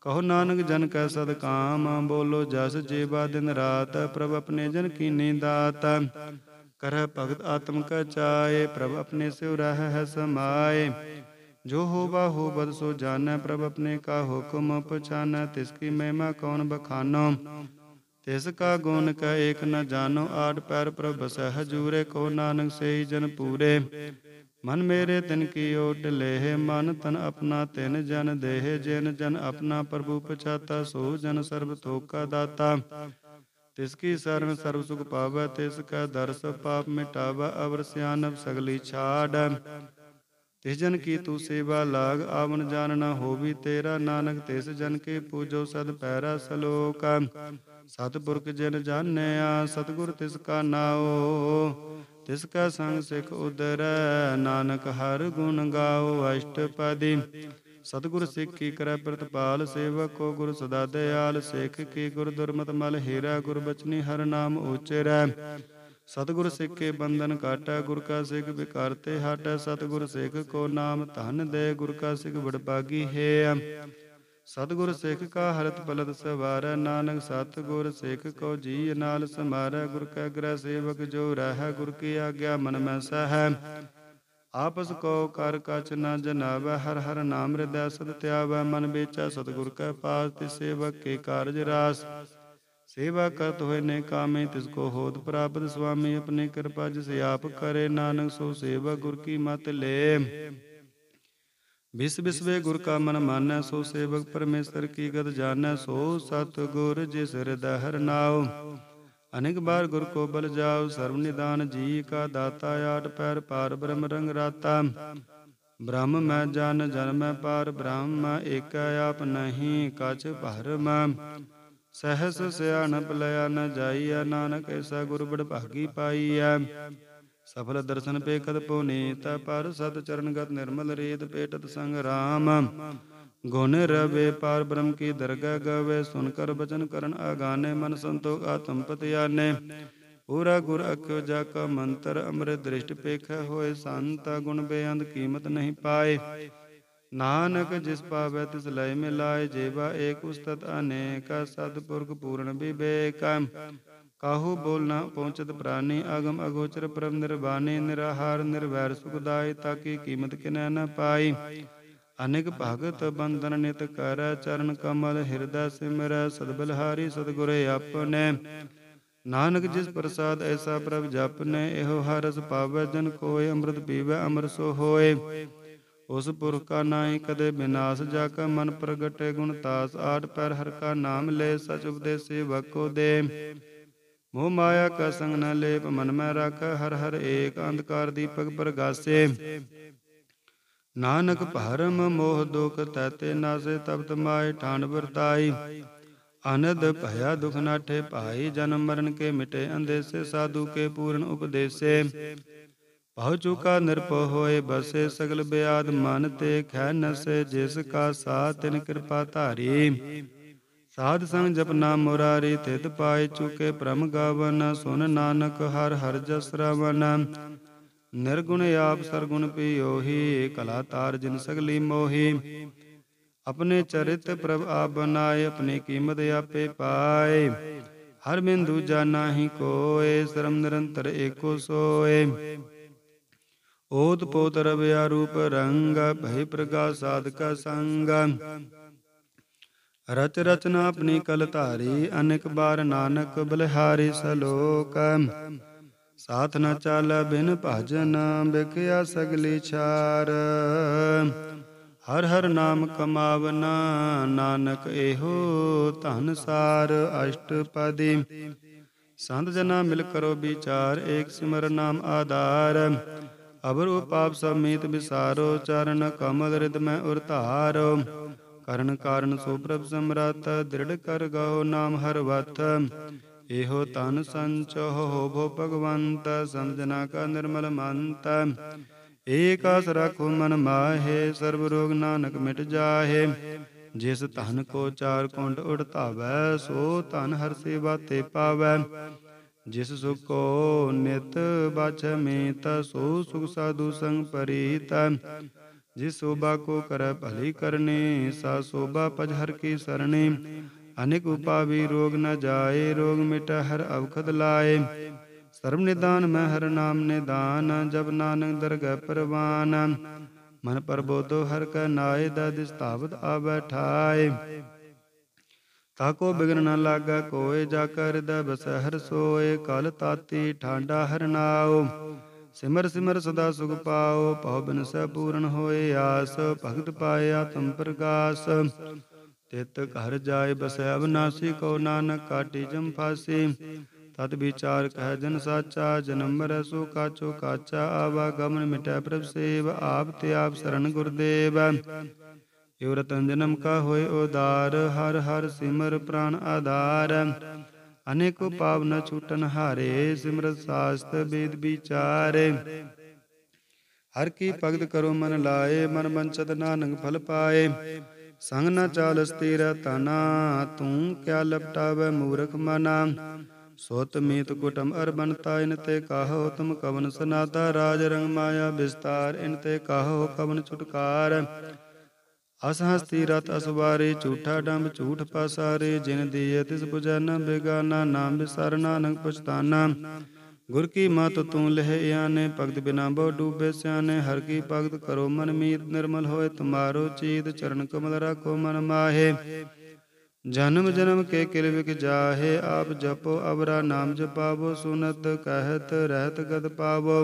ਕਹੋ ਨਾਨਕ ਜਨ ਕੈ ਸਦ ਕਾਮ ਬੋਲੋ ਜਸ ਜੀਵਾ ਦਿਨ ਰਾਤ ਪ੍ਰਭ ਆਪਣੇ ਜਨ ਕੀਨੀ ਨੀਂਦਾਤ ਕਰਹਿ ਭਗਤ ਆਤਮ ਕਾ ਚਾਏ ਪ੍ਰਭ ਆਪਣੇ ਸਿਉ ਰਹਿ ਹੈ ਸਮਾਏ ਜੋ ਹੋ ਹੋ ਬਦ ਸੋ ਜਾਣੈ ਪ੍ਰਭ ਆਪਣੇ ਕਾ ਹੁਕਮ ਪਛਾਨੈ ਤਿਸ ਕੀ ਮਹਿਮਾ ਕੌਣ ਬਖਾਨੋ ਤਿਸ ਕਾ ਗੁਣ ਕਾ ਏਕ ਨ ਜਾਣੋ ਆੜ ਪੈਰ ਪ੍ਰਭ ਬਸੈ ਹਜੂਰੇ ਕੋ ਨਾਨਕ ਸੇਈ ਜਨ ਪੂਰੇ ਮਨ ਮੇਰੇ ਤਿਨ ਕੀ ਓਟ ਲੇਹ ਮਨ ਤਨ ਆਪਣਾ ਤਿਨ ਜਨ ਦੇਹ ਜਿਨ ਜਨ ਆਪਣਾ ਪ੍ਰਭੂ ਪਛਾਤਾ ਸੋ ਜਨ ਸਰਬ ਥੋਕਾ ਦਾਤਾ ਤਿਸ ਕੀ ਸਰਨ ਸਰਬ ਸੁਖ ਪਾਵੈ ਤਿਸ ਕਾ ਦਰਸ ਪਾਪ ਮਿਟਾਵੈ ਅਵਰ ਸਿਆਨਬ ਸਗਲੀ ਛਾੜ ਤਿਸ ਜਨ ਕੀ ਤੂ ਸੇਵਾ ਲਾਗ ਆਵਨ ਜਾਨ ਨਾ ਹੋਵੀ ਤੇਰਾ ਨਾਨਕ ਤਿਸ ਜਨ ਕੇ ਪੂਜੋ ਸਦ ਪੈਰਾ ਸਲੋਕ ਸਤਿਪੁਰਖ ਜਿਨ ਜਾਣਿਆ ਸਤਗੁਰ ਤਿਸ ਕਾ ਨਾਉ ਤਿਸ ਕਾ ਸੰਗ ਸਿਖ ਉਦਰੈ ਨਾਨਕ ਹਰ ਗੁਣ ਗਾਓ ਅਸ਼ਟਪਦੀ ਸਤਗੁਰ ਸਿੱਖ ਕੀ ਕਰੈ ਪ੍ਰਤਪਾਲ ਸੇਵਕ ਕੋ ਗੁਰ ਸਦਾ ਦਿਆਲ ਸਿੱਖ ਕੀ ਗੁਰ ਦੁਰਮਤ ਮਲ ਹੀਰਾ ਗੁਰ ਬਚਨੀ ਹਰ ਨਾਮ ਉਚਰੈ ਸਤਿਗੁਰ ਸਿੱਖ ਕੇ ਬੰਧਨ ਕਾਟੈ ਗੁਰ ਕਾ ਸਿੱਖ ਬਿਕਾਰ ਤੇ ਹਟੈ ਸਤਿਗੁਰ ਸਿੱਖ ਕੋ ਨਾਮ ਧਨ ਦੇ ਗੁਰ ਕਾ ਸਿੱਖ ਬੜਪਾਗੀ ਹੈ ਸਤਿਗੁਰ ਸਿੱਖ ਕਾ ਹਰਤ ਪਲਤ ਸਵਾਰੈ ਨਾਨਕ ਸਤਿਗੁਰ ਸਿੱਖ ਕੋ ਜੀ ਨਾਲ ਸਮਾਰੈ ਗੁਰ ਕੈ ਗ੍ਰਹਿ ਸੇਵਕ ਜੋ ਰਹਿ ਗੁਰ ਕੀ ਆਗਿਆ ਮਨ ਮੈਂ ਸਹਿ ਆਪਸ ਕੋ ਕਰ ਕਚ ਨ ਜਨਾਵੈ ਹਰ ਹਰ ਨਾਮ ਰਿਦੈ ਸਦ ਧਿਆਵੈ ਮਨ ਵੇਚੈ ਸਤਿਗੁਰ ਕੈ ਪਾਸ ਤੇ ਸੇਵਕ ਕੇ ਕਾਰਜ ਰਾਸ ਸੇਵਾ ਕਰਤ ਹੋਏ ਨੇ ਕਾਮੇ ਤਿਸ ਕੋ ਹੋਦ ਪ੍ਰਾਪਤ ਸੁਆਮੀ ਆਪਣੀ ਕਿਰਪਾ ਜਿਸ ਆਪ ਕਰੇ ਨਾਨਕ ਸੋ ਸੇਵਾ ਗੁਰ ਕੀ ਮਤ ਲੇ ਬਿਸ ਬਿਸਵੇ ਗੁਰ ਕਾ ਮਨ ਮਾਨੈ ਸੋ ਸੇਵਕ ਪਰਮੇਸ਼ਰ ਕੀ ਗਤ ਜਾਣੈ ਸੋ ਸਤ ਗੁਰ ਜਿਸ ਹਿਰਦੈ ਨਾਉ ਅਨੇਕ ਬਾਰ ਗੁਰ ਕੋ ਬਲ ਜਾਉ ਸਰਬ ਨਿਦਾਨ ਜੀ ਕਾ ਦਾਤਾ ਆਟ ਪੈਰ ਪਾਰ ਬ੍ਰਹਮ ਰੰਗ ਰਾਤਾ ਬ੍ਰਹਮ ਮੈਂ ਜਨ ਜਨਮੈ ਪਾਰ ਬ੍ਰਹਮ ਏਕ ਆਪ ਨਹੀਂ ਕਛ ਭਰਮ ਸਹਸ ਸਿਆਣਪ ਲਿਆ ਨ ਜਾਈਐ ਨਾਨਕ ਐਸਾ ਗੁਰ ਬੜ ਭਾਗੀ ਪਾਈਐ ਸਫਲ ਦਰਸ਼ਨ ਪੇਖਤ ਪੋਨੀ ਤਾ ਪਰ ਸਤ ਚਰਨ ਗਤ ਨਿਰਮਲ ਰੇਤ ਪੇਟਤ ਸੰਗ ਰਾਮ ਗੁਣ ਰਵੇ ਪਾਰ ਬ੍ਰਹਮ ਕੀ ਦਰਗਾ ਗਵੇ ਸੁਨ ਕਰ ਬਚਨ ਕਰਨ ਆਗਾਨੇ ਮਨ ਸੰਤੋਖ ਆਤਮ ਪਤਿਆਨੇ ਪੂਰਾ ਗੁਰ ਅਖਿਓ ਜਾ ਕਾ ਮੰਤਰ ਅਮਰ ਦ੍ਰਿਸ਼ਟ ਪੇਖ ਹੋਏ ਸੰਤਾ ਗੁਣ ਬੇਅੰਤ ਕੀਮਤ ਨਹੀਂ ਪਾਏ ਨਾਨਕ ਜਿਸ ਪਾਵੈ ਤਿਸ ਲੈ ਮਿਲਾਏ ਜੀਵਾ ਏਕ ਉਸਤਤ ਅਨੇਕ ਸਤਪੁਰਖ ਪੂਰਨ ਵਿਵੇਕ ਕਾਹੂ ਬੋਲ ਨਾ ਪਹੁੰਚਤ ਪ੍ਰਾਨੀ ਅਗਮ ਅਗੋਚਰ ਪਰਮ ਨਿਰਵਾਨੇ ਨਿਰਹਾਰ ਨਿਰਵੈਰ ਸੁਖਦਾਇ ਕੀ ਕੀਮਤ ਕਿਨੈ ਨ ਪਾਈ ਅਨੇਕ ਭਗਤ ਬੰਦਨ ਨਿਤ ਕਰ ਚਰਨ ਕਮਲ ਹਿਰਦੈ ਸਿਮਰ ਸਤਬਲਹਾਰੀ ਸਤਗੁਰੇ ਆਪਨੇ ਨਾਨਕ ਜਿਸ ਪ੍ਰਸਾਦ ਐਸਾ ਪ੍ਰਭ ਜਪਨੇ ਇਹੋ ਹਰਸ ਪਾਵੈ ਜਨ ਕੋਇ ਅੰਮ੍ਰਿਤ ਪੀਵੈ ਅਮਰ ਸੋ ਹੋਏ ਉਸ ਪੁਰਖ ਕਾ ਨਾਹੀ ਕਦੇ ਬਿਨਾਸ ਜਾ ਕਾ ਮਨ ਪ੍ਰਗਟੇ ਗੁਣ ਤਾਸ ਆਠ ਪੈਰ ਹਰ ਕਾ ਨਾਮ ਲੈ ਸਚ ਉਪਦੇਸੇ ਵਕੋ ਦੇ ਮੋਹ ਮਾਇਆ ਕਾ ਸੰਗ ਨ ਲੇਪ ਮਨ ਮੈਂ ਰਖ ਹਰ ਹਰ ਏਕ ਅੰਧਕਾਰ ਦੀਪਕ ਪ੍ਰਗਾਸੇ ਨਾਨਕ ਭਰਮ ਮੋਹ ਦੁਖ ਤੈ ਤੇ ਨਾਸੇ ਤਪਤ ਮਾਇ ਠਾਨ ਵਰਤਾਈ ਅਨੰਦ ਭਇਆ ਦੁਖ ਨਾਠੇ ਭਾਈ ਜਨਮ ਮਰਨ ਕੇ ਮਿਟੇ ਅੰਦੇਸੇ ਸਾਧੂ ਕੇ ਪੂਰਨ ਉਪਦੇਸੇ ਬਹੁ ਚੁਕਾ ਨਿਰਭ ਹੋਏ ਬਸੇ ਸਗਲ ਬਿਆਦ ਮਨ ਤੇ ਖੈ ਨਸੇ ਜਿਸ ਕਾ ਸਾਥ ਤਿਨ ਕਿਰਪਾ ਧਾਰੀ ਸਾਧ ਸੰਗ ਜਪਨਾ ਮੁਰਾਰੀ ਤਿਤ ਪਾਏ ਚੁਕੇ ਪ੍ਰਮ ਗਾਵਨ ਸੁਨ ਨਾਨਕ ਹਰ ਹਰ ਜਸ ਰਵਨ ਨਿਰਗੁਣ ਆਪ ਸਰਗੁਣ ਪੀਓਹੀ ਕਲਾ ਤਾਰ ਜਿਨ ਸਗਲੀ ਮੋਹੀ ਆਪਣੇ ਚਰਿਤ ਪ੍ਰਭ ਆਪ ਬਨਾਏ ਆਪਣੀ ਕੀਮਤ ਆਪੇ ਪਾਏ ਹਰ ਮਿੰਦੂ ਜਾ ਨਾਹੀ ਕੋਏ ਸਰਮ ਨਿਰੰਤਰ ਏਕੋ ਸੋਏ ਓਤ ਪੋਤ ਰਵਿਆ ਰੂਪ ਰੰਗ ਭੈ ਪ੍ਰਗਾ ਸਾਧਕ ਸੰਗ ਰਤ ਰਤਨਾ ਆਪਣੀ ਕਲ ਧਾਰੀ ਅਨੇਕ ਬਾਰ ਨਾਨਕ ਬਲਿਹਾਰੀ ਸਲੋਕ ਸਾਥ ਨ ਚਾਲ ਬਿਨ ਭਜਨ ਬਿਕਿਆ ਸਗਲੀ ਛਾਰ ਹਰ ਹਰ ਨਾਮ ਕਮਾਵਨਾ ਨਾਨਕ ਇਹੋ ਧਨ ਸਾਰ ਅਸ਼ਟਪਦੀ ਸੰਤ ਜਨਾ ਮਿਲ ਕਰੋ ਵਿਚਾਰ ਏਕ ਸਿਮਰ ਨਾਮ ਆਧਾਰ ਅਬਰੂ ਪਾਪ ਸਮੇਤ ਵਿਸਾਰੋ ਚਰਨ ਕਮਲ ਰਿਤ ਮੈਂ ਉਰ ਕਰਨ ਕਾਰਨ ਸੋ ਪ੍ਰਭ ਸਮਰਤ ਦ੍ਰਿੜ ਕਰ ਗਾਉ ਨਾਮ ਹਰ ਵਤ ਇਹੋ ਤਨ ਸੰਚ ਹੋ ਭੋ ਭਗਵੰਤ ਸਮਝਨਾ ਕਾ ਨਿਰਮਲ ਮੰਤ ਏਕ ਆਸ ਰਖੋ ਮਨ ਮਾਹੇ ਸਰਬ ਰੋਗ ਨਾਨਕ ਮਿਟ ਜਾਹੇ ਜਿਸ ਤਨ ਕੋ ਚਾਰ ਕੁੰਡ ਉੜਤਾਵੈ ਸੋ ਤਨ ਹਰ ਸੇਵਾ ਤੇ ਪਾਵੈ ਜਿਸ ਸੁਖੋ ਨਿਤ ਬਚਮੇ ਮੇ ਤਸੋ ਸੁਖ ਸਾਧੂ ਸੰਗ ਪਰੀਤ ਜਿਸ ਸੋਭਾ ਕੋ ਕਰ ਭਲੀ ਕਰਨੇ ਸਾ ਸੋਭਾ ਪਜ ਹਰ ਕੀ ਸਰਣੇ ਅਨੇਕ ਉਪਾਵੀ ਰੋਗ ਨ ਜਾਏ ਰੋਗ ਮਿਟਾ ਹਰ ਅਵਖਦ ਲਾਏ ਸਰਬ ਨਿਦਾਨ ਮੈਂ ਹਰ ਨਾਮ ਨਿਦਾਨ ਜਬ ਨਾਨਕ ਦਰਗਹਿ ਪਰਵਾਨ ਮਨ ਪਰਬੋਧੋ ਹਰ ਕਾ ਨਾਏ ਦਾ ਦਿਸਤਾਵਤ ਆ ਬੈਠਾਏ ਤਾਕੋ ਬਿਗਨ ਨ ਲਾਗਾ ਕੋਏ ਜਾ ਕਰ ਦਬਸ ਹਰ ਸੋਏ ਕਲ ਤਾਤੀ ਠਾਂਡਾ ਹਰਨਾਓ ਸਿਮਰ ਸਿਮਰ ਸਦਾ ਸੁਖ ਪਾਓ ਭਉ ਬਿਨ ਸਭ ਪੂਰਨ ਹੋਏ ਆਸ ਭਗਤ ਪਾਇਆ ਤਮ ਪ੍ਰਗਾਸ ਤਿਤ ਘਰ ਜਾਏ ਬਸੈ ਅਬਨਾਸੀ ਕੋ ਨਾਨਕ ਕਾਟੀ ਜਮ ਫਾਸੀ ਤਤ ਵਿਚਾਰ ਕਹਿ ਜਨ ਸਾਚਾ ਜਨਮ ਮਰੈ ਸੋ ਕਾਚੋ ਕਾਚਾ ਆਵਾ ਗਮਨ ਮਿਟੈ ਪ੍ਰਭ ਸੇਵ ਆਪ ਤੇ ਆਪ ਸਰਨ ਗੁਰਦੇਵ ਰਤਨ ਜਨਮ ਕਾ ਹੋਏ ਉਦਾਰ ਹਰ ਹਰ ਸਿਮਰ ਪ੍ਰਾਨ ਆਧਾਰ ਅਨੇਕੋ ਪਾਪ ਨ ਛੂਟਨ ਹਾਰੇ ਸਿਮਰਤ ਸਾਸਤ ਬੇਦ ਵਿਚਾਰੇ ਹਰ ਕੀ ਭਗਤ ਕਰੋ ਮਨ ਲਾਏ ਮਨ ਮੰਚਤ ਨਾਨਕ ਫਲ ਪਾਏ ਸੰਗ ਨ ਚਾਲਸ ਤੇਰਾ ਤਨਾ ਤੂੰ ਕਿਆ ਲਪਟਾਵੇ ਮੂਰਖ ਮਨਾ ਸੋਤ ਮੀਤ ਕੁਟਮ ਅਰਬਨ ਤਾਇਨ ਤੇ ਕਾਹੋ ਤੁਮ ਕਵਨ ਸਨਾਤਾ ਰਾਜ ਰੰਗ ਮਾਇਆ ਵਿਸਤਾਰ ਇਨ ਤੇ ਕਾਹੋ ਕਵਨ ਛੁਟਕਾਰ ਅਸ ਹਸਤੀ ਰਤ ਅਸਵਾਰੇ ਝੂਠਾ ਡੰਬ ਝੂਠ ਪਾਸਾਰੇ ਜਿਨ ਦੀਏ ਤਿਸ 부ਜਨਾ ਬੇਗਾਨਾ ਨਾਮ ਬਿਸਰਨਾ ਨਾਨਕ ਪਛਤਾਨਾ ਗੁਰ ਕੀ ਮਤ ਤੂੰ ਲਹਿ ਆਨੇ ਭਗਤ ਬਿਨਾ ਬੋ ਡੂਬੇ ਸਿਆਨੇ ਹਰ ਕੀ ਭਗਤ ਕਰੋ ਮਨ ਮੀਤ ਨਿਰਮਲ ਹੋਏ ਤੁਮਾਰੋ ਚੀਤ ਚਰਨ ਕਮਲ ਰੱਖੋ ਮਨ ਮਾਹੇ ਜਨਮ ਜਨਮ ਕੇ ਕਿਲ ਵਿਕ ਜਾਹੇ ਆਪ ਜਪੋ ਅਬਰਾ ਨਾਮ ਜਪਾਵੋ ਸੁਨਤ ਕਹਿਤ ਰਹਿਤ ਗਦ ਪਾਵੋ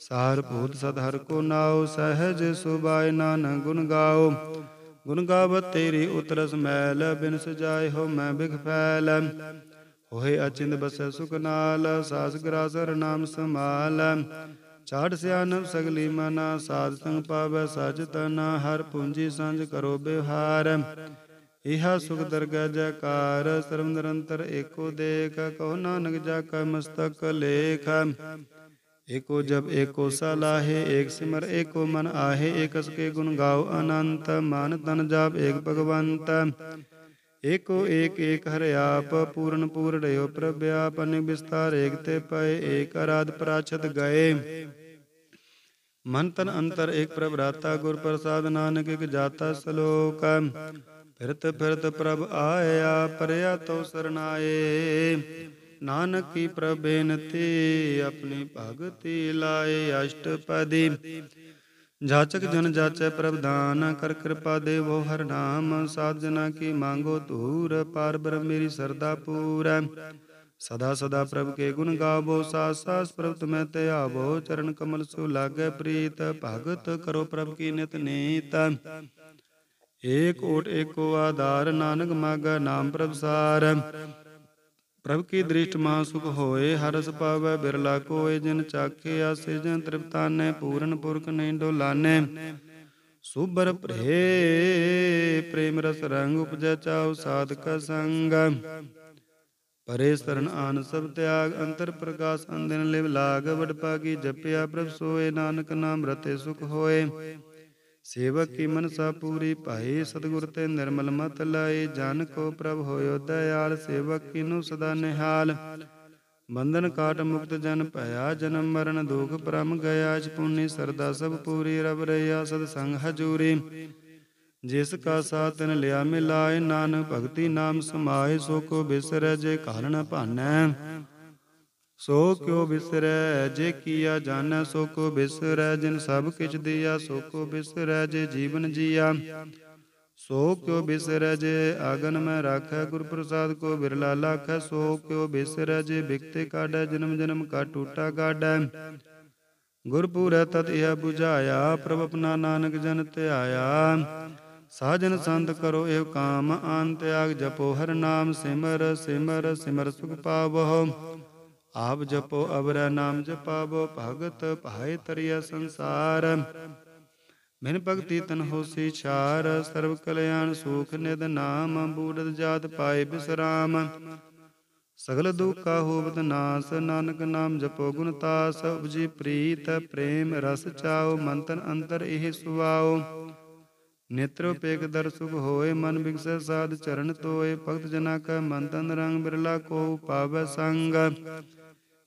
ਸਾਰ ਭੂਤ ਸਦ ਹਰ ਕੋ ਨਾਉ ਸਹਿਜ ਸੁਭਾਇ ਨਾਨਕ ਗੁਣ ਗਾਓ ਗੁਣ ਗਾਵਤ ਤੇਰੀ ਉਤਰਸ ਮੈਲ ਬਿਨ ਸਜਾਇ ਹੋ ਮੈਂ ਬਿਖ ਫੈਲ ਹੋਏ ਅਚਿੰਦ ਬਸੈ ਸੁਖ ਨਾਲ ਸਾਸ ਗਰਾ ਸਰ ਨਾਮ ਸਮਾਲ ਛਾੜ ਸਿਆਨਬ ਸਗਲੀ ਮਨਾ ਸਾਧ ਸੰਗ ਪਾਵੈ ਸਜ ਤਨਾ ਹਰ ਪੂੰਜੀ ਸੰਜ ਕਰੋ ਬਿਹਾਰ ਇਹਾ ਸੁਖ ਦਰਗਾ ਜਕਾਰ ਸਰਵ ਨਿਰੰਤਰ ਏਕੋ ਦੇਖ ਕਹੋ ਨਾਨਕ ਜਾ ਕਾ ਮਸਤਕ ਲੇਖ एको जब एको सलाहे एक सिमर एको मन आहे एकस के गुण गाओ अनंत मान तन जाप एक भगवंत एको एक एक हर आप पूर्ण पूर्ण रहो प्रव्याप अनेक विस्तार एक ते पय एक अराध प्राचत गए मन तन अंतर एक प्रभराता गुर प्रसाद नानक एक जाता श्लोक फिरत फिरत प्रभ आया परया तो शरणाए ਨਾਨਕੀ ਪ੍ਰਬੇਨ ਤੇ ਆਪਣੀ ਭਗਤੀ ਲਾਏ ਅਸ਼ਟਪਦੀ ਜਾਚਕ ਜਨ ਜਾਚੈ ਪ੍ਰਭਦਾਨ ਕਰ ਕਿਰਪਾ ਦੇਵੋ ਹਰ ਨਾਮ ਸਾਧ ਜਨਾ ਕੀ ਮੰਗੋ ਧੂਰ ਪਾਰ ਬ੍ਰਹਮ ਮੇਰੀ ਸਰਦਾ ਪੂਰੈ ਸਦਾ ਸਦਾ ਪ੍ਰਭ ਕੇ ਗੁਣ ਗਾਵੋ ਸਾਸ ਸਾਸ ਪ੍ਰਭ ਤੁਮੈ ਤੇ ਆਵੋ ਚਰਨ ਕਮਲ ਸੁ ਲਾਗੈ ਪ੍ਰੀਤ ਭਗਤ ਕਰੋ ਪ੍ਰਭ ਕੀ ਨਿਤ ਨੀਤ ਏਕ ਓਟ ਏਕੋ ਆਧਾਰ ਨਾਨਕ ਮਾਗਾ ਨਾਮ ਪ੍ਰਭ ਸਾਰ ਪ੍ਰਭ ਕੀ ਦ੍ਰਿਸ਼ਟ ਮਾ ਸੁਖ ਹੋਏ ਹਰਸ ਪਾਵੈ ਬਿਰਲਾ ਕੋਏ ਜਿਨ ਚਾਖੇ ਆਸੇ ਜਨ ਤ੍ਰਿਪਤਾਨੈ ਪੂਰਨ ਪੁਰਖ ਨੈ ਡੋਲਾਨੈ ਸੁਬਰ ਪ੍ਰੇ ਪ੍ਰੇਮ ਰਸ ਰੰਗ ਉਪਜੈ ਚਾਉ ਸਾਧਕ ਸੰਗ ਪਰੇ ਸਰਨ ਆਨ ਸਭ ਤਿਆਗ ਅੰਤਰ ਪ੍ਰਕਾਸ਼ ਅੰਦਿਨ ਲਿਵ ਲਾਗ ਵਡ ਪਾਗੀ ਜਪਿਆ ਪ੍ਰਭ ਸੋਏ ਨਾਨਕ ਨਾਮ ਰਤੇ ਸੁਖ ਹੋਏ ਸੇਵਕ ਕੀ ਮਨਸਾ ਪੂਰੀ ਭਾਏ ਸਤਗੁਰ ਤੇ ਨਿਰਮਲ ਮਤ ਲਾਏ ਜਨ ਕੋ ਪ੍ਰਭ ਹੋਇਓ ਦਇਆਲ ਸੇਵਕ ਕੀ ਨੂੰ ਸਦਾ ਨਿਹਾਲ ਬੰਧਨ ਕਾਟ ਮੁਕਤ ਜਨ ਭਇਆ ਜਨਮ ਮਰਨ ਦੁਖ ਪਰਮ ਗਿਆ ਜਿ ਪੁੰਨੀ ਸਰਦਾ ਸਭ ਪੂਰੀ ਰਬ ਰਿਆ ਸਦ ਸੰਗ ਹਜੂਰੀ ਜਿਸ ਕਾ ਸਾਥ ਤਿਨ ਲਿਆ ਮਿਲਾਏ ਨਾਨਕ ਭਗਤੀ ਨਾਮ ਸਮਾਏ ਸੋ ਕੋ ਬਿਸਰੈ ਜੇ ਕਾਲਣ ਭਾਨੈ ਸੋ ਕਿਉ ਬਿਸਰੈ ਜੇ ਕੀਆ ਜਾਣੈ ਸੋ ਕੋ ਬਿਸਰੈ ਜਿਨ ਸਭ ਕਿਛ ਦਿਆ ਸੋ ਕੋ ਬਿਸਰੈ ਜੇ ਜੀਵਨ ਜੀਆ ਸੋ ਕਿਉ ਬਿਸਰੈ ਜੇ ਅਗਨ ਮੈਂ ਰਾਖੈ ਗੁਰ ਪ੍ਰਸਾਦ ਕੋ ਬਿਰਲਾ ਲਾਖੈ ਸੋ ਕਿਉ ਬਿਸਰੈ ਜੇ ਬਿਕਤੇ ਕਾੜੈ ਜਨਮ ਜਨਮ ਕਾ ਟੂਟਾ ਕਾੜੈ ਗੁਰਪੂਰੈ ਤਤ ਇਹ 부ਝਾਇਆ ਪ੍ਰਭ ਆਪਣਾ ਨਾਨਕ ਜਨ ਧਿਆਇਆ ਸਾਜਨ ਸੰਤ ਕਰੋ ਇਹ ਕਾਮ ਅੰਤ ਆਗ ਜਪੋ ਹਰ ਨਾਮ ਸਿਮਰ ਸਿਮਰ ਸਿਮਰ ਸੁਖ ਪਾਵਹੁ ਆਪ ਜਪੋ ਅਵਰਾ ਨਾਮ ਜਪਾਵੋ ਭਗਤ ਭਾਏ ਤਰਿਆ ਸੰਸਾਰ ਮੈਨ ਭਗਤੀ ਤਨ ਹੋਸੀ ਛਾਰ ਸਰਬ ਕਲਿਆਣ ਸੁਖ ਨਿਦ ਨਾਮ ਬੂੜਤ ਜਾਤ ਪਾਏ ਬਿਸਰਾਮ ਸਗਲ ਦੁੱਖਾ ਹੋਵਤ ਨਾਸ ਨਾਨਕ ਨਾਮ ਜਪੋ ਗੁਣ ਤਾਸ ਉਪਜੀ ਪ੍ਰੀਤ ਪ੍ਰੇਮ ਰਸ ਚਾਉ ਮੰਤਨ ਅੰਤਰ ਇਹ ਸੁਆਉ ਨੇਤਰ ਉਪੇਕ ਦਰ ਸੁਖ ਹੋਏ ਮਨ ਬਿਕਸੈ ਸਾਧ ਚਰਨ ਤੋਏ ਭਗਤ ਜਨਾ ਕਾ ਮੰਤਨ ਰੰਗ ਬਿਰਲਾ ਕੋ ਪਾਵੈ ਸੰਗ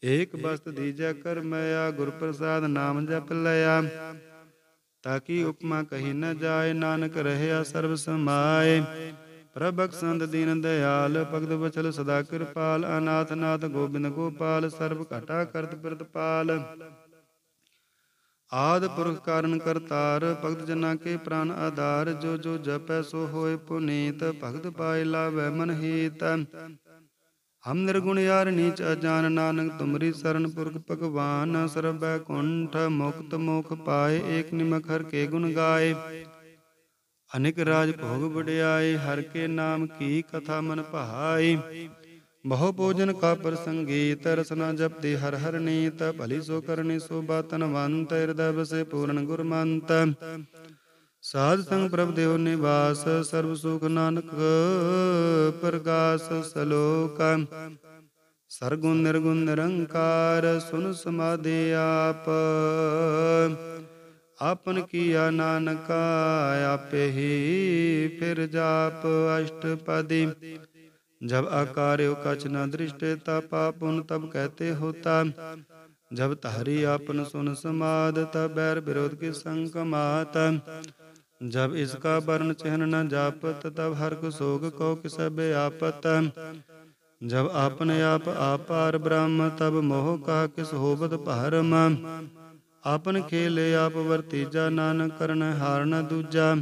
ਏਕ ਬਸਤ ਦੀਜੈ ਕਰ ਮਿਆ ਗੁਰ ਪ੍ਰਸਾਦ ਨਾਮ ਜਪ ਲਿਆ ਤਾਕੀ ਉਪਮਾ ਕਹੀ ਨ ਜਾਏ ਨਾਨਕ ਰਹਿਆ ਸਰਬ ਸਮਾਏ ਪ੍ਰਭਕ ਸੰਤ ਦੀਨ ਦਿਆਲ ਭਗਤ ਬਚਲ ਸਦਾ ਕਿਰਪਾਲ ਅਨਾਥ ਨਾਥ ਗੋਬਿੰਦ ਗੋਪਾਲ ਸਰਬ ਘਟਾ ਕਰਤ ਪ੍ਰਤਪਾਲ ਆਦ ਪੁਰਖ ਕਾਰਨ ਕਰਤਾਰ ਭਗਤ ਜਨਾਂ ਕੇ ਪ੍ਰਾਨ ਆਧਾਰ ਜੋ ਜੋ ਜਪੈ ਸੋ ਹੋਏ ਪੁਨੀਤ ਭਗਤ ਪਾਇ ਲਾਵੈ ਮਨ ਹੀਤ ਹਮ ਨਿਰਗੁਣ ਯਾਰ ਨੀਚ ਅਜਾਨ ਨਾਨਕ ਤੁਮਰੀ ਸਰਨ ਪੁਰਖ ਭਗਵਾਨ ਸਰਬੈ ਕੁੰਠ ਮੁਕਤ ਮੁਖ ਪਾਏ ਏਕ ਨਿਮਕ ਹਰ ਕੇ ਗੁਣ ਗਾਏ ਅਨੇਕ ਰਾਜ ਭੋਗ ਵਡਿਆਏ ਹਰ ਕੇ ਨਾਮ ਕੀ ਕਥਾ ਮਨ ਭਾਈ ਬਹੁ ਭੋਜਨ ਕਾ ਪ੍ਰਸੰਗੀਤ ਰਸਨਾ ਜਪਦੀ ਹਰ ਹਰ ਨੀਤ ਭਲੀ ਸੋ ਕਰਨੀ ਸੋ ਬਾਤਨ ਵੰਤ ਹਿਰਦੈ ਬਸੇ ਪੂਰਨ ਗੁਰਮੰਤ ਸਾਧ ਸੰਗ ਪ੍ਰਭ ਦੇਵ ਨਿਵਾਸ ਸਰਬ ਸੁਖ ਨਾਨਕ ਪ੍ਰਗਾਸ ਸਲੋਕ ਸਰਗੁਣ ਨਿਰਗੁਣ ਨਿਰੰਕਾਰ ਸੁਨ ਸਮਾਦੇ ਆਪ ਆਪਨ ਕੀਆ ਨਾਨਕਾ ਆਪੇ ਹੀ ਫਿਰ ਜਾਪ ਅਸ਼ਟਪਦੀ ਜਬ ਆਕਾਰਿਓ ਕਛ न ਦ੍ਰਿਸ਼ਟੇ ਤਾ ਪਾਪੁਨ ਤਬ ਕਹਤੇ ਹੋਤਾ ਜਬ तहरी ਆਪਨ ਸੁਨ ਸਮਾਦ तब ਬੈਰ विरोध की संकमात ਜਬ ਇਸ ਕਾ ਬਰਨ ਚਿਹਨ ਨ ਜਾਪਤ ਤਬ ਹਰ ਕੋ ਸੋਗ ਕੋ ਕਿਸਬ ਆਪਤ ਜਬ ਆਪਨੇ ਆਪ ਆਪਾਰ ਬ੍ਰਹਮ ਤਬ ਮੋਹ ਕਾ ਕਿਸ ਹੋਵਤ ਭਰਮ ਆਪਨ ਖੇਲੇ ਆਪ ਵਰਤੀਜਾ ਨਾਨਕ ਕਰਨ ਹਾਰਨ ਦੂਜਾ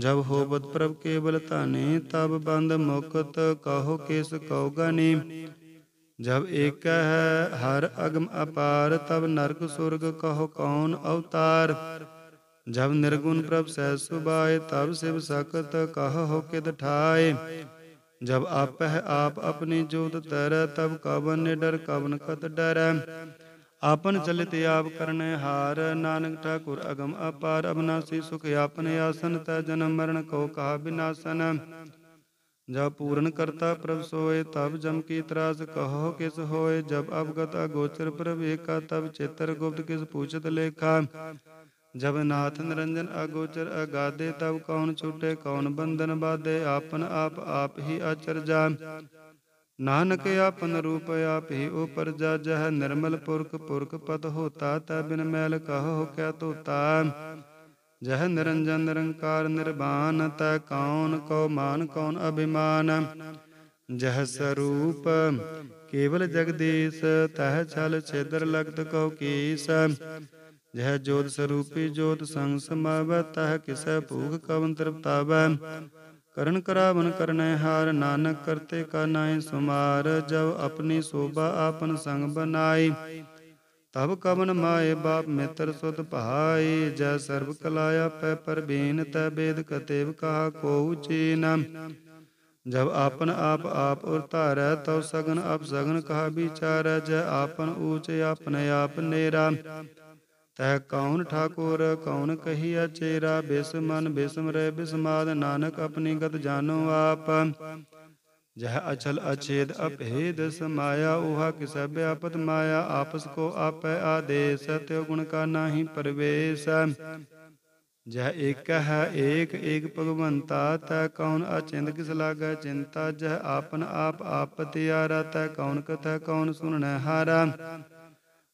ਜਬ ਹੋਵਤ ਪ੍ਰਭ ਕੇਵਲ ਧਾਨੇ ਤਬ ਬੰਦ ਮੁਕਤ ਕਹੋ ਕਿਸ ਕਉ ਗਨੀ ਜਬ ਏਕ ਹੈ ਹਰ ਅਗਮ ਅਪਾਰ ਤਬ ਨਰਕ ਸੁਰਗ ਕਹੋ ਕੌਣ ਅਵਤਾਰ ਜਬ ਨਿਰਗੁਣ ਪ੍ਰਭ ਸਹਿ ਸੁਭਾਏ ਤਬ ਸਿਵ ਸਕਤ ਕਹ ਹੋ ਕਿਦ ਠਾਏ ਜਬ ਆਪਹਿ ਆਪ ਆਪਣੀ ਜੋਤ ਤਰ ਤਬ ਕਵਨ ਨਿਡਰ ਕਵਨ ਕਤ ਡਰੈ ਆਪਨ ਚਲਿਤ ਆਪ ਕਰਨੇ ਹਾਰ ਨਾਨਕ ਠਾਕੁਰ ਅਗਮ ਅਪਾਰ ਅਬਨਾਸੀ ਸੁਖ ਆਪਨੇ ਆਸਨ ਤੈ ਜਨਮ ਮਰਨ ਕੋ ਕਾ ਬਿਨਾਸਨ ਜਬ ਪੂਰਨ ਕਰਤਾ ਪ੍ਰਭ ਸੋਏ ਤਬ ਜਮ ਕੀ ਤਰਾਸ ਕਹੋ ਕਿਸ ਹੋਏ ਜਬ ਅਵਗਤ ਅਗੋਚਰ ਪ੍ਰਭ ਏਕਾ ਤਬ ਚਿਤਰ ਗੁਪਤ ਕਿਸ ਪੂਛਤ ਲੇਖਾ जब नाथ निरंजन अगोचर अगाधे तब कौन छूटे कौन बंधन बाधे आपन आप आप ही अचर जा नानक आपन रूप आप ही ऊपर जा जह निर्मल पुरख पुरख पद होता तब बिन मैल कहो क्या तोता जह निरंजन निरंकार निर्वाण त कौन कौमान कौन अभिमान जह स्वरूप केवल जगदीश तह छल छिद्र लगत कौकीस ਜਹ ਜੋਤ ਸਰੂਪੀ ਜੋਤ ਸੰਗ ਸਮਾਵੈ ਤਹ ਕਿਸੈ ਭੂਖ ਕਵਨ ਤ੍ਰਿਪਤਾਵੈ ਕਰਨ ਕਰਾਵਨ ਕਰਨੈ ਹਾਰ ਨਾਨਕ ਕਰਤੇ ਕਾ ਨਾਏ ਸੁਮਾਰ ਜਬ ਆਪਣੀ ਸੋਭਾ ਆਪਨ ਸੰਗ ਬਨਾਈ ਤਬ ਕਵਨ ਮਾਏ ਬਾਪ ਮਿੱਤਰ ਸੁਤ ਭਾਈ ਜੈ ਸਰਬ ਆਪੈ ਪਰ ਪਰਬੀਨ ਤੈ ਬੇਦ ਕਤੇਵ ਕਾ ਕੋ ਚੀਨ ਜਬ ਆਪਨ ਆਪ ਆਪ ਉਰ ਧਾਰੈ ਤਉ ਸਗਨ ਅਪ ਸਗਨ ਕਹਾ ਵਿਚਾਰੈ ਜੈ ਆਪਨ ਊਚ ਆਪਨ ਆਪ ਨੇਰਾ ਤੈ ਕੌਣ ਠਾਕੁਰ ਕੌਣ ਕਹੀਆ ਚੇਰਾ ਬਿਸਮਨ ਬਿਸਮਰੇ ਬਿਸਮਾਦ ਨਾਨਕ ਆਪਣੀ ਗਤ ਜਾਣੋ ਆਪ ਜਹ ਅਚਲ ਅਛੇਦ ਅਭੇਦ ਸਮਾਇਆ ਉਹਾ ਕਿਸੈ ਬਿਆਪਤ ਮਾਇਆ ਆਪਸ ਕੋ ਆਪੈ ਆਦੇਸ ਤਿਉ ਗੁਣ ਕਾ ਨਾਹੀ ਪਰਵੇਸ ਜਹ ਏਕ ਹੈ ਏਕ ਏਕ ਭਗਵੰਤਾ ਤੈ ਕੌਣ ਅਚਿੰਦ ਕਿਸ ਲਾਗੈ ਚਿੰਤਾ ਜਹ ਆਪਨ ਆਪ ਆਪ ਤਿਆਰਾ ਤੈ ਕੌਣ ਕਥੈ ਕੌਣ ਸੁਣਨੈ ਹਾਰਾ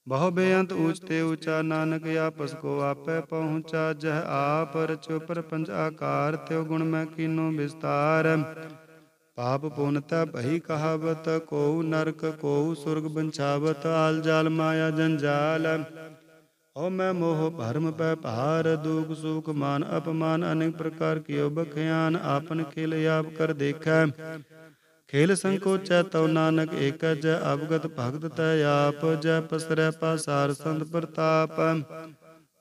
ਬਹੁ ਬੇਅੰਤ ਉਚ ਤੇ ਉਚਾ ਨਾਨਕ ਆਪਸ ਕੋ ਆਪੇ ਪਹੁੰਚਾ ਜਹ ਆਪ ਰਚੋ ਪੰਜ ਆਕਾਰ ਤਿਉ ਗੁਣ ਮੈਂ ਕੀਨੋ ਵਿਸਤਾਰ ਪਾਪ ਪੁਨਤਾ ਭਈ ਕਹਾਵਤ ਕੋ ਨਰਕ ਕੋ ਸੁਰਗ ਬੰਛਾਵਤ ਆਲ ਜਾਲ ਮਾਇਆ ਜੰਜਾਲ ਹਉ ਮੈਂ ਮੋਹ ਭਰਮ ਪੈ ਭਾਰ ਦੁਖ ਸੁਖ ਮਾਨ ਅਪਮਾਨ ਅਨੇਕ ਪ੍ਰਕਾਰ ਕੀਓ ਬਖਿਆਨ ਆਪਨ ਖਿਲ ਆਪ ਕਰ ਦੇਖੈ ਖੇਲ ਸੰਕੋਚੈ ਤਉ ਨਾਨਕ ਏਕਜ ਅਵਗਤ ਭਗਤ ਤੈ ਆਪ ਜੈ ਪਸਰੈ ਪਾਸਾਰ ਸੰਤ ਪ੍ਰਤਾਪ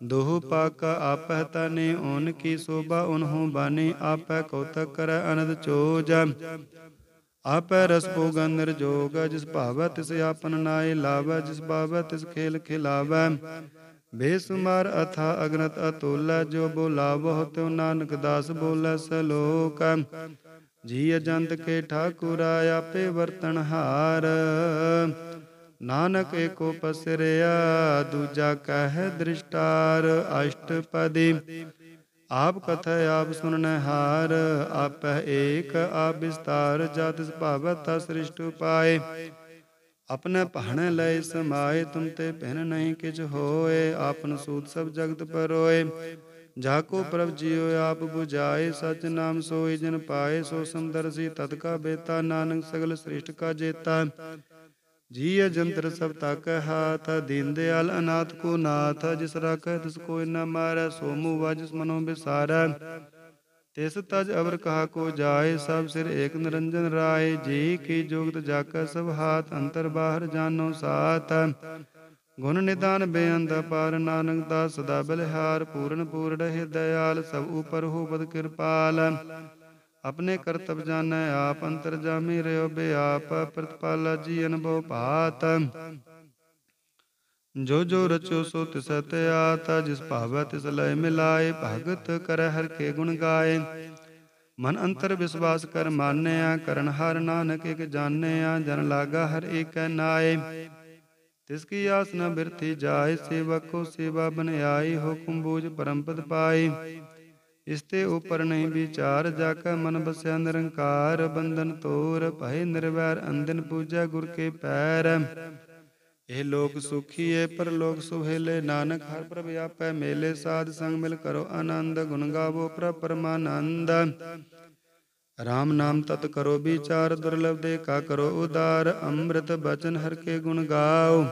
ਦੋਹ ਪਾਕ ਆਪਹਿ ਤਨੇ ਓਨ ਕੀ ਸੋਭਾ ਉਨਹੂ ਬਾਨੀ ਆਪੈ ਕੌਤਕ ਕਰੈ ਅਨੰਦ ਚੋਜ ਆਪੈ ਰਸ ਭੋਗਨ ਨਿਰਜੋਗ ਜਿਸ ਭਾਵੈ ਤਿਸ ਆਪਨ ਨਾਏ ਲਾਵੈ ਜਿਸ ਭਾਵੈ ਤਿਸ ਖੇਲ ਖਿਲਾਵੈ ਬੇਸੁਮਾਰ ਅਥਾ ਅਗਨਤ ਅਤੋਲਾ ਜੋ ਬੋਲਾਵਹੁ ਤਿਉ ਨਾਨਕ ਦਾਸ ਬੋਲੈ ਸਲੋਕ ਜੀ ਅਜੰਤ ਕੇ ਠਾਕੁਰ ਆਪੇ ਵਰਤਨ ਹਾਰ ਨਾਨਕ ਏਕੋ ਪਸਰਿਆ ਦੂਜਾ ਕਹਿ ਦ੍ਰਿਸ਼ਟਾਰ ਅਸ਼ਟਪਦੀ ਆਪ ਕਥੈ ਆਪ ਸੁਨਣ ਹਾਰ ਆਪਹਿ ਏਕ ਆਪ ਵਿਸਤਾਰ ਜਤ ਭਾਵਤ ਤਾ ਸ੍ਰਿਸ਼ਟ ਉਪਾਏ ਆਪਣਾ ਪਹਣ ਲੈ ਸਮਾਏ ਤੁਮ ਤੇ ਪਹਿਨ ਨਹੀਂ ਕਿਛ ਹੋਏ ਆਪਨ ਸੂਤ ਸਭ ਜਗਤ ਪਰੋਏ ਜਾ ਕੋ ਪ੍ਰਭ ਜੀਉ ਆਪ 부ਝਾਏ ਸਚ ਨਾਮ ਸੋਈ ਜਨ ਪਾਏ ਸੋ ਸੁੰਦਰ ਸੀ ਤਤ ਕਾ ਬੇਤਾ ਨਾਨਕ ਸਗਲ ਸ੍ਰਿਸ਼ਟ ਕਾ ਜੇਤਾ ਜੀ ਅਜੰਤਰ ਸਭ ਤਕ ਹਾਥ ਦੀਨ ਦਿਆਲ ਅਨਾਥ ਕੋ ਨਾਥ ਜਿਸ ਰਖੈ ਤਿਸ ਕੋ ਨ ਮਾਰੈ ਸੋ ਮੂ ਵਾਜਿਸ ਮਨੋ ਬਿਸਾਰੈ ਤਿਸ ਤਜ ਅਵਰ ਕਹਾ ਕੋ ਜਾਏ ਸਭ ਸਿਰ ਏਕ ਨਰੰਜਨ ਰਾਏ ਜੀ ਕੀ ਜੋਗਤ ਜਾਕਾ ਸਭ ਹਾਥ ਅੰਤਰ ਬਾਹਰ ਜਾਨੋ ਸਾਥ ਗੁਣ ਨਿਦਾਨ ਬੇਅੰਤ ਅਪਾਰ ਨਾਨਕ ਦਾ ਸਦਾ ਬਲਿਹਾਰ ਪੂਰਨ ਪੂਰ ਰਹਿ ਦਇਆਲ ਸਭ ਉਪਰ ਹੋਵਦ ਕਿਰਪਾਲ ਆਪਣੇ ਕਰਤਬ ਜਾਣੈ ਆਪ ਅੰਤਰ ਜਾਮੀ ਰਿਓ ਬਿ ਆਪ ਪ੍ਰਤਪਾਲਾ ਜੀ ਅਨਭਉ ਭਾਤ ਜੋ ਜੋ ਰਚੋ ਸੋ ਤਿਸ ਸਤਿਆਤ ਜਿਸ ਭਾਵੈ ਤਿਸ ਲੈ ਮਿਲਾਏ ਭਗਤ ਕਰੈ ਹਰ ਕੇ ਗੁਣ ਗਾਏ ਮਨ ਅੰਤਰ ਵਿਸਵਾਸ ਕਰ ਮਾਨਿਆ ਕਰਨ ਹਰ ਨਾਨਕ ਇਕ ਜਾਣਿਆ ਜਨ ਲਾਗਾ ਹਰ ਏਕੈ ਨਾਏ ਤਿਸ ਕੀ ਆਸ ਨ ਬਿਰਥੀ ਜਾਏ ਸੇਵਕੋ ਕੋ ਸੇਵਾ ਬਨਾਈ ਹੁਕਮ ਬੂਝ ਪਰੰਪਤ ਪਾਏ ਤੇ ਉਪਰ ਨਹੀਂ ਵਿਚਾਰ ਜਾ ਕਾ ਮਨ ਬਸਿਆ ਨਿਰੰਕਾਰ ਬੰਧਨ ਤੋਰ ਭਏ ਨਿਰਵੈਰ ਅੰਦਨ ਪੂਜਾ ਗੁਰ ਕੇ ਪੈਰ ਇਹ ਲੋਕ ਸੁਖੀ ਏ ਪਰ ਲੋਕ ਸੁਹੇਲੇ ਨਾਨਕ ਹਰ ਪ੍ਰਭ ਆਪੈ ਮੇਲੇ ਸਾਧ ਸੰਗ ਮਿਲ ਕਰੋ ਆਨੰਦ ਗੁਣ ਗਾਵੋ ਪ੍ਰਭ ਪਰਮਾਨੰਦ ਰਾਮ ਨਾਮ ਤਤ ਕਰੋ ਵਿਚਾਰ ਦੁਰਲਭ ਦੇ ਕਾ ਕਰੋ ਉਦਾਰ ਅੰਮ੍ਰਿਤ ਬਚਨ ਹਰ ਕੇ ਗੁਣ ਗਾਓ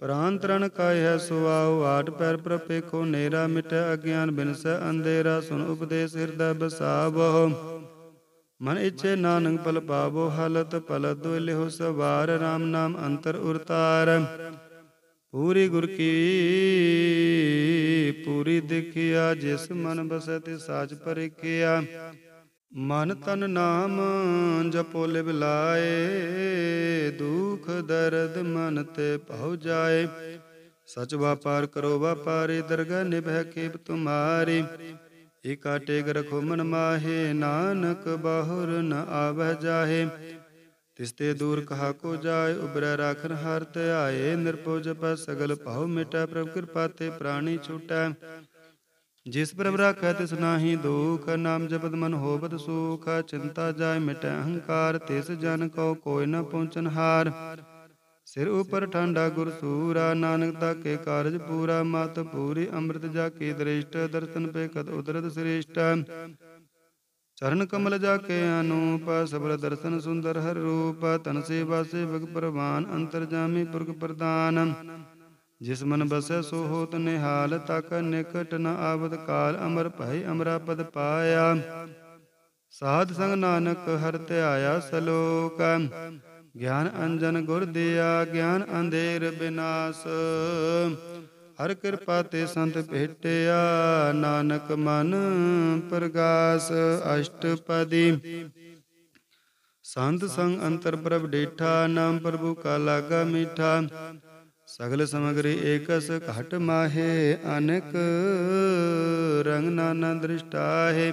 ਪ੍ਰਾਨ ਤਰਨ ਕਾਇ ਸੁਆਉ ਆਟ ਪੈਰ ਪ੍ਰਪੇਖੋ ਨੇਰਾ ਮਿਟ ਅਗਿਆਨ ਬਿਨਸ ਅੰਧੇਰਾ ਸੁਨ ਉਪਦੇਸ ਹਿਰਦੈ ਬਸਾਵੋ ਮਨ ਇਛੇ ਨਾਨਕ ਪਲ ਪਾਵੋ ਹਲਤ ਪਲ ਦੁਇ ਲਿਹੁ ਸਵਾਰ ਰਾਮ ਨਾਮ ਅੰਤਰ ਉਰਤਾਰ ਪੂਰੀ ਗੁਰ ਕੀ ਪੂਰੀ ਦਿਖਿਆ ਜਿਸ ਮਨ ਬਸੈ ਤੇ ਸਾਚ ਪਰਿਖਿਆ ਮਨ ਤਨ ਨਾਮ ਜਪੋ ਲਿਵ ਲਾਏ ਦੁਖ ਦਰਦ ਮਨ ਤੇ ਭਉ ਜਾਏ ਸਚ ਵਪਾਰ ਕਰੋ ਵਪਾਰੇ ਦਰਗਾ ਨਿਭੈ ਕੇਬ ਤੁਮਾਰੀ ਏਕਾ ਟੇਗ ਰਖੋ ਮਨ ਮਾਹੇ ਨਾਨਕ ਬਾਹਰ ਨ ਆਵਹਿ ਜਾਹੇ ਤੇ ਦੂਰ ਕਹਾ ਕੋ ਜਾਏ ਉਬਰੈ ਰਾਖਨ ਹਰ ਧਿਆਏ ਨਿਰਪੋਜ ਜਪੈ ਸਗਲ ਭਉ ਮਿਟੈ ਪ੍ਰਭ ਕਿਰਪਾ ਤੇ ਪ੍ਰਾਣੀ ਛੁਟੈ ਜਿਸ ਪ੍ਰਭ ਰਾਖੈ ਤਿਸ ਨਾਹੀ ਦੁਖ ਨਾਮ ਜਪਤ ਮਨ ਹੋਵਤ ਸੁਖ ਚਿੰਤਾ ਜਾਇ ਮਿਟੈ ਅਹੰਕਾਰ ਤਿਸ ਜਨ ਕੋ ਕੋਈ ਨ ਪਹੁੰਚਨ ਹਾਰ ਸਿਰ ਉਪਰ ਠੰਡਾ ਗੁਰ ਸੂਰਾ ਨਾਨਕ ਤਾਕੇ ਕਾਰਜ ਪੂਰਾ ਮਤ ਪੂਰੀ ਅੰਮ੍ਰਿਤ ਜਾ ਕੇ ਦ੍ਰਿਸ਼ਟ ਦਰਸ਼ਨ ਪੇ ਕਦ ਉਦਰਤ ਸ੍ਰੇਸ਼ਟ ਚਰਨ ਕਮਲ ਜਾ ਕੇ ਅਨੂਪ ਸਬਰ ਦਰਸ਼ਨ ਸੁੰਦਰ ਹਰ ਰੂਪ ਤਨ ਸੇਵਾ ਸੇਵਕ ਪਰਵਾਨ ਅੰਤਰ ਜਾਮੀ ਪੁਰਖ ਪ੍ਰਦਾਨ ਜਿਸ ਮਨ ਬਸੈ ਸੋ ਹੋਤ ਨਿਹਾਲ ਤਕ ਨਿਕਟ ਨ ਆਵਤ ਕਾਲ ਅਮਰ ਭੈ ਅਮਰਾ ਪਦ ਪਾਇਆ ਸਾਧ ਸੰਗ ਨਾਨਕ ਹਰ ਧਿਆਇਆ ਸਲੋਕ ਗਿਆਨ ਅੰਜਨ ਗੁਰ ਦਿਆ ਗਿਆਨ ਅੰਧੇਰ ਬਿਨਾਸ ਹਰ ਕਿਰਪਾ ਤੇ ਸੰਤ ਭੇਟਿਆ ਨਾਨਕ ਮਨ ਪ੍ਰਗਾਸ ਅਸ਼ਟਪਦੀ ਸੰਤ ਸੰਗ ਅੰਤਰ ਪ੍ਰਭ ਡੇਠਾ ਨਾਮ ਪ੍ਰਭੂ ਕਾ ਲਾਗਾ ਮਿਠਾ ਸਗਲ ਸਮਗਰੀ ਏਕਸ ਘਟ ਮਾਹੇ ਅਨਕ ਰੰਗ ਨਾਨਾ ਦ੍ਰਿਸ਼ਟਾਹੇ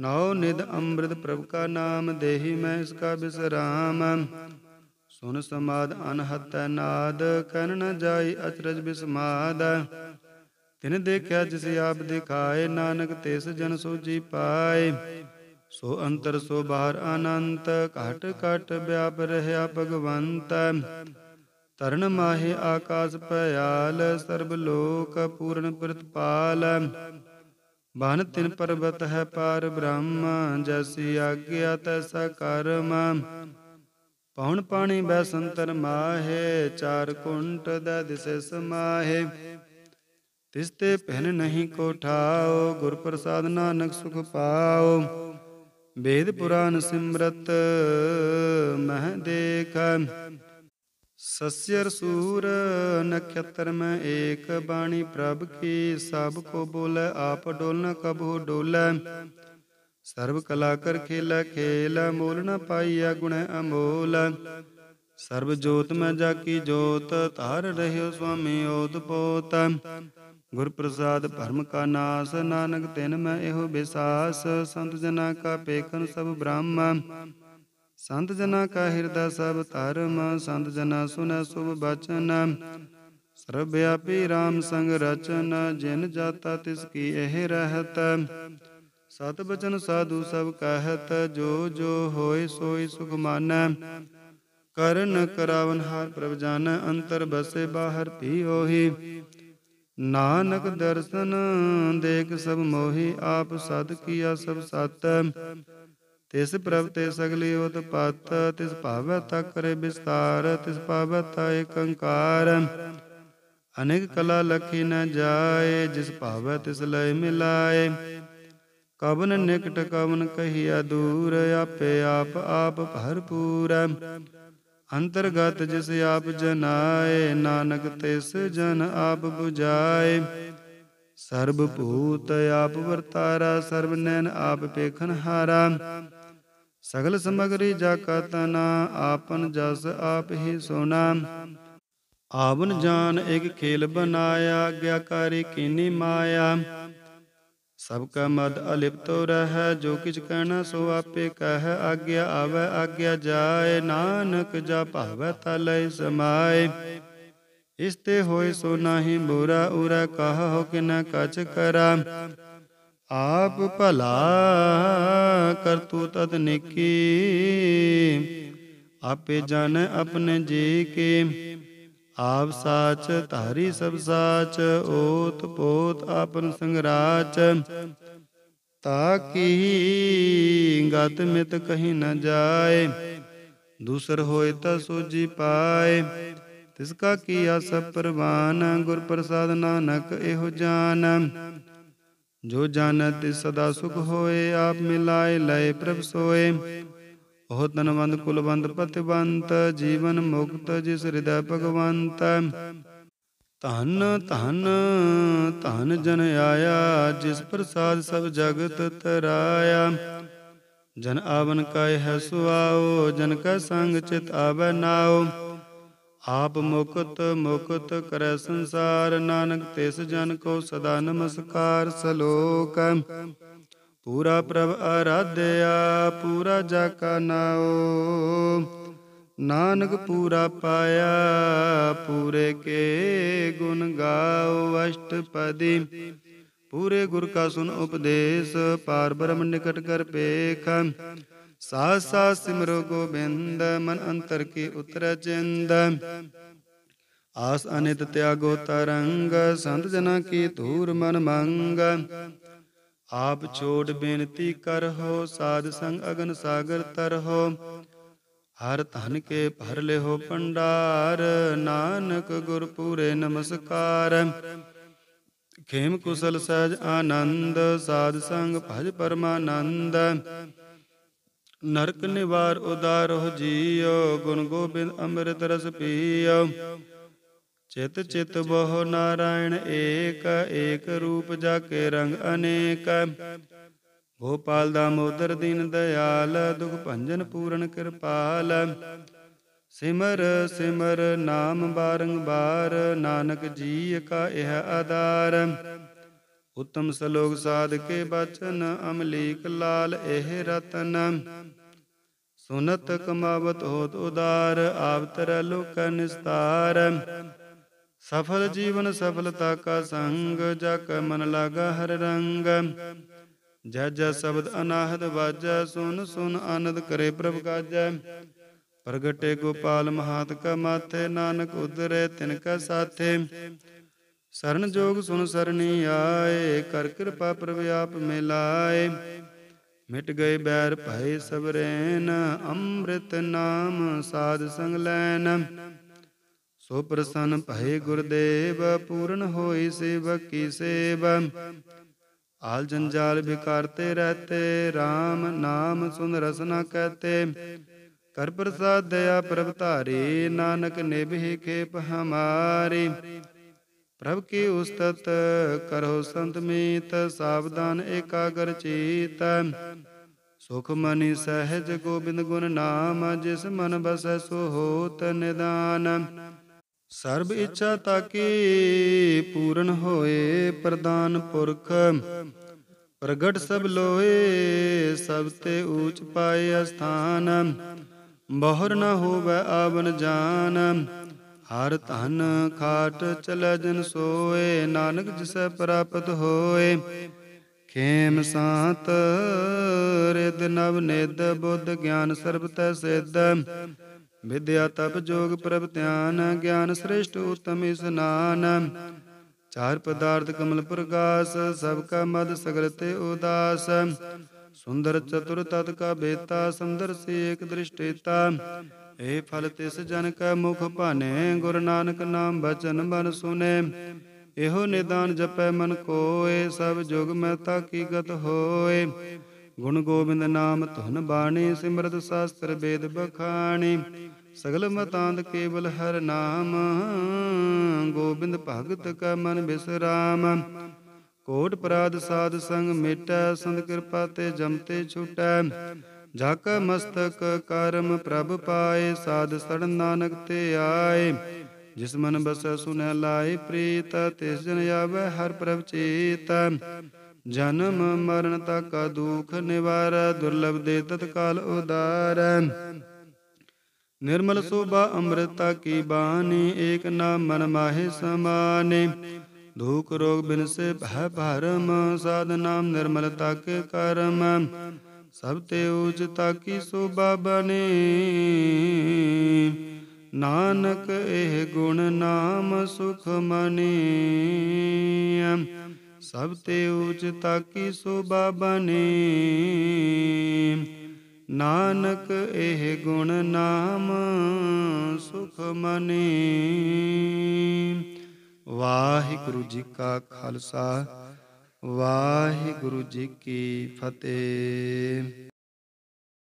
ਨਉ ਨਿਦ ਅੰਮ੍ਰਿਤ ਪ੍ਰਭ ਕਾ ਨਾਮ ਦੇਹੀ ਮੈਂ ਇਸ ਕਾ ਬਿਸਰਾਮ ਸੁਨ ਸਮਾਦ ਅਨਹਤ ਨਾਦ ਕਰਨ ਨ ਜਾਈ ਅਚਰਜ ਬਿਸਮਾਦ ਤਿਨ ਦੇਖਿਆ ਜਿਸ ਆਪ ਦਿਖਾਏ ਨਾਨਕ ਤਿਸ ਜਨ ਸੋਜੀ ਪਾਏ ਸੋ ਅੰਤਰ ਸੋ ਬਾਹਰ ਅਨੰਤ ਘਟ ਘਟ ਵਿਆਪ ਰਹਾ ਭਗਵੰਤ ਤਰਨ ਮਾਹੇ ਆਕਾਸ ਭਿਆਲ ਸਰਬ ਲੋਕ ਪੂਰਨ ਪ੍ਰਤਪਾਲ ਬਨ ਤਿਨ ਪਰਬਤ ਹੈ ਪਾਰ ਬ੍ਰਹਮ ਜੈਸੀ ਆਗਿਆ ਤੈਸਾ ਕਰਮ ਪਉਣ ਪਾਣੀ ਬੈਸੰਤਰ ਮਾਹੇ ਚਾਰ ਕੁੰਟ ਦਾ ਦਿਸੇ ਸਮਾਹੇ ਤਿਸ ਤੇ ਪਹਿਨ ਨਹੀਂ ਕੋਠਾਓ ਗੁਰ ਪ੍ਰਸਾਦ ਨਾਨਕ ਸੁਖ ਪਾਓ ਵੇਦ ਪੁਰਾਨ ਸਿਮਰਤ ਮਹ ਦੇਖੈ ਸਸਿਰ ਸੂਰ ਨਖਤਰ ਮੈਂ ਏਕ ਬਾਣੀ ਪ੍ਰਭ ਕੀ ਸਭ ਕੋ ਬੋਲੇ ਆਪ ਡੋਲਨ ਕਬੂ ਡੋਲੇ ਸਰਬ ਕਲਾ ਕਰ ਖੇਲ ਖੇਲ ਮੋਲ ਨ ਪਾਈਆ ਗੁਣ ਅਮੋਲ ਸਰਬ ਜੋਤ ਮੈਂ ਜਾਕੀ ਜੋਤ ਧਾਰ ਰਹਿਓ ਸੁਆਮੀ ਓਦ ਪੋਤ ਗੁਰ ਪ੍ਰਸਾਦ ਭਰਮ ਕਾ ਨਾਸ ਨਾਨਕ ਤਿਨ ਮੈਂ ਇਹੋ ਬਿਸਾਸ ਸੰਤ ਜਨਾ ਕਾ ਪੇਖਨ ਸਭ ਬ੍ਰਹਮ ਸੰਤ ਜਨਾ ਕਾ ਹਿਰਦਾ ਸਭ ਧਰਮ ਸੰਤ ਜਨਾ ਸੁਨੈ ਸੁਭ ਬਚਨ ਸਰਬ ਵਿਆਪੀ RAM ਸੰਗ ਰਚਨ ਜਿਨ ਜਾਤਾ ਤਿਸ ਕੀ ਇਹ ਰਹਤ ਸਤ ਬਚਨ ਸਾਧੂ ਸਭ ਕਹਤ ਜੋ ਜੋ ਹੋਏ ਸੋਈ ਸੁਖ ਮਾਨੈ ਕਰਨ ਕਰਾਵਨ ਹਾਰ ਪ੍ਰਭ ਜਾਨ ਅੰਤਰ ਬਸੇ ਬਾਹਰ ਭੀ ਹੋਹੀ ਨਾਨਕ ਦਰਸ਼ਨ ਦੇਖ ਸਭ ਮੋਹੀ ਆਪ ਸਤ ਕੀਆ ਸਭ ਸਤ ਤਿਸ ਪ੍ਰਭ ਤੇ ਸਗਲੀ ਉਤਪਤ ਤਿਸ ਭਾਵੈ ਤਾ ਕਰੇ ਵਿਸਤਾਰ ਤਿਸ ਭਾਵੈ ਤਾ ਏਕੰਕਾਰ ਅਨੇਕ ਕਲਾ ਲਖੀ ਨ ਜਾਏ ਜਿਸ ਭਾਵੈ ਤਿਸ ਲੈ ਮਿਲਾਏ ਕਵਨ ਨਿਕਟ ਕਵਨ ਕਹੀਆ ਦੂਰ ਆਪੇ ਆਪ ਆਪ ਭਰਪੂਰ ਅੰਤਰਗਤ ਜਿਸ ਆਪ ਜਨਾਏ ਨਾਨਕ ਤਿਸ ਜਨ ਆਪ 부ਝਾਏ ਸਰਬ ਭੂਤ ਆਪ ਵਰਤਾਰਾ ਸਰਬ ਨੈਨ ਆਪ ਪੇਖਨ ਹਾਰਾ ਸਗਲ ਸਮਗਰੀ ਜਾ ਕਾ ਆਪਨ ਜਸ ਆਪ ਹੀ ਸੋਨਾ ਆਵਨ ਜਾਨ ਇਕ ਖੇਲ ਬਨਾਇਆ ਆਗਿਆਕਾਰੀ ਕਿਨੀ ਮਾਇਆ ਸਭ ਕਾ ਮਦ ਅਲਿਪਤੋ ਰਹਿ ਜੋ ਕਿਛ ਕਹਿਣਾ ਸੋ ਆਪੇ ਕਹਿ ਆਗਿਆ ਆਵੇ ਆਗਿਆ ਜਾਏ ਨਾਨਕ ਜਾ ਭਾਵੈ ਤਲੈ ਸਮਾਏ ਇਸਤੇ ਹੋਏ ਸੋ ਨਾਹੀ ਬੁਰਾ ਉਰਾ ਕਹਾ ਹੋ ਕਿ ਨ ਕਛ ਕਰਾ ਆਪ ਭਲਾ ਕਰਤੂ ਤਦ ਨਿੱਕੀ ਆਪੇ ਜਨ ਆਪਣੇ ਜੀ ਕੇ ਆਪ ਸਾਚ ਧਾਰੀ ਸਭ ਸਾਚ ਓਤ ਪੋਤ ਆਪਨ ਸੰਗਰਾਚ ਤਾ ਕੀ ਗਤ ਮਿਤ ਕਹੀ ਨ ਜਾਏ ਦੂਸਰ ਹੋਏ ਤਾ ਸੋਜੀ ਪਾਏ ਤਿਸ ਕਾ ਕੀ ਆਸ ਪਰਵਾਨ ਗੁਰ ਪ੍ਰਸਾਦ ਨਾਨਕ ਇਹੋ ਜਾਨ ਜੋ ਜਾਣਤ ਸਦਾ ਸੁਖ ਹੋਏ ਆਪ ਮਿਲਾਏ ਲਏ ਪ੍ਰਭ ਸੋਏ ਉਹ ਤਨਵੰਦ ਕੁਲਵੰਦ ਪਤਵੰਤ ਜੀਵਨ ਮੁਕਤ ਜਿਸ ਹਿਰਦੈ ਭਗਵੰਤ ਧਨ ਧਨ ਧਨ ਜਨ ਆਇਆ ਜਿਸ ਪ੍ਰਸਾਦ ਸਭ ਜਗਤ ਤਰਾਇਆ ਜਨ ਆਵਨ ਕਾਇ ਹੈ ਸੁਆਓ ਜਨ ਕਾ ਸੰਗ ਚਿਤ ਆਵੈ ਨਾਓ ਆਪ ਮੁਕਤ ਮੁਕਤ ਕਰੈ ਸੰਸਾਰ ਨਾਨਕ ਤਿਸ ਜਨ ਕੋ ਸਦਾ ਨਮਸਕਾਰ ਸਲੋਕ ਪੂਰਾ ਪ੍ਰਭ ਅਰਾਧਿਆ ਪੂਰਾ ਜਾ ਕਾ ਨਾਉ ਨਾਨਕ ਪੂਰਾ ਪਾਇਆ ਪੂਰੇ ਕੇ ਗੁਣ ਗਾਉ ਅਸ਼ਟਪਦੀ ਪੂਰੇ ਗੁਰ ਕਾ ਸੁਨ ਉਪਦੇਸ਼ ਪਾਰ ਬ੍ਰਹਮ ਨਿਕਟ ਕਰ ਪੇਖ ਸਾ ਸਾ ਸਿਮਰੋ ਗੋਬਿੰਦ ਮਨ ਅੰਤਰ ਕੀ ਉਤਰ ਜਿੰਦ ਆਸ ਅਨਿਤ ਤਿਆਗੋ ਤਰੰਗ ਸੰਤ ਜਨਾ ਕੀ ਧੂਰ ਮਨ ਮੰਗ ਆਪ ਛੋੜ ਬੇਨਤੀ ਕਰ ਹੋ ਸਾਧ ਸੰਗ ਅਗਨ ਸਾਗਰ ਤਰ ਹੋ ਹਰ ਧਨ ਕੇ ਭਰ ਲਿਓ ਪੰਡਾਰ ਨਾਨਕ ਗੁਰਪੂਰੇ ਨਮਸਕਾਰ ਖੇਮ ਕੁਸਲ ਸਹਿਜ ਆਨੰਦ ਸਾਧ ਸੰਗ ਭਜ ਪਰਮਾਨੰਦ ਨਰਕ ਨਿਵਾਰ ਉਦਾਰ ਹੋ ਜੀਉ ਗੁਣ ਗੋਬਿੰਦ ਅੰਮ੍ਰਿਤ ਰਸ ਪੀਉ ਚਿਤ ਚਿਤ ਬਹੁ ਨਾਰਾਇਣ ਏਕ ਏਕ ਰੂਪ ਜਾ ਕੇ ਰੰਗ ਅਨੇਕ ਗੋਪਾਲ ਮੋਦਰ ਦੀਨ ਦਿਆਲ ਦੁਖ ਭੰਜਨ ਪੂਰਨ ਕਿਰਪਾਲ ਸਿਮਰ ਸਿਮਰ ਨਾਮ ਬਾਰੰਬਾਰ ਨਾਨਕ ਜੀ ਕਾ ਇਹ ਆਧਾਰ ਉਤਮ ਸਲੋਕ ਸਾਧਕੇ ਬਚਨ ਅਮਲੀਕ ਲਾਲ ਇਹ ਰਤਨ ਸੁਨਤ ਕਮਾਵਤ ਹੋਤ ਉਦਾਰ ਆਪ ਤਰ ਲੋਕਾ ਨਿਸਤਾਰ ਸਫਲ ਜੀਵਨ ਸਫਲਤਾ ਕਾ ਸੰਗ ਜਕ ਮਨ ਲਾਗਾ ਹਰ ਰੰਗ ਜਜ ਸ਼ਬਦ ਅਨਾਹਦ ਵਾਜੈ ਸੁਨ ਸੁਨ ਆਨੰਦ ਕਰੇ ਪ੍ਰਭ ਕਾਜੈ ਪ੍ਰਗਟੇ ਗੋਪਾਲ ਮਹਾਤ ਕਾ ਮਾਥੇ ਨਾਨਕ ਉਦਰੇ ਤਿਨ ਕਾ ਸਾਥੇ ਸਰਨ ਜੋਗ ਸੁਨ ਸਰਨੀ ਆਏ ਕਰ ਕਿਰਪਾ ਪ੍ਰਭ ਆਪ ਮਿਲਾਏ ਮਿਟ ਗਏ ਬੈਰ ਭਏ ਸਬਰੇਨ ਅੰਮ੍ਰਿਤ ਨਾਮ ਸਾਧ ਸੰਗ ਲੈਨ ਸੋ ਪ੍ਰਸੰਨ ਭਏ ਗੁਰਦੇਵ ਪੂਰਨ ਹੋਈ ਸੇਵ ਕੀ ਸੇਵ ਆਲ ਜੰਜਾਲ ਵਿਕਾਰਤੇ ਰਹਤੇ RAM ਨਾਮ ਸੁਨ ਰਸਨਾ ਕਹਤੇ ਕਰ ਪ੍ਰਸਾਦ ਦਇਆ ਪ੍ਰਭ ਧਾਰੇ ਨਾਨਕ ਨਿਭੇ ਖੇਪ ਹਮਾਰੀ ਪ੍ਰਭ ਕੀ ਉਸਤਤ ਕਰੋ ਸੰਤ ਮੀਤ ਸਾਵਧਾਨ ਏਕਾਗਰ ਚੀਤ ਸੁਖ ਮਨੀ ਸਹਿਜ ਗੋਬਿੰਦ ਗੁਣ ਨਾਮ ਜਿਸ ਮਨ ਬਸੈ ਸੋ ਹੋਤ ਨਿਦਾਨ ਸਰਬ ਇੱਛਾ ਤਾਕੀ ਪੂਰਨ ਹੋਏ ਪ੍ਰਦਾਨ ਪੁਰਖ ਪ੍ਰਗਟ ਸਭ ਲੋਏ ਸਭ ਤੇ ਊਚ ਪਾਏ ਅਸਥਾਨ ਬਹਰ ਨ ਹੋਵੇ ਆਵਨ ਜਾਨ ਹਰ ਧਨ ਖਾਟ ਚਲ ਜਨ ਸੋਏ ਨਾਨਕ ਜਿਸੈ ਪ੍ਰਾਪਤ ਹੋਏ ਖੇਮ ਸਾਤ ਰਿਦ ਨਵ ਨਿਦ ਬੁੱਧ ਗਿਆਨ ਸਰਬ ਤੈ ਸਿੱਧ ਵਿਦਿਆ ਤਪ ਜੋਗ ਪ੍ਰਭ ਧਿਆਨ ਗਿਆਨ ਸ੍ਰੇਸ਼ਟ ਉਤਮ ਇਸਨਾਨ ਚਾਰ ਪਦਾਰਥ ਕਮਲ ਪ੍ਰਗਾਸ ਸਭ ਕਾ ਮਦ ਸਗਲ ਤੇ ਉਦਾਸ ਸੁੰਦਰ ਚਤੁਰ ਤਤ ਕਾ ਬੇਤਾ ਸੁੰਦਰ ਸੇ ਦ੍ਰਿਸ਼ਟੇਤਾ ਇਹ ਫਲ ਤਿਸ ਜਨ ਕੈ ਮੁਖ ਭਾਨੇ ਗੁਰ ਨਾਨਕ ਨਾਮ ਬਚਨ ਮਨ ਸੁਨੇ ਇਹੋ ਨਿਦਾਨ ਜਪੈ ਮਨ ਕੋਏ ਸਭ ਜੁਗ ਮੈਂ ਤਾਕੀ ਗਤ ਹੋਏ ਗੁਣ ਗੋਬਿੰਦ ਨਾਮ ਧੁਨ ਬਾਣੀ ਸਿਮਰਤ ਸਾਸਤਰ ਵੇਦ ਬਖਾਣੀ ਸਗਲ ਮਤਾਂਤ ਕੇਵਲ ਹਰ ਨਾਮ ਗੋਬਿੰਦ ਭਗਤ ਕਾ ਮਨ ਬਿਸਰਾਮ ਕੋਟ ਪ੍ਰਾਦ ਸਾਧ ਸੰਗ ਮਿਟੈ ਸੰਤ ਕਿਰਪਾ ਤੇ ਜਮਤੇ ਛੁਟੈ ਜਕ ਮਸਤਕ ਕਰਮ ਪ੍ਰਭ ਪਾਏ ਸਾਧ ਸੜਨ ਨਾਨਕ ਤੇ ਆਏ ਜਿਸ ਮਨ ਬਸੈ ਸੁਨੈ ਲਾਏ ਪ੍ਰੀਤ ਤਿਸ ਜਨ ਆਵੈ ਹਰ ਪ੍ਰਭ ਚੇਤ ਜਨਮ ਮਰਨ ਤੱਕ ਦੁਖ ਨਿਵਾਰ ਦੁਰਲਭ ਦੇ ਤਤਕਾਲ ਉਦਾਰ ਨਿਰਮਲ ਸੋਭਾ ਅੰਮ੍ਰਿਤਾ ਕੀ ਬਾਣੀ ਏਕ ਨਾਮ ਮਨ ਮਾਹੇ ਸਮਾਨੇ ਦੁਖ ਰੋਗ ਬਿਨਸੇ ਭੈ ਭਰਮ ਸਾਧ ਨਾਮ ਨਿਰਮਲਤਾ ਕੇ ਕਰਮ ਸਭ ਤੇ ਉਜ ਕੀ ਸੋਭਾ ਬਨੇ ਨਾਨਕ ਇਹ ਗੁਣ ਨਾਮ ਸੁਖ ਮਨੇ ਸਭ ਤੇ ਉਜ ਕੀ ਸੋਭਾ ਬਨੇ ਨਾਨਕ ਇਹ ਗੁਣ ਨਾਮ ਸੁਖ ਮਨੇ ਵਾਹਿਗੁਰੂ ਜੀ ਕਾ ਖਾਲਸਾ ਵਾਹਿਗੁਰੂ ਜੀ ਕੀ ਫਤਿਹ